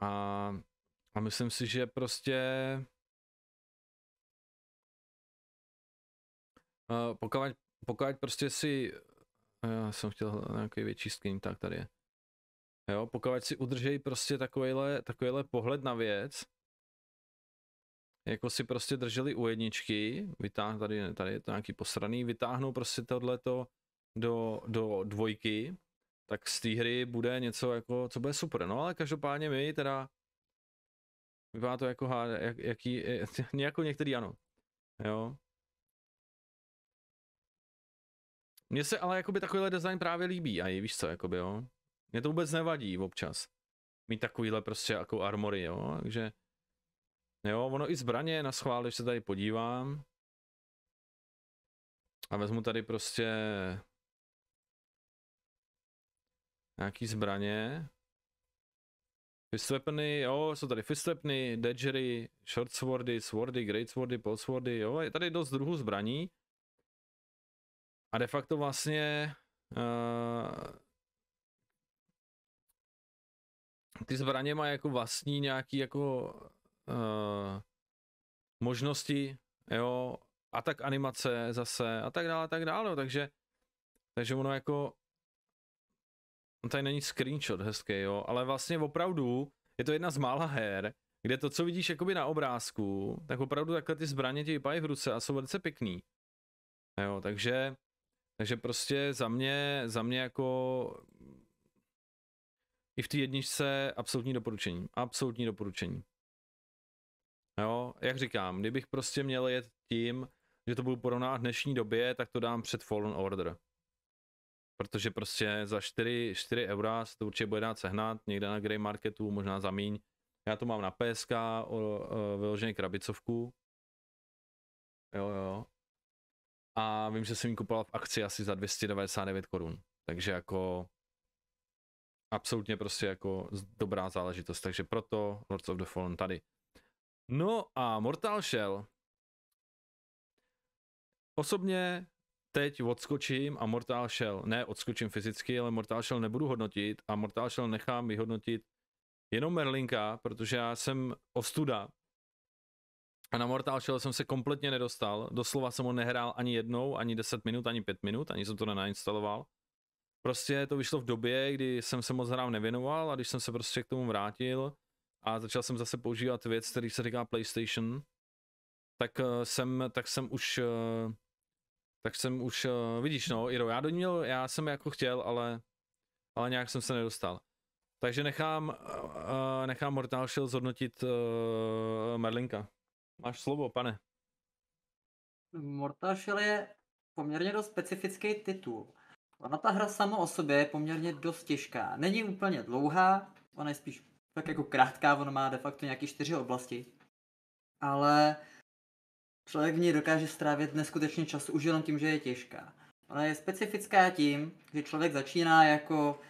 Speaker 2: a, a myslím si, že prostě
Speaker 1: pokud, pokud prostě si, eh, já jsem chtěl nějaký větší skin, tak tady je. Jo, pokud si udržej prostě takovýhle, takovýhle pohled na věc, jako si prostě drželi u jedničky, vytáh, tady, tady je to nějaký posraný, vytáhnou prostě tohleto do, do dvojky, tak z té hry bude něco jako, co bude super, no ale každopádně my teda, vypadá to jako, jak, jaký, jako některý ano, jo, Mně se ale jakoby takovýhle design právě líbí, a je víš co, jakoby jo. Mně to vůbec nevadí občas. Mít takovýhle prostě jako armory, jo, takže... Jo, ono i zbraně na schvál, když se tady podívám.
Speaker 2: A vezmu tady prostě... Nějaký zbraně. Fistwepny,
Speaker 1: jo, jsou tady fistwepny, dodgery, shortswordy, swordy, greatswordy, polswordy, jo, je tady dost druhů zbraní. A de facto vlastně uh, ty zbraně mají jako vlastní nějaký jako uh, možnosti, jo, a tak animace zase a tak dále, a tak dále, takže takže ono jako no tady není screenshot hezký, jo, ale vlastně opravdu je to jedna z mála her, kde to, co vidíš jakoby na obrázku, tak opravdu takhle ty zbraně ti vypadají v ruce a jsou velice pěkný. Jo, takže takže prostě za mě, za mě jako i v té jedničce absolutní doporučení. Absolutní doporučení. Jo, jak říkám, kdybych prostě měl jet tím, že to budu porovnávat v dnešní době, tak to dám před Fallen Order. Protože prostě za 4, 4 eura se to určitě bude dát sehnat, někde na grey marketu, možná za míň. Já to mám na PSK, o, o, vyloženě krabicovku. Jo, jo a vím, že jsem ji kupoval v akci asi za 299 korun. Takže jako absolutně prostě jako dobrá záležitost. Takže proto Lords of the Fallen tady. No a Mortal Shell. Osobně teď odskočím a Mortal Shell, ne odskočím fyzicky, ale Mortal Shell nebudu hodnotit a Mortal Shell nechám vyhodnotit jenom Merlinka, protože já jsem ostuda, a na Mortal Shell jsem se kompletně nedostal, doslova jsem ho nehrál ani jednou, ani 10 minut, ani 5 minut, ani jsem to nenainstaloval. Prostě to vyšlo v době, kdy jsem se moc hrám nevěnoval a když jsem se prostě k tomu vrátil a začal jsem zase používat věc, který se říká PlayStation, tak eh, jsem, tak jsem už, eh, tak jsem už, eh, vidíš no, Iro, já do ní měl, já jsem jako chtěl, ale, ale nějak jsem se nedostal. Takže nechám, nechám Mortal Shell zhodnotit Merlinka. Máš slovo, pane.
Speaker 3: Mortal Shell je poměrně dost specifický titul. Ona ta hra sama o sobě je poměrně dost těžká. Není úplně dlouhá, ona je spíš tak jako krátká, ona má de facto nějaké čtyři oblasti. Ale člověk v ní dokáže strávit neskutečně čas už jenom tím, že je těžká. Ona je specifická tím, že člověk začíná jako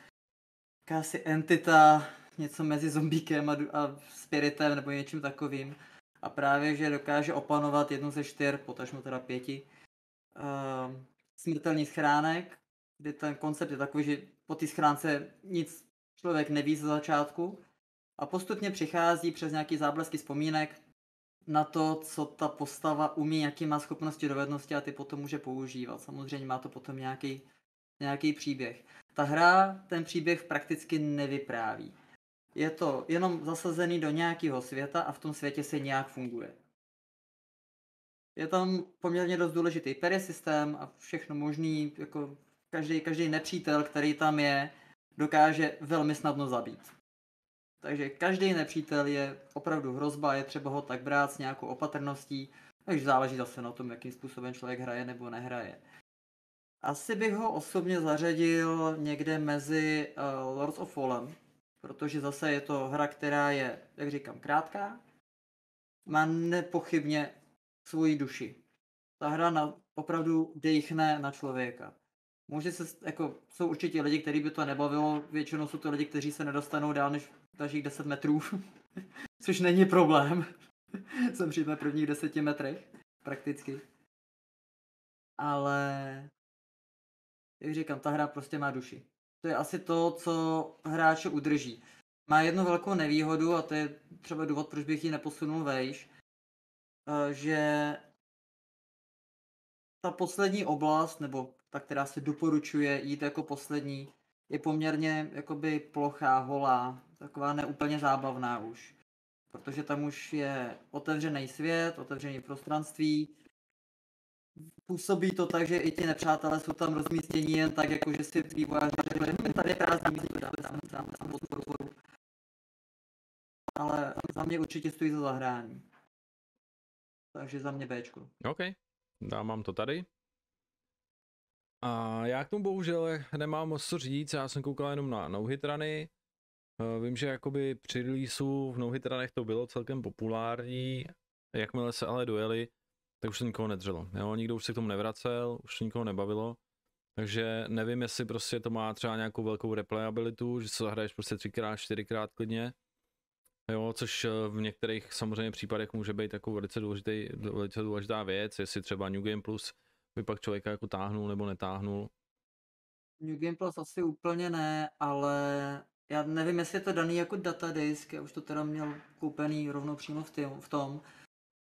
Speaker 3: jakási entita, něco mezi zombíkem a, a spiritem nebo něčím takovým. A právě, že dokáže opanovat jednu ze čtyř, potažmo teda pěti, uh, smrtelných schránek, kde ten koncept je takový, že po té schránce nic člověk neví ze začátku a postupně přichází přes nějaký záblesky vzpomínek na to, co ta postava umí, jaký má schopnosti, dovednosti a ty potom může používat. Samozřejmě má to potom nějaký, nějaký příběh. Ta hra ten příběh prakticky nevypráví je to jenom zasazený do nějakého světa a v tom světě se nějak funguje. Je tam poměrně dost důležitý perisystém a všechno možný, jako každý, každý nepřítel, který tam je, dokáže velmi snadno zabít. Takže každý nepřítel je opravdu hrozba, je třeba ho tak brát s nějakou opatrností, takže záleží zase na tom, jakým způsobem člověk hraje nebo nehraje. Asi bych ho osobně zařadil někde mezi uh, Lords of Fallen, protože zase je to hra, která je, jak říkám, krátká, má nepochybně svoji duši. Ta hra na, opravdu dejchne na člověka. Může se, jako, jsou určitě lidi, kteří by to nebavilo, většinou jsou to lidi, kteří se nedostanou dál než dalších 10 metrů, což není problém. Jsem přijít na prvních 10 metrech, prakticky. Ale, jak říkám, ta hra prostě má duši to je asi to, co hráče udrží. Má jednu velkou nevýhodu, a to je třeba důvod, proč bych ji neposunul vejš, eh, že ta poslední oblast, nebo ta, která se doporučuje jít jako poslední, je poměrně jakoby plochá, holá, taková neúplně zábavná už. Protože tam už je otevřený svět, otevřený prostranství, působí to tak, že i ti nepřátelé jsou tam rozmístěni jen tak, jako že si vývojáři řekli, že tady je prázdný místo, dáme tam, tam tam podporu. Ale za mě určitě stojí za zahrání. Takže za mě Bčko. OK,
Speaker 1: já mám to tady. A já k tomu bohužel nemám moc co říct, já jsem koukal jenom na no eh, Vím, že jakoby při releaseu v no to bylo celkem populární, jakmile se ale dojeli, tak už se nikoho nedřelo. Jo? Nikdo už se k tomu nevracel, už se nikoho nebavilo. Takže nevím, jestli prostě to má třeba nějakou velkou replayabilitu, že se zahraješ prostě třikrát, čtyřikrát klidně. Jo, což eh, v některých samozřejmě případech může být takovou velice, důležitý, velice důležitá věc, jestli třeba New Game Plus by pak člověka jako táhnul nebo netáhnul.
Speaker 3: New Game Plus asi úplně ne, ale já nevím, jestli je to daný jako datadisk, já už to teda měl koupený rovnou přímo v, tým, v tom,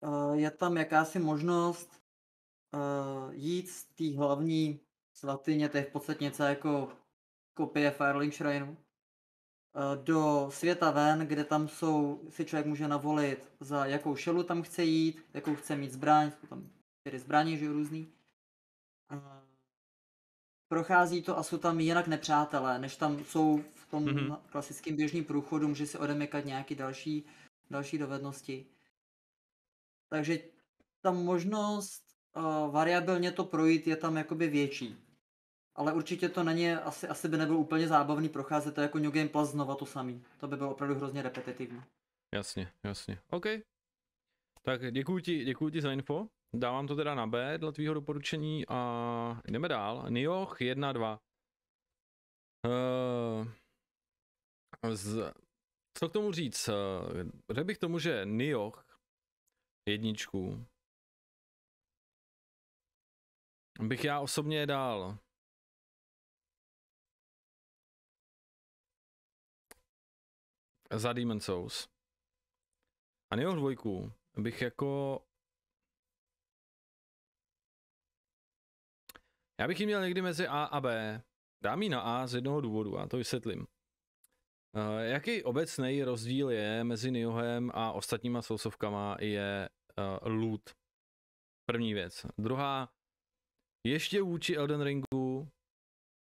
Speaker 3: Eh, je tam jakási možnost eh, jít z té hlavní svatyně, to je v podstatě něco jako kopie Firelink Shrineu, eh, do světa ven, kde tam jsou, si člověk může navolit, za jakou šelu tam chce jít, jakou chce mít zbraň, jsou tam čtyři zbraně, že různý. prochází to a jsou tam jinak nepřátelé, než tam jsou v tom mm-hmm. klasickém běžným průchodu, může si odemykat nějaký další, další dovednosti. Takže ta možnost uh, variabilně to projít je tam jakoby větší. Ale určitě to není, asi, asi by nebyl úplně zábavný procházet to jako New Game Plus znova to samý. To by bylo opravdu hrozně repetitivní.
Speaker 1: Jasně, jasně. OK. Tak děkuji ti, děkuji ti za info. Dávám to teda na B dle tvýho doporučení a jdeme dál. Nioh 1, 2. Uh, z, co k tomu říct? Eh,
Speaker 2: řekl bych tomu, že Nioh jedničku. Bych já osobně dal. Za Demon Souls. A Neo dvojku bych jako...
Speaker 1: Já bych ji měl někdy mezi A a B. Dám ji na A z jednoho důvodu, a to vysvětlím. Uh, jaký obecný rozdíl je mezi Niohem a ostatníma sousovkama je uh, loot. První věc. Druhá, ještě vůči Elden Ringu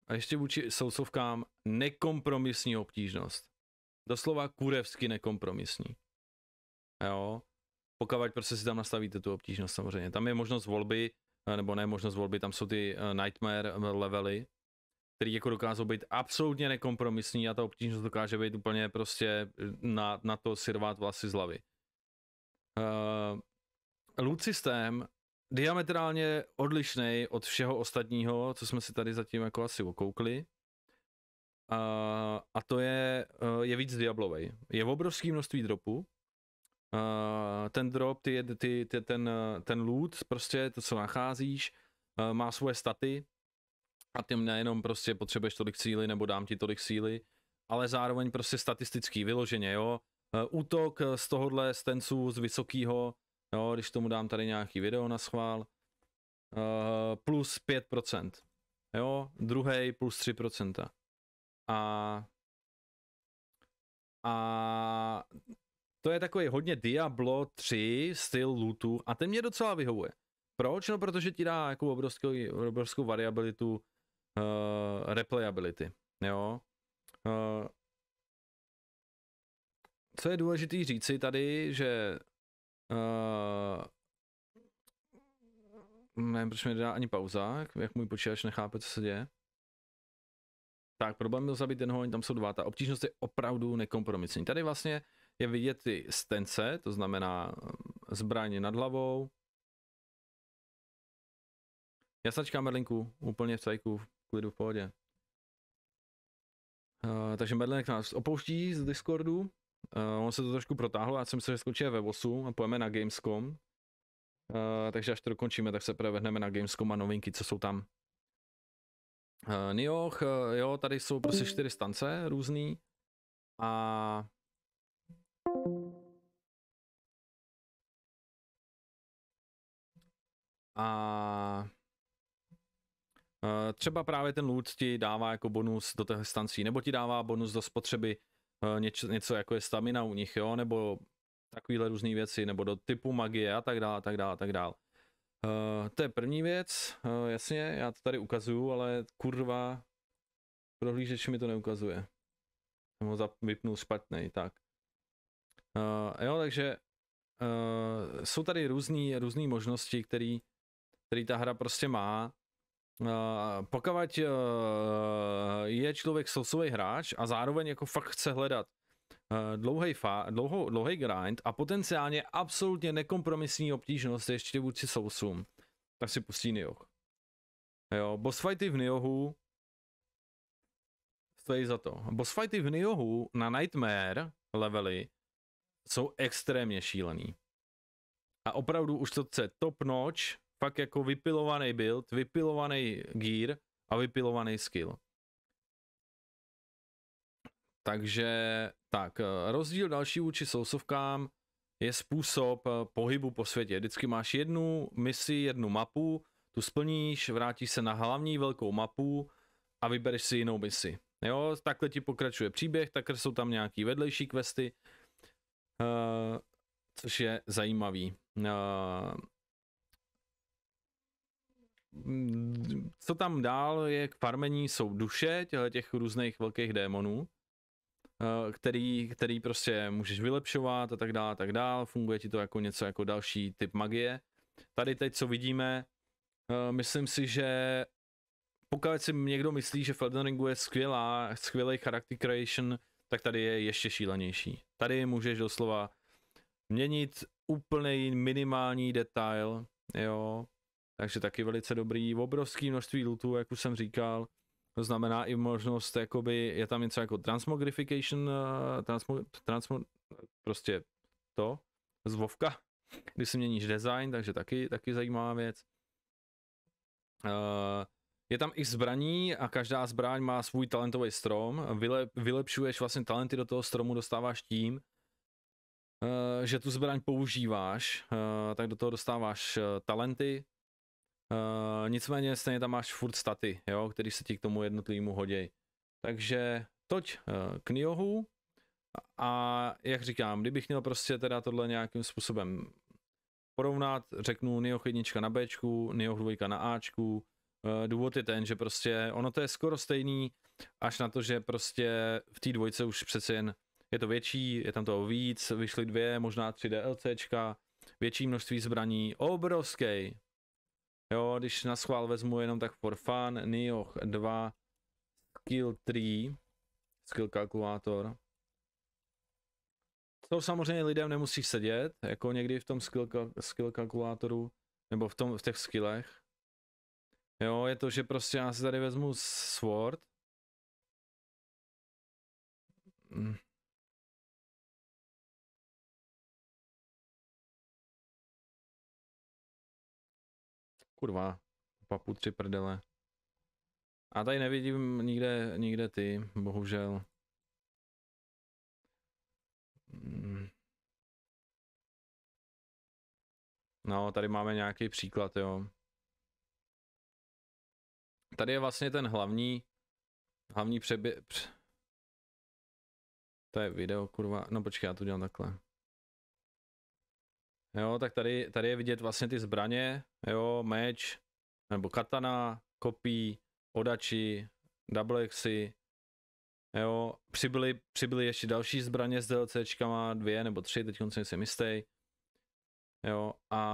Speaker 1: a ještě vůči sousovkám nekompromisní obtížnost. Doslova kurevsky nekompromisní. Jo. Pokud prostě si tam nastavíte tu obtížnost samozřejmě. Tam je možnost volby, eh, nebo ne možnost volby, tam jsou ty nightmare levely, který jako dokázal být absolutně nekompromisní a ta obtížnost dokáže být úplně prostě eh, na, na to sirvat vlasy z hlavy. Uh, loot systém diametrálně odlišný od všeho ostatního, co jsme si tady zatím jako asi okoukli. Uh, a to je, uh, je víc Diablovej. Je v obrovský množství dropů. Uh, ten drop, ty, ty, ty, ten, ten loot, prostě to, co nacházíš, uh, má svoje staty, a ty nejenom prostě potřebuješ tolik síly nebo dám ti tolik síly, ale zároveň prostě statistický vyloženě, jo. E, útok e, z tohohle stenců z vysokého, jo, když tomu dám tady nějaký video na schvál, e, plus 5%, jo, druhý plus 3%. A a to je takový hodně Diablo 3 styl lootu a ten mě docela vyhovuje. Proč? No protože ti dá jako obrovskou, obrovskou variabilitu uh, replayability, jo. Uh, co je důležité říci tady, že uh, eh, nevím, proč mi nedá ani pauza, jak, můj počítač nechápe, co se děje. Tak, problém byl zabít jednoho, tam jsou dva. Ta obtížnost je opravdu nekompromisní. Tady vlastně je vidět ty stence, to znamená zbraně nad hlavou. Jasačka Merlinku, úplně v cajku, klidu, v pohodě. Uh, takže Medlenek nás opouští z Discordu, uh, eh, on se to trošku protáhlo, já jsem se skončil ve 8 a pojeme na Gamescom. Uh, takže až to dokončíme, tak se prevehneme na Gamescom a novinky, co jsou tam. Uh, Nioh, uh, jo,
Speaker 2: tady jsou prostě čtyři stance různý. A a Eh, třeba právě ten loot ti dává jako bonus
Speaker 1: do těch stancí, nebo ti dává bonus do spotřeby eh, něco, něco jako je stamina u nich, jo, nebo takovýhle různé věci, nebo do typu magie a tak dále, tak dále, tak dále. Eh, to je první věc, jasně, já to tady ukazuju, ale kurva, prohlížeč mi to neukazuje. Jsem ho zap- vypnul tak. Uh, jo, takže uh, jsou tady různé možnosti, které ta hra prostě má Eh, pokud eh, je člověk sosový hráč a zároveň jako fakt chce hledat eh, dlouhý, fa, dlouho, dlouhý grind a potenciálně absolutně nekompromisní obtížnost ještě vůči sousům, tak si pustí Nioh. Jo, boss fighty v Niohu stojí za to. Boss fighty v Niohu na Nightmare levely jsou extrémně šílený. A opravdu už to je top notch fakt jako vypilovaný build, vypilovaný gear a vypilovaný skill. Takže tak, eh, rozdíl další vůči sousovkám je způsob eh, pohybu po světě. Vždycky máš jednu misi, jednu mapu, tu splníš, vrátíš se na hlavní velkou mapu a vybereš si jinou misi. Jo, takhle ti pokračuje příběh, tak jsou tam nějaký vedlejší questy, eh, což je zajímavý co tam dál je k farmení, jsou duše těchto těch různých velkých démonů, eh, který, který prostě můžeš vylepšovat a tak dále, a tak dále. Funguje ti to jako něco jako další typ magie. Tady teď, co vidíme, eh, myslím si, že pokud si někdo myslí, že v Ringu je skvělá, skvělý character creation, tak tady je ještě šílenější. Tady můžeš doslova měnit úplný minimální detail, jo, takže taky velice dobrý. obrovský množství lootů, jak už jsem říkal, to znamená i možnost, jakoby, je tam něco jako transmogrification, eh, transmo, transmo, prostě to, zvovka, když si měníš design, takže taky, taky zajímavá věc. Eh, je tam i zbraní a každá zbraň má svůj talentový strom. vylepšuješ vlastně talenty do toho stromu, dostáváš tím, eh, že tu zbraň používáš, tak do toho dostáváš talenty, Uh, nicméně stejně tam máš furt staty, jo, který se ti k tomu jednotlivému hoděj. Takže toť uh, k Niohu a jak říkám, kdybych měl prostě teda tohle nějakým způsobem porovnat, řeknu Nioh 1 na B, Nioh 2 na A, eh, důvod je ten, že prostě ono to je skoro stejný, až na to, že prostě v té dvojce už přece jen je to větší, je tam toho víc, vyšly dvě, možná tři DLCčka, větší množství zbraní, obrovský Jo, když na schvál vezmu jenom tak for fun, Nioh 2, Skill 3, Skill kalkulátor. To samozřejmě lidem nemusí sedět, jako někdy v tom skill, skill kalkulátoru, nebo v, tom, v těch
Speaker 2: skillech. Jo, je to, že prostě já si tady vezmu Sword. Mm. papu dva, papu tři prdele. A tady nevidím nikde,
Speaker 1: nikde ty, bohužel. Hmm.
Speaker 2: No, tady máme nějaký příklad, jo. Tady je vlastně ten hlavní, hlavní přeběh,
Speaker 1: to je video, kurva, no počkej, já to dělám takhle. Jo, tak tady, tady je vidět vlastně ty zbraně, jo, meč, nebo katana, kopí, odači, doublexy, jo, přibyly, přibyly ještě další zbraně s DLCčkama, dvě nebo tři, teď konce nejsem jistý, jo, a,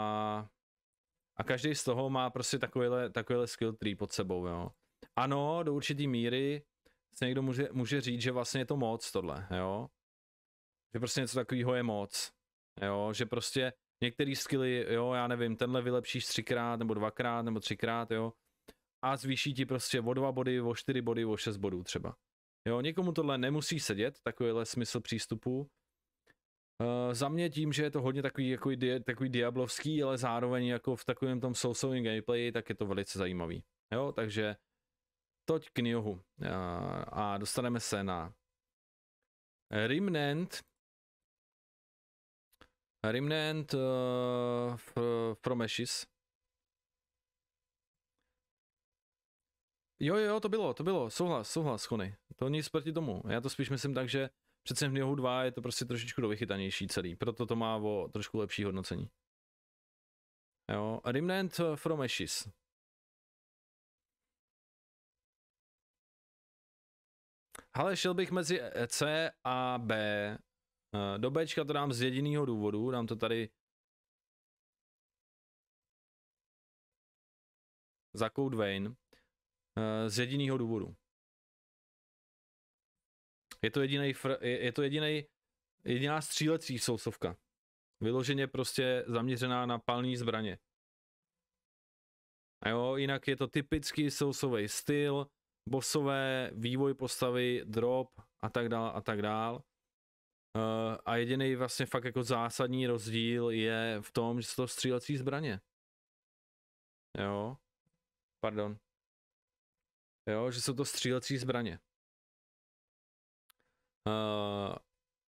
Speaker 1: a každý z toho má prostě takovýhle, takovýhle skill tree pod sebou, jo. Ano, do určitý míry se někdo může, může říct, že vlastně je to moc tohle, jo, že prostě něco takového je moc, Jo, že prostě Některé skilly, jo, já nevím, tenhle vylepšíš třikrát, nebo dvakrát, nebo třikrát, jo. A zvýší ti prostě o dva body, o čtyři body, o šest bodů třeba. Jo, někomu tohle nemusí sedět, takovýhle smysl přístupu. Uh, za mě tím, že je to hodně takový, jako di, takový diablovský, ale zároveň jako v takovém tom sousovém Gameplay tak je to velice zajímavý. Jo, takže toť k Niohu. Uh, a dostaneme se na Remnant, Remnant uh, eh, from Ashes. Jo, jo, to bylo, to bylo, souhlas, souhlas, Chony. To nic proti tomu. Já to spíš myslím tak, že přece v Niohu 2 je to prostě trošičku dovychytanější celý,
Speaker 2: proto to má o trošku lepší hodnocení. Jo, Remnant from eh, Ashes. Ale šel bych mezi e C a B Eh, do B to dám z jediného důvodu, dám to tady za Code Vein eh, z jediného důvodu.
Speaker 1: Je to jediný je, to jediný jediná střílecí sousovka. Vyloženě prostě zaměřená na palní zbraně. A jo, jinak je to typický sousový styl, bosové, vývoj postavy, drop a tak dál a tak dál. Eh, a jediný vlastně fakt jako zásadní rozdíl je v tom, že jsou to střílecí zbraně. Jo. Pardon. Jo, že jsou to střílecí zbraně. Uh,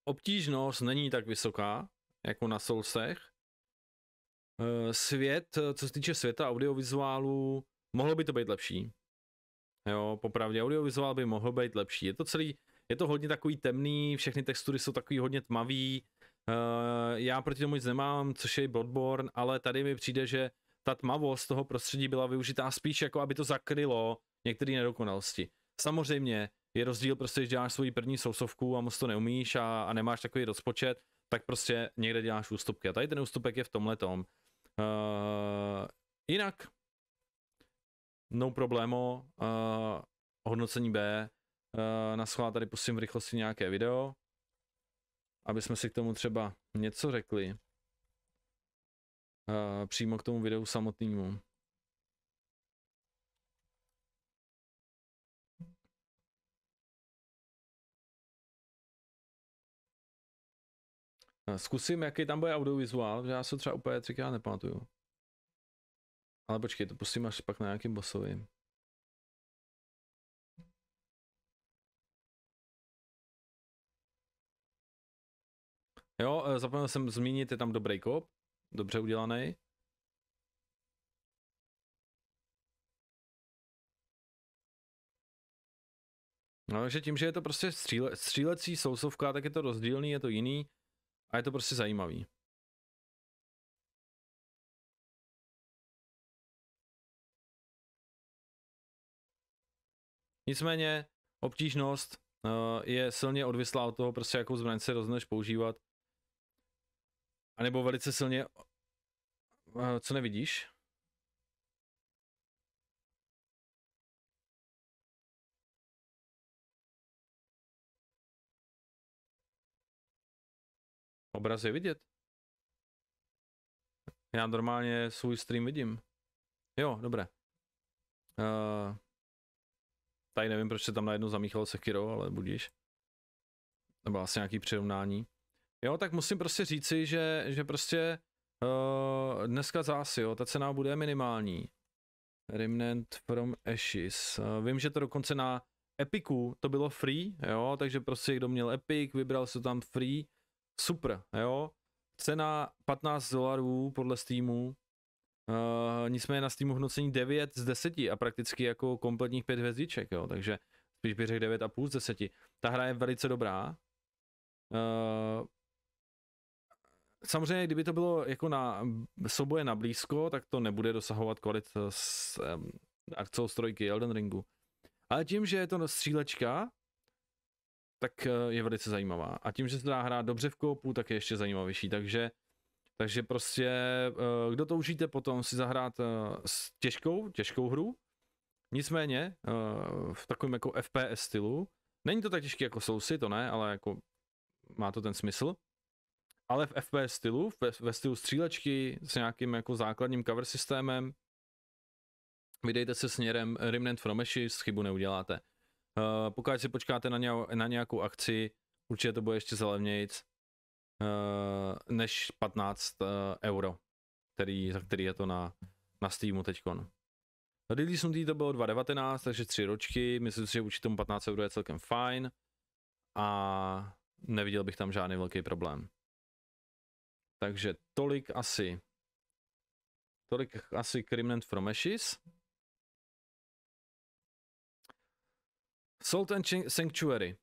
Speaker 1: obtížnost není tak vysoká, jako na Soulsech. Uh, svět, co se týče světa audiovizuálu, mohlo by to být lepší. Jo, popravdě audiovizuál by mohl být lepší. Je to celý je to hodně takový temný, všechny textury jsou takový hodně tmavý, Uh, já proti tomu nic nemám, což je i Bloodborne, ale tady mi přijde, že ta tmavost toho prostředí byla využitá spíš jako, aby to zakrylo některé nedokonalosti. Samozřejmě je rozdíl prostě, když děláš svoji první sousovku a moc to neumíš a, a nemáš takový rozpočet, tak prostě někde děláš ústupky. A tady ten ústupek je v tomhle tom. Uh, jinak, no problémo, uh, hodnocení B, Uh, na schvál tady pustím v rychlosti nějaké video, aby jsme si k tomu třeba něco řekli. Uh, přímo k tomu videu samotnému.
Speaker 2: Eh, zkusím, jaký tam bude audiovizuál, protože já se třeba úplně třikrát nepamatuju. Ale počkej, to pustím až pak na nějakým bosovým. Jo, e, zapomněl jsem zmínit, je tam dobrý kop, dobře udělaný.
Speaker 1: No, takže tím, že je to prostě stříle, střílecí sousovka, tak je to rozdílný, je to jiný a je to prostě
Speaker 2: zajímavý. Nicméně
Speaker 1: obtížnost uh, je silně odvislá od toho, prostě jakou zbraň se rozhodneš používat
Speaker 2: a nebo velice silně, eh, co nevidíš? Obraz je vidět. Já normálně svůj stream vidím.
Speaker 1: Jo, dobré. Uh, tady nevím, proč se tam najednou zamíchalo Sekiro, ale budíš. Nebo asi nějaký přirovnání jo, tak musím prostě říci, že, že prostě uh, dneska zás, jo, ta cena bude minimální. Remnant from Ashes. Uh, vím, že to dokonce na Epiku to bylo free, jo, takže prostě kdo měl Epic, vybral se tam free, super, jo. Cena 15 dolarů podle Steamu, Uh, nicméně na Steamu hodnocení 9 z 10 a prakticky jako kompletních 5 hvězdiček, jo, takže spíš bych řekl 9,5 z 10. Ta hra je velice dobrá. Uh, Samozřejmě, kdyby to bylo jako na souboje na blízko, tak to nebude dosahovat kvalit z um, Souls Elden Ringu. Ale tím, že je to střílečka, tak eh, je velice zajímavá. A tím, že se dá hrát dobře v koupu, tak je ještě zajímavější. Takže, takže prostě, eh, kdo to užíte potom si zahrát eh, s těžkou, těžkou hru, nicméně v takovém jako FPS stylu, není to tak těžké jako Soulsy, to ne, ale jako má to ten smysl ale v FPS stylu, ve, ve stylu střílečky s nějakým jako základním cover systémem. Vydejte se směrem Remnant from Ashes, chybu neuděláte. Uh, pokud si počkáte na, ně, na nějakou akci, určitě to bude ještě zalevnějíc uh, eh, než 15 uh, eh, euro, který, za který je to na, na Steamu teďkon. Releasenutý to bylo 2.19, takže 3 ročky, myslím si, že určitě tomu 15 euro je celkem fajn a neviděl bych tam žádný velký problém. Takže tolik asi. Tolik asi Crimnant from Ashes. Salt and Sanctuary.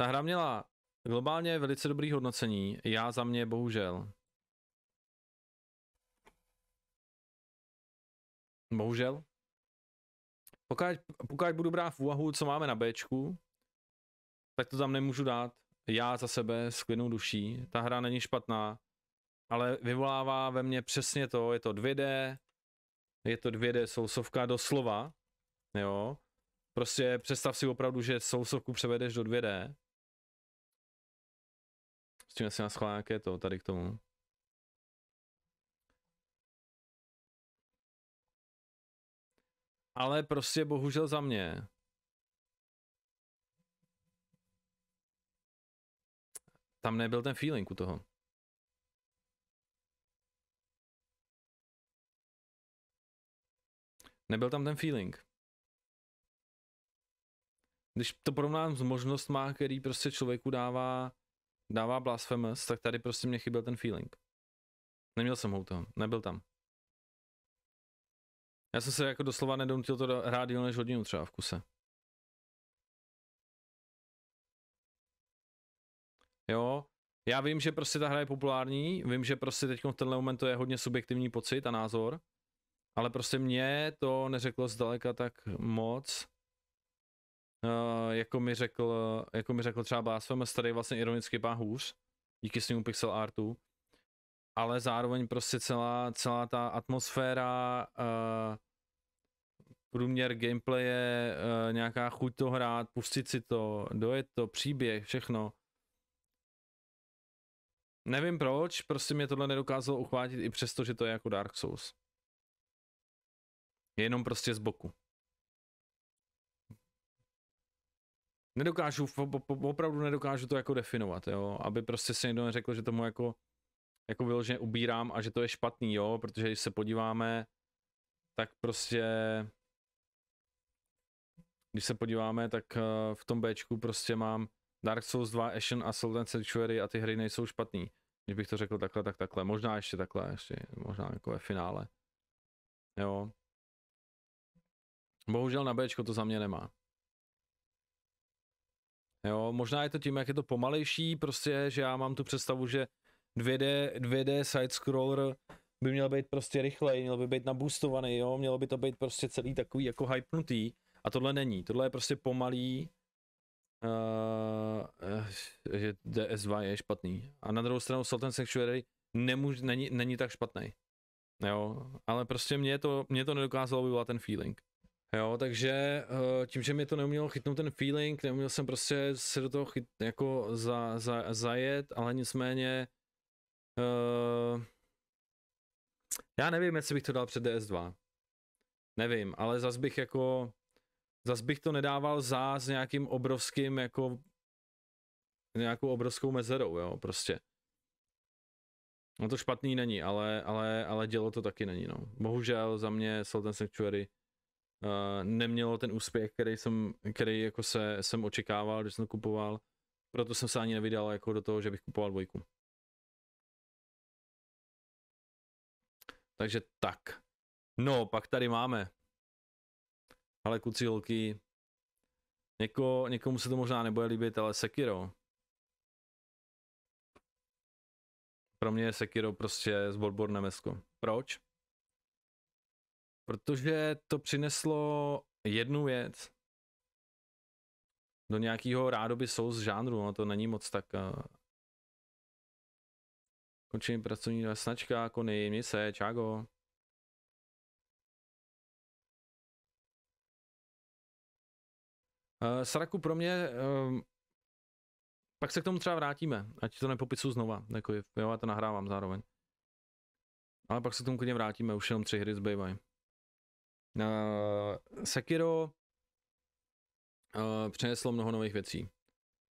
Speaker 1: Ta hra měla globálně velice dobrý hodnocení, já za mě bohužel. Bohužel. Pokud, pokud budu brát v úvahu, co máme na B, tak to tam nemůžu dát já za sebe s klidnou duší, ta hra není špatná, ale vyvolává ve mně přesně to, je to 2D, je to 2D sousovka doslova, jo, prostě představ si opravdu,
Speaker 2: že sousovku převedeš do 2D, s tím asi jak je to tady k tomu. Ale prostě bohužel za mě tam nebyl ten feeling u toho. Nebyl tam ten feeling.
Speaker 1: Když to porovnám s možnostma, který prostě člověku dává, dává Blasphemous, tak tady prostě mě chyběl ten feeling. Neměl jsem ho toho, nebyl tam.
Speaker 2: Já jsem se jako doslova nedonutil to hrát díl než hodinu třeba v kuse. jo. Já vím, že prostě
Speaker 1: ta hra je populární, vím, že prostě teď v tenhle moment to je hodně subjektivní pocit a názor, ale prostě mě to neřeklo zdaleka tak moc, Uh, jako mi řekl, jako mi řekl třeba Blasphemous, starý vlastně ironicky pán hůř, díky svému pixel artu, ale zároveň prostě celá, celá ta atmosféra, uh, průměr gameplaye, uh, nějaká chuť to hrát, pustit si to, dojet to, příběh, všechno, Nevím proč, prostě mě tohle nedokázalo uchvátit i přesto, že to je jako Dark Souls. Jenom prostě z boku. Nedokážu, opravdu nedokážu to jako definovat, jo, aby prostě se někdo neřekl, že tomu jako, jako vyloženě ubírám a že to je špatný, jo, protože když se podíváme, tak prostě, když se podíváme, tak eh, v tom Bčku prostě mám Dark Souls 2, Ashen a Solden Sanctuary a ty hry nejsou špatný. Když bych to řekl takhle, tak takhle. Možná ještě takhle, ještě možná jako ve finále. Jo. Bohužel na Bčko to za mě nemá. Jo, možná je to tím, jak je to pomalejší, prostě, že já mám tu představu, že 2D, 2D side-scroller by měl být prostě rychlej, měl by být nabustovaný, jo, mělo by to být prostě celý takový jako hypnutý a tohle není, tohle je prostě pomalý, uh, že DSV je špatný. A na druhou stranu Sultan Sanctuary nemůž, není, není tak špatný. Jo, ale prostě mě to, mě to nedokázalo vyvolat ten feeling. Jo, takže uh, tím, že mě to neumělo chytnout ten feeling, neuměl jsem prostě se do toho chyt, jako za, za, zajet, ale nicméně uh, já nevím, jestli bych to dal před DS2. Nevím, ale zas bych jako Zas bych to nedával za s nějakým obrovským jako nějakou obrovskou mezerou, jo, prostě. No to špatný není, ale, ale, ale dělo to taky není, no. Bohužel za mě Sultan Sanctuary uh, nemělo ten úspěch, který jsem, který jako se, jsem očekával, když jsem to kupoval. Proto jsem se ani nevydal jako do toho, že bych kupoval dvojku.
Speaker 2: Takže tak. No, pak tady máme ale kuci holky, Něko,
Speaker 1: někomu se to možná nebude líbit, ale Sekiro. Pro mě je Sekiro prostě z Bloodborne Německo. Proč? Protože to přineslo jednu věc do nějakého rádoby z žánru, no to není moc tak uh, eh,
Speaker 2: končení pracovní značka, kony, mise, čágo. Eh, Sraku pro mě, ehm, pak se k tomu třeba vrátíme, ať to nepopisuju znova, jako
Speaker 1: je, jo, já to nahrávám zároveň. Ale pak se k tomu klidně vrátíme, už jenom tři hry zbývají. Eh, Sekiro eh, přineslo mnoho nových věcí.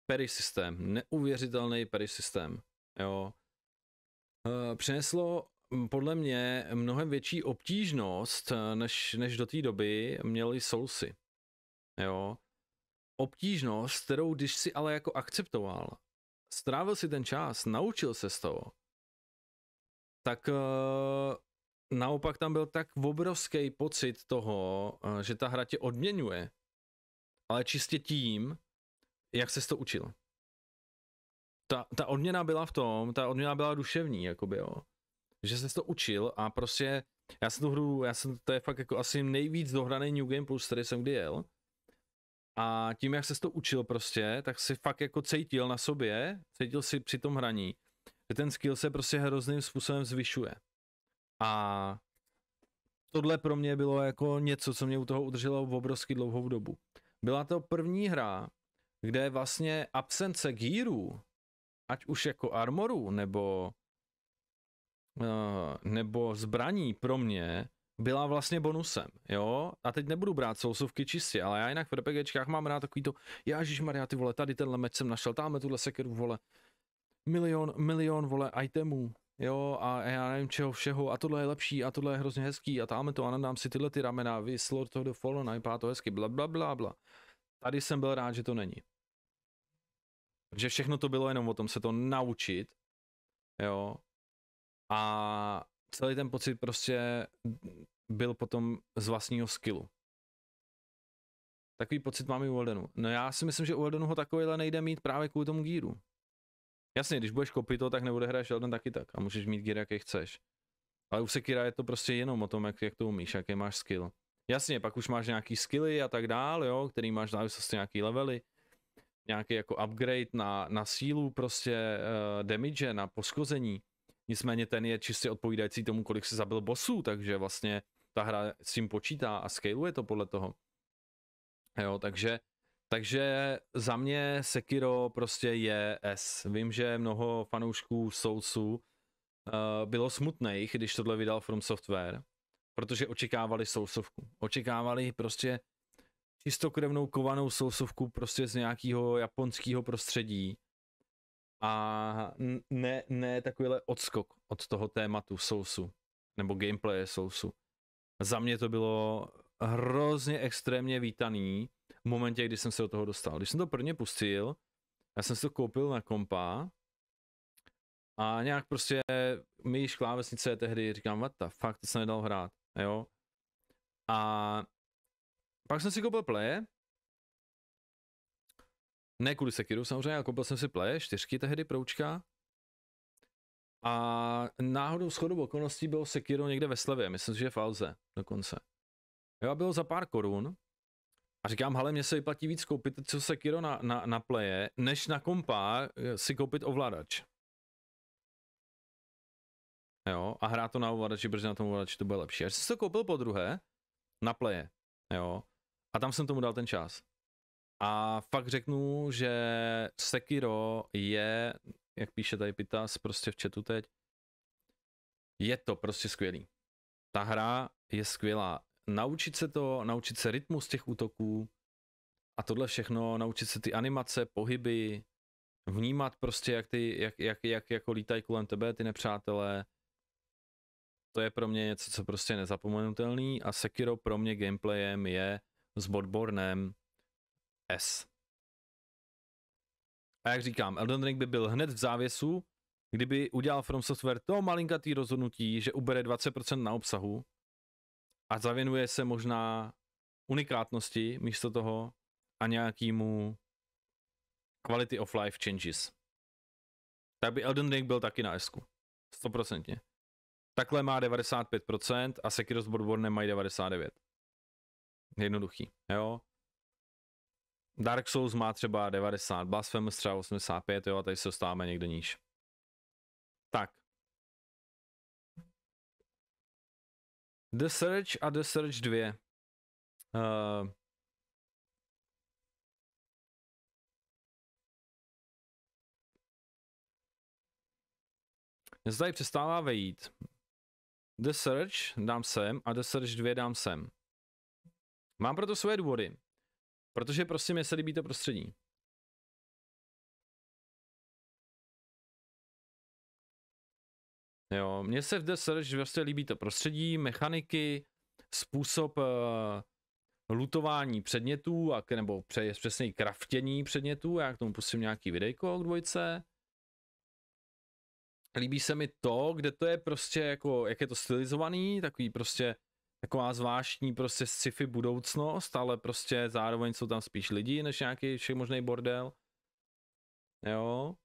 Speaker 1: Perry systém, neuvěřitelný Perry systém, jo. Přineslo hm, podle mě mnohem větší obtížnost, než, než do té doby měli Soulsy. Jo obtížnost, kterou když si ale jako akceptoval, strávil si ten čas, naučil se z toho, tak eh, naopak tam byl tak obrovský pocit toho, eh, že ta hra tě odměňuje, ale čistě tím, jak se to učil. Ta, ta odměna byla v tom, ta odměna byla duševní, jakoby jo. Že se to učil a prostě já jsem tu hru, já jsem, to je fakt jako asi nejvíc dohraný New Game Plus, který jsem kdy jel. A tím, jak se to učil prostě, tak si fakt jako cítil na sobě, cítil si při tom hraní, že ten skill se prostě hrozným způsobem zvyšuje. A tohle pro mě bylo jako něco, co mě u toho udrželo v obrovsky dlouhou dobu. Byla to první hra, kde vlastně absence gearů, ať už jako armoru nebo, eh, nebo zbraní pro mě, byla vlastně bonusem, jo? A teď nebudu brát sousovky čistě, ale já jinak v RPGčkách mám rád takový to, já ty vole, tady tenhle meč jsem našel, tamhle tuhle sekeru, vole, milion, milion, vole, itemů, jo, a já nevím čeho všeho, a tohle je lepší, a tohle je hrozně hezký, a tamhle to, a nadám si tyhle ty ramena, vy, Lord of the Fallen, a vypadá to hezky, bla, bla, bla, bla. Tady jsem byl rád, že to není. Že všechno to bylo jenom o tom se to naučit, jo, a celý ten pocit prostě byl potom z vlastního skillu. Takový pocit mám i u Eldenu. No já si myslím, že u Eldenu ho takovýhle nejde mít právě kvůli tomu gíru. Jasně, když budeš kopit to, tak nebude hrát Elden taky tak a můžeš mít gír, jaký chceš. Ale u Sekira je to prostě jenom o tom, jak, jak to umíš, jaký máš skill. Jasně, pak už máš nějaký skilly a tak dál, jo, který máš závislosti nějaký levely, nějaký jako upgrade na, na sílu, prostě uh, damage, na poškození, Nicméně ten je čistě odpovídající tomu, kolik se zabil bosů, takže vlastně ta hra s tím počítá a scaleuje to podle toho. Jo, takže, takže za mě Sekiro prostě je S. Vím, že mnoho fanoušků Soulsu uh, bylo smutných, když tohle vydal From Software, protože očekávali Soulsovku. Očekávali prostě čistokrevnou kovanou Soulsovku prostě z nějakého japonského prostředí, a ne, ne takovýhle odskok od toho tématu Soulsu, nebo gameplaye Soulsu. Za mě to bylo hrozně extrémně vítaný v momentě, kdy jsem se do toho dostal. Když jsem to prvně pustil, já jsem si to koupil na kompa a nějak prostě již klávesnice tehdy, říkám, what the fuck, to jsem nedal hrát, jo. A pak jsem si koupil play ne kvůli Sekiru samozřejmě, ale koupil jsem si Play čtyřky tehdy proučka. A náhodou schodu okolností bylo Sekiro někde ve slevě, myslím, že v Alze dokonce. Jo, bylo za pár korun. A říkám, hele, mně se vyplatí víc koupit co Sekiro na, na, na pleje, než na kompa eh, si koupit ovladač. Jo, a hrát to na ovladači, protože na tom ovladači to bude lepší. Až jsem to koupil po druhé, na pleje, jo, a tam jsem tomu dal ten čas. A fakt řeknu, že Sekiro je, jak píše tady Pitas prostě v chatu teď, je to prostě skvělý. Ta hra je skvělá. Naučit se to, naučit se rytmus těch útoků a tohle všechno, naučit se ty animace, pohyby, vnímat prostě, jak, ty, jak, jak, jak jako lítají kolem tebe ty nepřátelé, to je pro mě něco, co prostě nezapomenutelný a Sekiro pro mě gameplayem je s Bodbornem, s. A jak říkám, Elden Ring by byl hned v závěsu, kdyby udělal From Software to malinkatý rozhodnutí, že ubere 20% na obsahu a zavěnuje se možná unikátnosti místo toho a nějakýmu quality of life changes. Tak by Elden Ring byl taky na S. 100%. Takhle má 95% a Sekiro s Bloodborne mají 99. Jednoduchý, jo. Dark Souls má třeba 90, Blasphemous třeba 85, jo, a tady se dostáváme někde níž.
Speaker 2: Tak. The Search a The Search 2. Uh, eh. se tady přestává vejít. The Search dám sem a The Search 2 dám sem. Mám proto své důvody. Protože prostě mě se líbí to prostředí. Jo, mně se v The Surge vlastně líbí to prostředí, mechaniky,
Speaker 1: způsob uh, lutování předmětů, a, nebo pře, přesně kraftění předmětů, já k tomu pustím nějaký videjko k dvojce. Líbí se mi to, kde to je prostě jako, jak je to stylizovaný, takový prostě taková zvláštní prostě sci-fi budoucnost, ale prostě zároveň jsou tam spíš lidi, než nějaký všech možný bordel. Jo.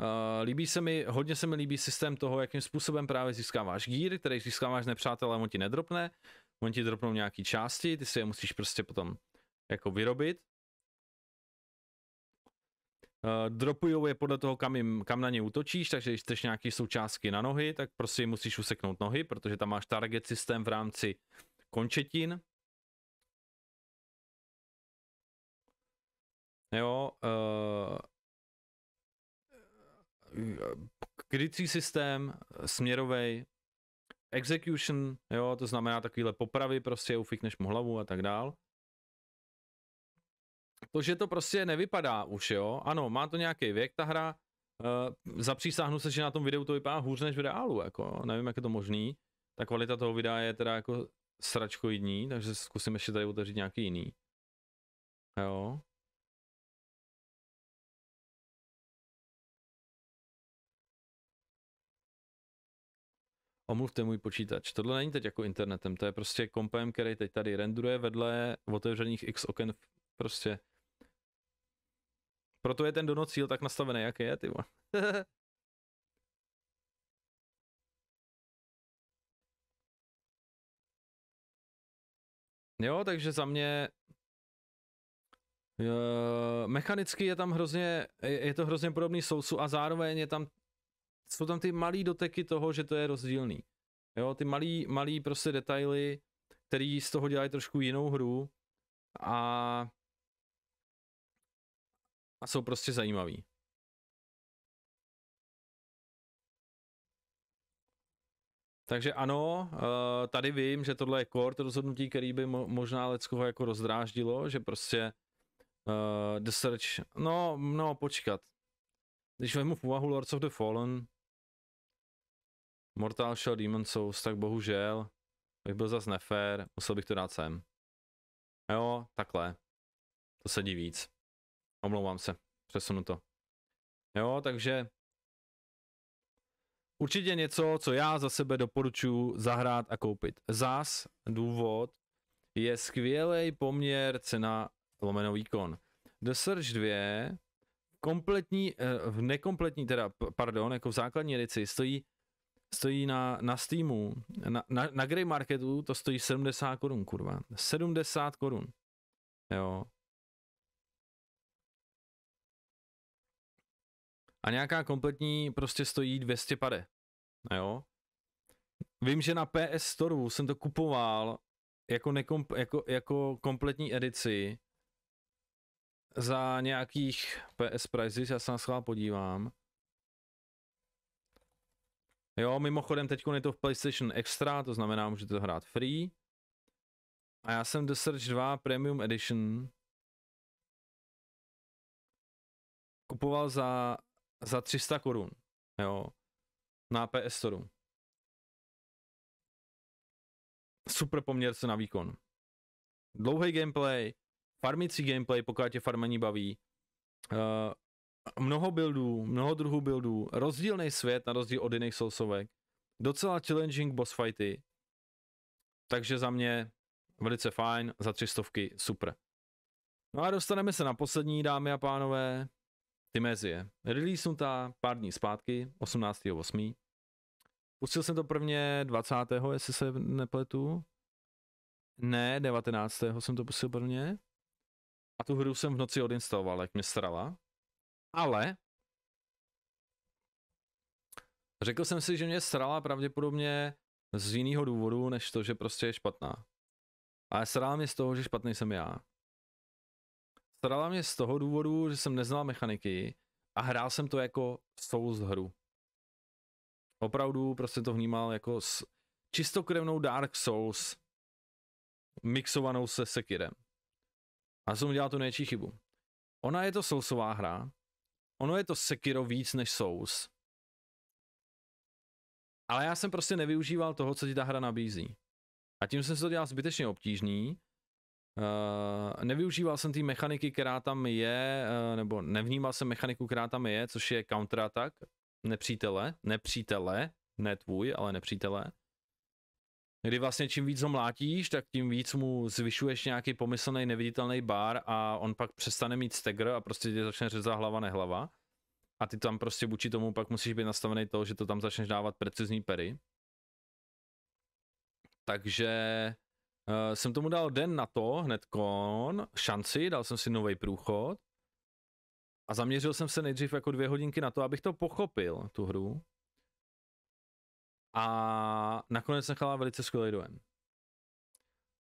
Speaker 1: Uh, líbí se mi, hodně se mi líbí systém toho, jakým způsobem právě získáváš gír, který získáváš nepřátelé, on ti nedropne, on ti dropnou nějaký části, ty si je musíš prostě potom jako vyrobit. Uh, dropujou je podle toho, kam, jim, kam na ně útočíš, takže když chceš nějaký součástky na nohy, tak prostě musíš useknout nohy, protože tam máš target systém v rámci
Speaker 2: končetin. Jo, uh, krycí
Speaker 1: systém, směrový, execution, jo, to znamená takovýhle popravy, prostě ufikneš mu hlavu a tak dál. To, že to prostě nevypadá už, jo, ano, má to nějaký věk ta hra, uh, zapřísáhnu se, že na tom videu to vypadá hůř než v reálu, jako, nevím, jak je to možný, ta kvalita toho videa je teda jako Sračko
Speaker 2: jiný, takže zkusím ještě tady otevřít nějaký jiný. Jo. Omluvte můj počítač. Tohle není teď jako internetem, to je prostě kompem,
Speaker 1: který teď tady renduje vedle otevřených x oken prostě.
Speaker 2: Proto je ten donut cíl tak nastavený, jak je, ty Jo, takže za mě Uh,
Speaker 1: mechanicky je tam hrozně, je to hrozně podobný sousu a zároveň je tam, jsou tam ty malý doteky toho, že to je rozdílný. Jo, ty malý, malý prostě detaily, který
Speaker 2: z toho dělají trošku jinou hru a, a jsou prostě zajímavý.
Speaker 1: Takže ano, eh, tady vím, že tohle je kort rozhodnutí, který by možná Leckoho jako rozdráždilo, že prostě uh, The Search, no, no, počkat. Když vezmu v úvahu Lords of the Fallen, Mortal Shell, Demon Souls, tak bohužel bych byl zase nefér, musel bych to dát sem. Jo, takhle. To sedí víc. Omlouvám se, přesunu to. Jo, takže Určitě něco, co já za sebe doporučuji zahrát a koupit. Zas důvod je skvělý poměr cena lomeno výkon. The Search 2 kompletní, eh, v nekompletní teda, pardon, jako v základní edici stojí stojí na, na Steamu, na, na, na Grey Marketu to stojí 70 korun, kurva. 70 korun. Jo. A nějaká kompletní prostě stojí 200 pade. Jo? Vím, že na PS Store jsem to kupoval jako, nekomp, jako, jako kompletní edici za nějakých PS prices, já se na podívám. Jo, mimochodem teď je to v PlayStation Extra, to znamená, můžete to hrát free. A já jsem The Search 2 Premium Edition
Speaker 2: kupoval za za 300 korun, jo, na PS Store. Super poměrce na výkon.
Speaker 1: Dlouhý gameplay, farmící gameplay, pokud tě farmení baví, uh, mnoho buildů, mnoho druhů buildů, rozdílný svět na rozdíl od jiných sousovek, docela challenging boss fighty, takže za mě velice fajn, za 300 super. No a dostaneme se na poslední, dámy a pánové, Timezie. ta pár dní zpátky, 18.8. Pustil jsem to prvně 20. jestli se nepletu. Ne, 19. jsem to pustil prvně. A tu hru jsem v noci odinstaloval, jak mě strala. Ale řekl jsem si, že mě strala pravděpodobně z jiného důvodu, než to, že prostě je špatná. Ale srala mě z toho, že špatný jsem já. Srala mě z toho důvodu, že jsem neznal mechaniky a hrál jsem to jako Souls hru. Opravdu prostě to vnímal jako s čistokrevnou Dark Souls mixovanou se Sekirem. A jsem udělal tu největší chybu. Ona je to Soulsová hra, ono je to Sekiro víc než Souls. Ale já jsem prostě nevyužíval toho, co ti ta hra nabízí. A tím jsem se to dělal zbytečně obtížný Eh, nevyužíval jsem ty mechaniky, která tam je, uh, nebo nevnímal jsem mechaniku, která tam je, což je counterattack nepřítele, nepřítele, ne tvůj, ale nepřítele. Kdy vlastně čím víc ho mlátíš, tak tím víc mu zvyšuješ nějaký pomyslný neviditelný bar a on pak přestane mít stagger a prostě tě začne řezat hlava nehlava. A ty tam prostě vůči tomu pak musíš být nastavený to, že to tam začneš dávat precizní pery. Takže Uh, jsem tomu dal den na to, hned kon, šanci, dal jsem si nový průchod a zaměřil jsem se nejdřív jako dvě hodinky na to, abych to pochopil, tu hru. A nakonec nechala velice skvělý dojem.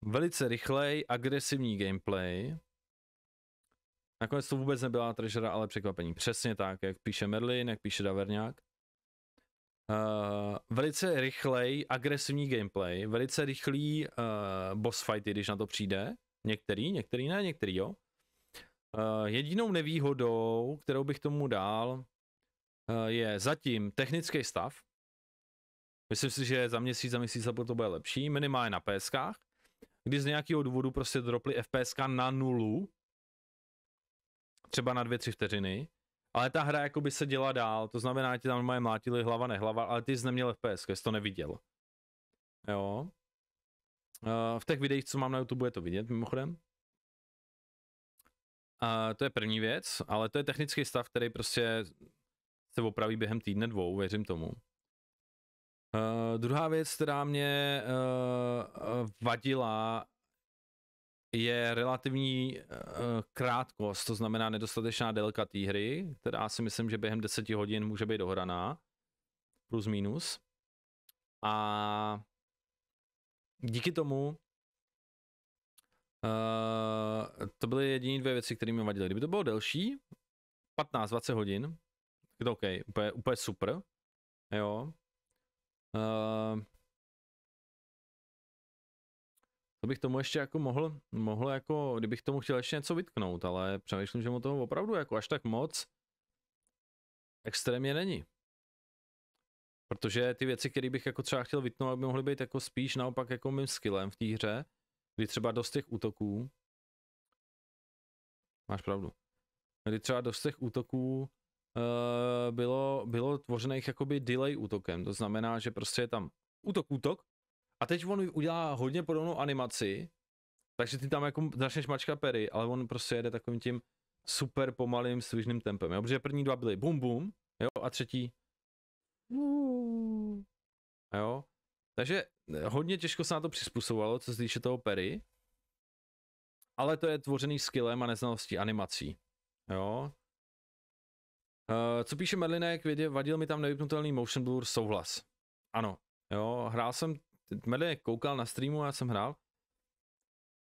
Speaker 1: Velice rychlej, agresivní gameplay. Nakonec to vůbec nebyla tržera, ale překvapení. Přesně tak, jak píše Merlin, jak píše Daverňák. Uh, velice rychlej, agresivní gameplay, velice rychlý uh, boss fighty, když na to přijde. Některý, některý ne, některý jo. Uh, jedinou nevýhodou, kterou bych tomu dal, uh, je zatím technický stav. Myslím si, že za měsíc, za měsíc a to bude lepší, minimálně na PSK. Kdy z nějakého důvodu prostě dropli FPSK na nulu, třeba na dvě tři vteřiny, ale ta hra jakoby se děla dál, to znamená, ti tam moje mlátili hlava, nehlava, ale ty jsi neměl FPS, jsi to neviděl. Jo. Eh, v těch videích, co mám na YouTube, je to vidět mimochodem. A eh, to je první věc, ale to je technický stav, který prostě se opraví během týdne dvou, věřím tomu. Uh, druhá věc, která mě uh, vadila, je relativní eh, krátkost, to znamená nedostatečná délka té hry, která si myslím, že během 10 hodin může být dohraná, plus minus. A díky tomu Uh, to byly jediné dvě věci, které mi vadily. Kdyby to bylo delší, 15-20 hodin, to OK, úplně, úplně super, jo. Uh, to bych tomu ještě jako mohl, mohl jako, kdybych tomu chtěl ještě něco vytknout, ale přemýšlím, že mu toho opravdu jako až tak moc extrémně není. Protože ty věci, které bych jako třeba chtěl vytknout, by mohly být jako spíš naopak jako mým skillem v té hře, kdy třeba dost těch útoků, máš pravdu, kdy třeba dost těch útoků uh, bylo, bylo tvořených jakoby delay útokem, to znamená, že prostě je tam útok, útok, a teď on udělá hodně podobnou animaci, takže ty tam jako začneš mačka pery, ale on prostě jede takovým tím super pomalým svižným tempem, jo? Protože první dva byly bum bum, jo, a třetí jo. Takže hodně těžko se na to přizpůsobovalo, co se týče toho pery. Ale to je tvořený skillem a neznalostí animací. Jo. Uh, co píše Merlinek, vadil mi tam nevypnutelný motion blur, souhlas. Ano, jo, hrál jsem Mede koukal na streamu, já jsem hrál.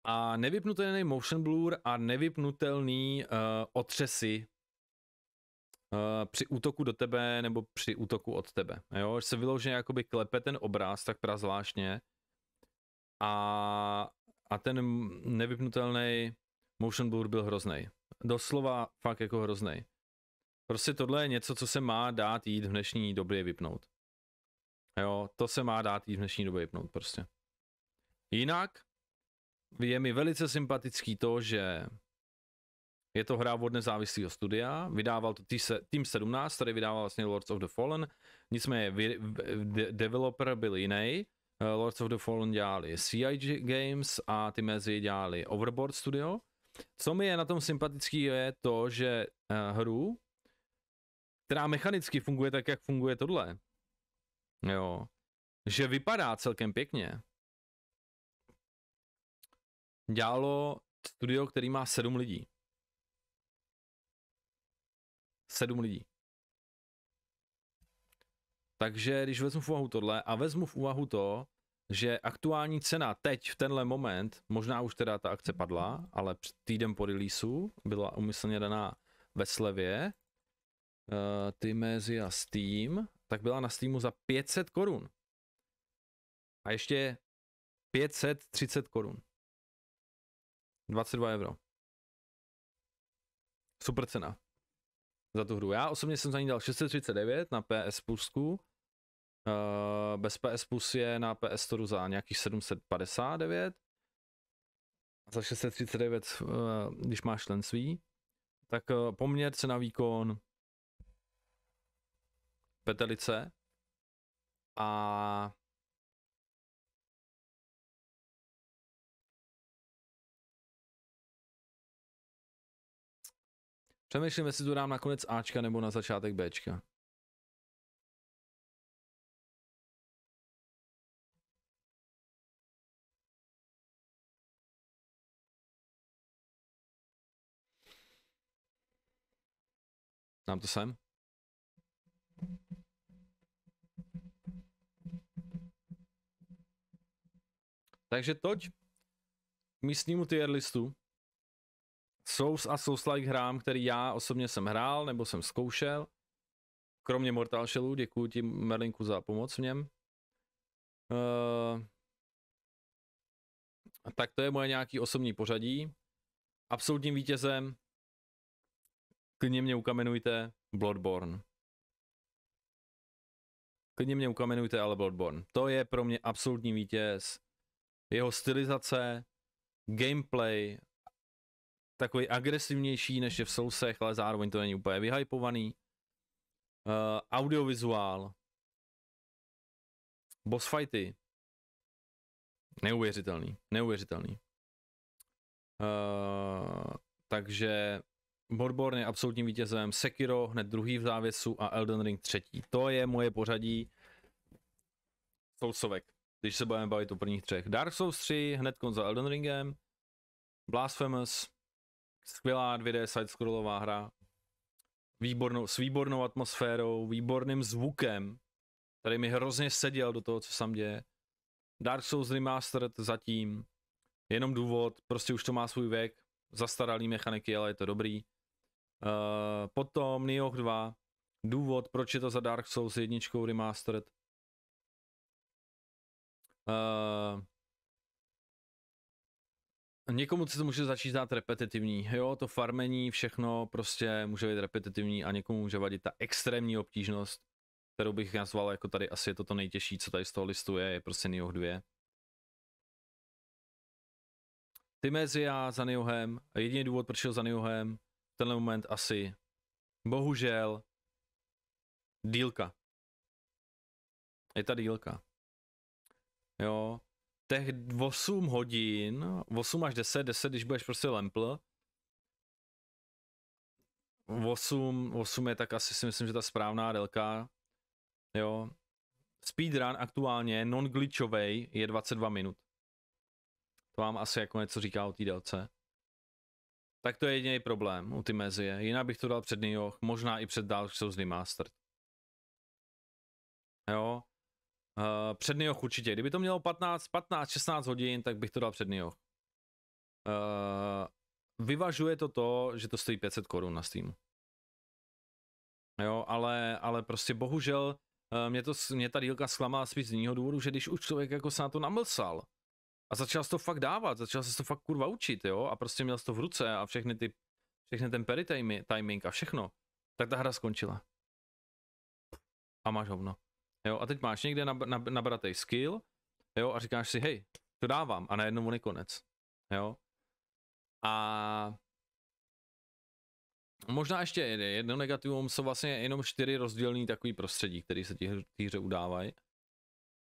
Speaker 1: A nevypnutelný motion blur a nevypnutelný uh, otřesy uh, při útoku do tebe nebo při útoku od tebe. Jo, se vyloženě jakoby klepe ten obraz, tak teda zvláštně. A, a ten nevypnutelný motion blur byl hrozný. Doslova fakt jako hrozný. Prostě tohle je něco, co se má dát jít v dnešní době vypnout. Jo, to se má dát i v dnešní době vypnout prostě. Jinak je mi velice sympatický to, že je to hra od nezávislého studia, vydával to Team 17, který vydával vlastně Lords of the Fallen, nicméně vy, de, developer byl jiný, eh, Lords of the Fallen dělali CIG Games a ty mezi dělali Overboard Studio. Co mi je na tom sympatický je to, že eh, hru, která mechanicky funguje tak, jak funguje tohle, Jo. Že vypadá celkem pěkně. Dělalo studio, který má sedm lidí. Sedm lidí. Takže když vezmu v úvahu tohle a vezmu v úvahu to, že aktuální cena teď v tenhle moment, možná už teda ta akce padla, ale týden po releaseu byla umyslně daná ve slevě, uh, Timesia Steam tak byla na Steamu za
Speaker 2: 500 korun. A ještě 530 korun. 22 euro. Super cena
Speaker 1: za tu hru. Já osobně jsem za ní dal 639 na PS Plusku. Eh, bez PS Plus je na PS Store za nějakých 759. Za 639, eh, když máš svý, Tak eh,
Speaker 2: poměr cena výkon Petelice a Přemýšlím, jestli to dám na konec Ačka nebo na začátek Bčka. Dám to sem.
Speaker 1: Takže toť místnímu tier listu. Souls a Souls-like hrám, který já osobně jsem hrál, nebo jsem zkoušel. Kromě Mortal Shellu, děkuji ti Merlinku za pomoc v něm. Uh, tak to je moje nějaký osobní pořadí. Absolutním vítězem klidně mě ukamenujte Bloodborne. Klidně mě ukamenujte ale Bloodborne. To je pro mě absolutní vítěz jeho stylizace, gameplay, takový agresivnější než je v sousech, ale zároveň to není úplně vyhypovaný. Uh, eh, audiovizuál, boss fighty, neuvěřitelný, neuvěřitelný. Uh, takže Bloodborne je absolutním vítězem, Sekiro hned druhý v závěsu a Elden Ring třetí. To je moje pořadí Soulsovek když se budeme bavit o prvních třech. Dark Souls 3, hned za Elden Ringem, Blasphemous, skvělá 2D side-scrollová hra, výbornou, s výbornou atmosférou, výborným zvukem, tady mi hrozně seděl do toho, co sam děje. Dark Souls Remastered zatím, jenom důvod, prostě už to má svůj věk, zastaralý mechaniky, ale je to dobrý. Uh, potom Nioh 2, důvod, proč je to za Dark Souls jedničkou remastered, Uh, někomu se to může začít dát repetitivní, jo, to farmení, všechno prostě může být repetitivní a někomu může vadit ta extrémní obtížnost, kterou bych nazval jako tady asi je to to nejtěžší, co tady z toho listu je, je prostě Nioh 2. Timezia za Niohem, jediný důvod, proč šel za Niohem, tenhle moment asi, bohužel, dílka. Je ta dílka jo, těch 8 hodin, 8 až 10, 10, když budeš prostě lempl, 8, 8 je tak asi si myslím, že ta správná délka, jo. Speedrun aktuálně non-glitchovej je 22 minut. To vám asi jako něco říká o té délce. Tak to je jediný problém u ty mezie. Jinak bych to dal před Nioh, možná i před Dark Souls Remastered. Jo, Uh, eh, předný určitě. Kdyby to mělo 15, 15, 16 hodin, tak bych to dal před Nioh. Uh, eh, vyvažuje to to, že to stojí 500 korun na Steamu. Jo, ale, ale prostě bohužel uh, mě, to, mě ta dílka zklamala spíš z jiného důvodu, že když už člověk jako se na to namlsal a začal se to fakt dávat, začal se to fakt kurva učit, jo, a prostě měl to v ruce a všechny ty, všechny ten peritiming a všechno, tak ta hra skončila. A máš hovno. Jo, a teď máš někde nab, nab, nabratý skill, jo, a říkáš si, hej, to dávám, a najednou on je konec, jo. A možná ještě jedno negativum jsou vlastně jenom čtyři rozdílný takový prostředí, které se ty hře udávají.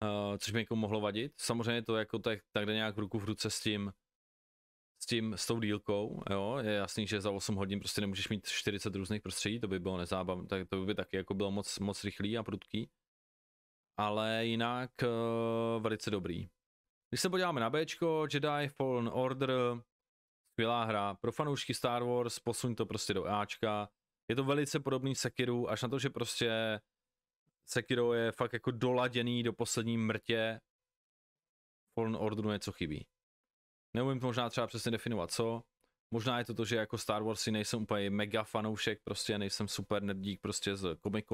Speaker 1: Uh, což mi jako mohlo vadit. Samozřejmě to jako tak, tak jde nějak ruku v ruce s tím, s tím, s tou dílkou, jo, je jasný, že za 8 hodin prostě nemůžeš mít 40 různých prostředí, to by bylo nezábavné, tak to by taky jako bylo moc, moc rychlý a prudký ale jinak uh, velice dobrý. Když se podíváme na B, Jedi Fallen Order, skvělá hra. Pro fanoušky Star Wars posuň to prostě do Ačka. Je to velice podobný Sekiru, až na to, že prostě Sekiro je fakt jako doladěný do poslední mrtě. Fallen Order něco chybí. Neumím možná třeba přesně definovat co, Možná je to to, že jako Star Wars si nejsem úplně mega fanoušek, prostě nejsem super nerdík prostě z Comic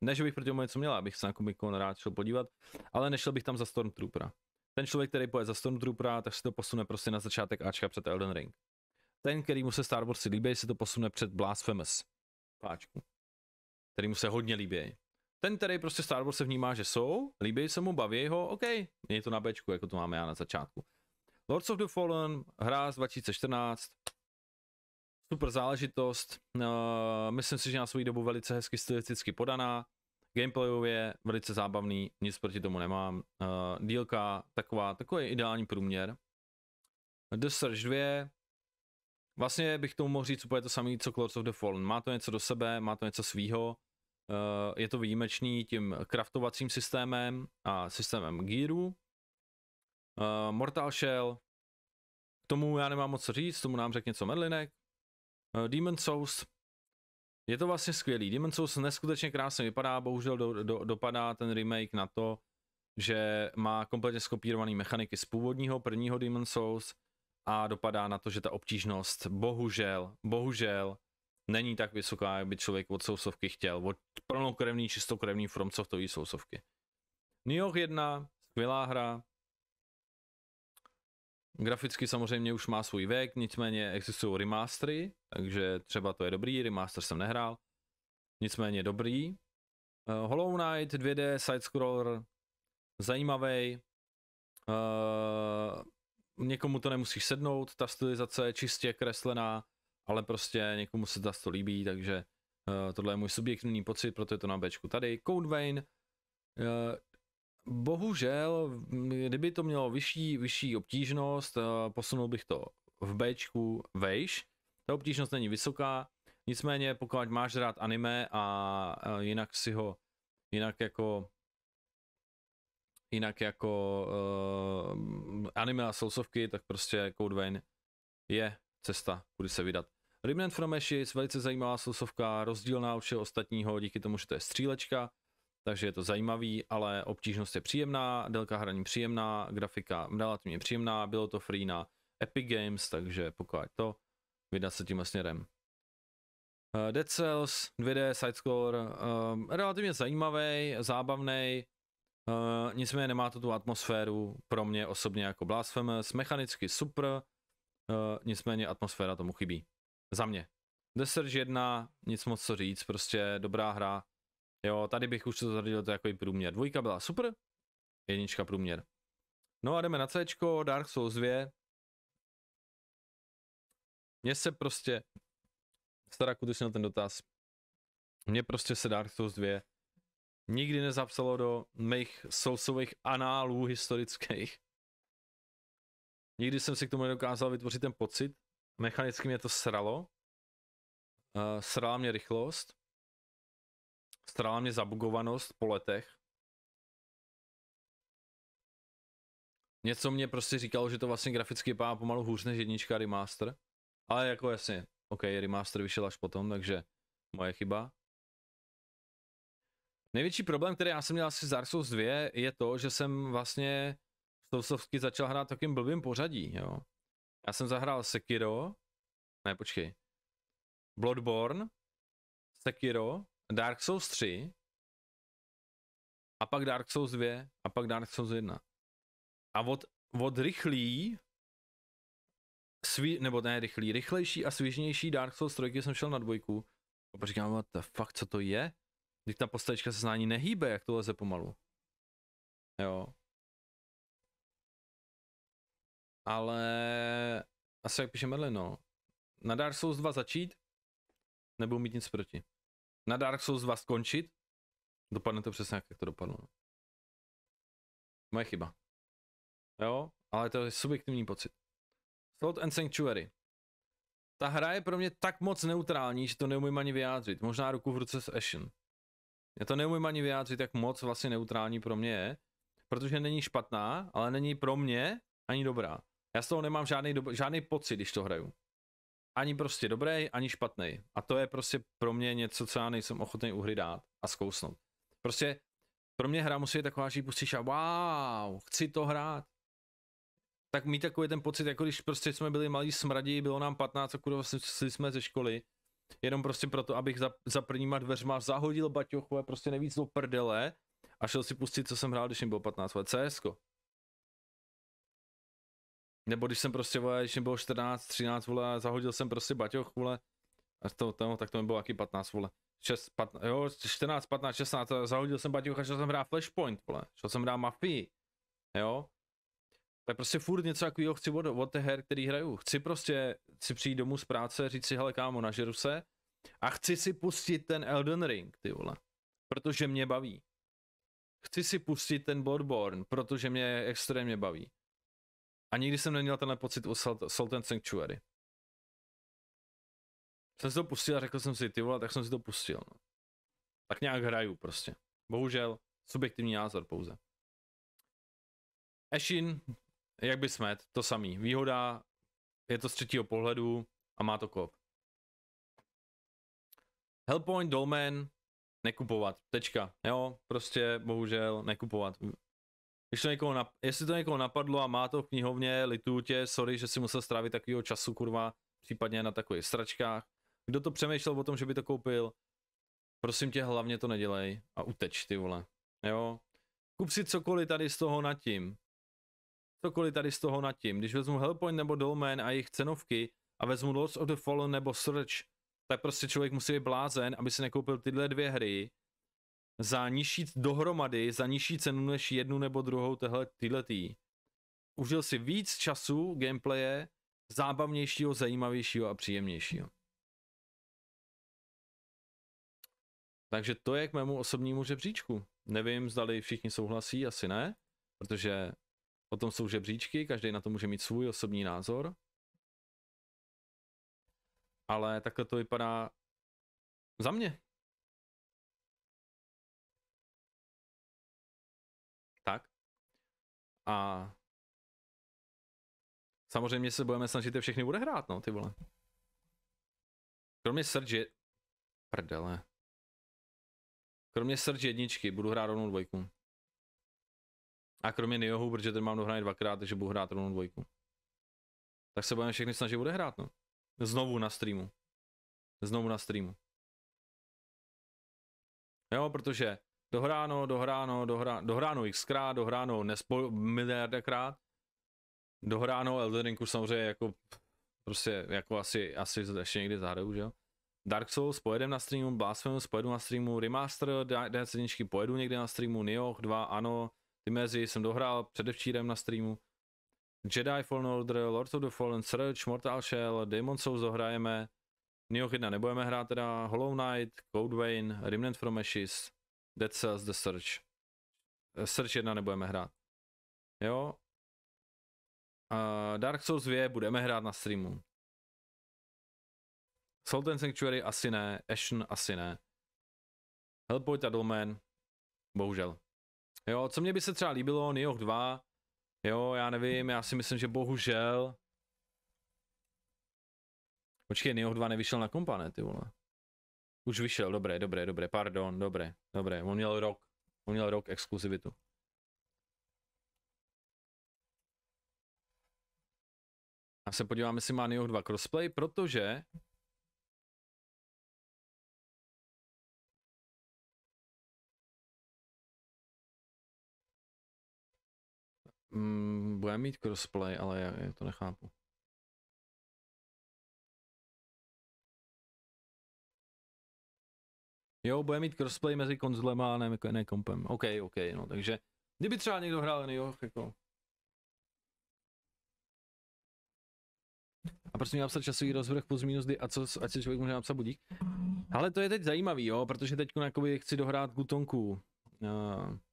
Speaker 1: Ne, že bych proti tomu něco měl, abych se na Comic rád šel podívat, ale nešel bych tam za Stormtroopera. Ten člověk, který poje za Stormtroopera, tak se to posune prostě na začátek Ačka před Elden Ring. Ten, který mu se Star Wars si líbí, se to posune před Blasphemous. Páčku. Který mu se hodně líbí. Ten, který prostě Star Wars se vnímá, že jsou, líbí se mu, baví ho, OK, je to na Bčku, jako to máme já na začátku. Lords of the Fallen, hra z 2014, super záležitost, uh, myslím si, že na svou dobu velice hezky stylisticky podaná, gameplayově velice zábavný, nic proti tomu nemám, uh, dílka taková, takový ideální průměr. The Surge 2, vlastně bych tomu mohl říct úplně to samé, co Lords of the Fallen, má to něco do sebe, má to něco svýho, uh, je to výjimečný tím kraftovacím systémem a systémem gearu. Uh, Mortal Shell, k tomu já nemám moc co říct, tomu nám řekne něco Merlinek, Eh, Demon Souls. Je to vlastně skvělý. Demon Souls neskutečně krásně vypadá, bohužel do, do, dopadá ten remake na to, že má kompletně skopírované mechaniky z původního prvního Demon Souls a dopadá na to, že ta obtížnost bohužel, bohužel není tak vysoká, jak by člověk od sousovky chtěl, od plnokrevný, čistokrevný FromSoftový sousovky. Nioh 1, skvělá hra, graficky samozřejmě už má svůj věk, nicméně existují remastery, takže třeba to je dobrý, remaster jsem nehrál, nicméně dobrý. Uh, Hollow Knight 2D side-scroller, zajímavý, uh, eh, někomu to nemusíš sednout, ta stylizace je čistě kreslená, ale prostě někomu se ta to líbí, takže uh, tohle je můj subjektivní pocit, proto je to na bečku Tady Code Vein, uh, bohužel, kdyby to mělo vyšší, vyšší obtížnost, posunul bych to v Bčku vejš, ta obtížnost není vysoká, nicméně pokud máš rád anime a jinak si ho, jinak jako jinak jako uh, anime a sousovky, tak prostě Code Vein je cesta, kudy se vydat. Remnant from Ashes, velice zajímavá sousovka, rozdílná od všeho ostatního, díky tomu, že to je střílečka, takže je to zajímavý, ale obtížnost je příjemná, délka hraní příjemná, grafika relativně příjemná, bylo to free na Epic Games, takže pokud to, vydat se tím směrem. Uh, Dead Cells, 2D sidescore, uh, relativně zajímavý, zábavný, uh, eh, nicméně nemá to tu atmosféru pro mě osobně jako Blasphemous, mechanicky super, uh, nicméně atmosféra tomu chybí. Za mě. The Surge 1, nic moc co říct, prostě dobrá hra. Jo, tady bych už to zařadil to jako průměr. Dvojka byla super, jednička průměr. No a jdeme na C, Dark Souls 2, mně se prostě, stará si na ten dotaz, mně prostě se Dark Souls 2 nikdy nezapsalo do mých Soulsových análů historických. Nikdy jsem si k tomu nedokázal vytvořit ten pocit, mechanicky mě to sralo, uh, srala mě rychlost, srala mě zabugovanost po letech, něco mě prostě říkalo, že to vlastně graficky vypadá pomalu hůř než jednička remaster. Ale jako jasně, OK, remaster vyšel až potom, takže moje chyba. Největší problém, který já jsem měl asi s Dark Souls 2, je to, že jsem vlastně Soulsovsky začal hrát takým blbým pořadí, jo. Já jsem zahrál Sekiro, ne počkej, Bloodborne, Sekiro, Dark Souls 3, a pak Dark Souls 2, a pak Dark Souls 1. A od, od rychlý svý, nebo ne rychlý, rychlejší a svěžnější Dark Souls 3 jsem šel na dvojku. A říkám, what the fuck, co to je? Když ta postavička se znání nehýbe, jak to leze pomalu.
Speaker 2: Jo. Ale asi jak píše Merlin, no. Na Dark Souls 2 začít, nebudu mít nic
Speaker 1: proti. Na Dark Souls 2 skončit, dopadne to přesně jak to dopadlo. No. Moje chyba. Jo, ale to je subjektivní pocit. Slot and Sanctuary. Ta hra je pro mě tak moc neutrální, že to neumím ani vyjádřit. Možná ruku v ruce s Ashen. Já to neumím ani vyjádřit, jak moc vlastně neutrální pro mě je. Protože není špatná, ale není pro mě ani dobrá. Já z toho nemám žádný, dob- žádný pocit, když to hraju. Ani prostě dobrý, ani špatný. A to je prostě pro mě něco, co já nejsem ochotný uhry dát a zkousnout. Prostě pro mě hra musí být taková, že pustíš a wow, chci to hrát tak mít takový ten pocit, jako když prostě jsme byli malí smradí, bylo nám 15 a kurva šli jsme ze školy, jenom prostě proto, abych za, za prvníma dveřma zahodil baťochové prostě nevíc do prdele a šel si pustit, co jsem hrál, když mi bylo 15 let, CS. Nebo když jsem prostě, vole, když mi bylo 14, 13, vole, a zahodil jsem prostě baťoch, vole, a to, to, tak to mi bylo taky 15, vole. 6, 15, jo, 14, 15, 16, zahodil jsem baťoch a šel jsem hrát Flashpoint, vole, šel jsem hrát Mafii, jo, tak prostě furt něco takového chci od, od té her, který hraju. Chci prostě si přijít domů z práce, říct si, hele kámo, nažeru se a chci si pustit ten Elden Ring, ty vole, protože mě baví. Chci si pustit ten Bloodborne, protože mě extrémně baví. A nikdy jsem neměl tenhle pocit u Salt, Salt and Sanctuary. Jsem si to pustil a řekl jsem si, ty vole, tak jsem si to pustil. No. Tak nějak hraju prostě. Bohužel, subjektivní názor pouze. Ashin jak by smet, to samý. Výhoda, je to z třetího pohledu a má to kop. Hellpoint, Dolmen, nekupovat, tečka, jo, prostě bohužel nekupovat. Když to někoho nap- jestli to někoho napadlo a má to v knihovně, litu tě, sorry, že si musel strávit takového času, kurva, případně na takových stračkách. Kdo to přemýšlel o tom, že by to koupil, prosím tě, hlavně to nedělej a uteč, ty vole, jo. Kup si cokoliv tady z toho nad tím, cokoliv tady z toho nad tím. Když vezmu Hellpoint nebo Dolmen a jejich cenovky a vezmu Lords of the Fallen nebo Search, tak prostě člověk musí být blázen, aby si nekoupil tyhle dvě hry za nižší dohromady, za nižší cenu než jednu nebo druhou tehle, tyhle tý. Užil si víc času gameplaye, zábavnějšího, zajímavějšího a příjemnějšího. Takže to je k mému osobnímu žebříčku. Nevím, zdali všichni souhlasí, asi ne, protože Potom jsou žebříčky, každý na to může mít svůj osobní názor.
Speaker 2: Ale takhle to vypadá za mě. Tak. A samozřejmě se
Speaker 1: budeme snažit je všechny hrát, no, ty vole. Kromě Surge... Prdele. Kromě Surge jedničky budu hrát rovnou dvojku. A kromě Niohu, protože ten mám dohraný dvakrát, takže budu hrát rovnou dvojku. Tak se budeme všechny snažit hrát, no. Znovu na streamu. Znovu na streamu. Jo, protože dohráno, dohráno, dohráno, dohráno xkrát, dohráno nespo, miliardakrát, dohráno Elden Ringu samozřejmě jako prostě jako asi, asi ještě někdy zahraju, že jo. Dark Souls pojedem na streamu, Blasphemous pojedu na streamu, Remaster, d pojedu někde na streamu, Nioh 2, ano, Dimezi jsem dohrál předevčírem na streamu. Jedi Fallen Order, Lord of the Fallen, Search, Mortal Shell, Demon Souls dohrajeme. Nioh 1 nebudeme hrát teda, Hollow Knight, Code Vein, Remnant from Ashes, Dead Cells, The Search. Eh, Search 1 nebudeme hrát. Jo. A Dark Souls 2 budeme hrát na streamu. Salt and Sanctuary asi ne, Ashen asi ne. Hellpoint a Dolmen, bohužel. Jo, co mě by se třeba líbilo, Nioh 2, jo, já nevím, já si myslím, že bohužel... Počkej, Nioh 2 nevyšel na kompané, ty vole. Už vyšel, dobré, dobré, dobré, pardon, dobré, dobré, on měl rok, on měl rok exkluzivitu.
Speaker 2: Já se podívám, jestli má Nioh 2 crossplay, protože Mm, bude mít crossplay, ale já, já to nechápu. Jo, bude mít crossplay mezi konzolem a ne, ne kompem. OK, OK, no takže
Speaker 1: kdyby třeba někdo hrál jo, jako. A prosím napsat časový rozvrh plus minus a co, ať se člověk může napsat budík. Ale to je
Speaker 2: teď zajímavý, jo, protože teď jako chci dohrát Gutonku. Uh,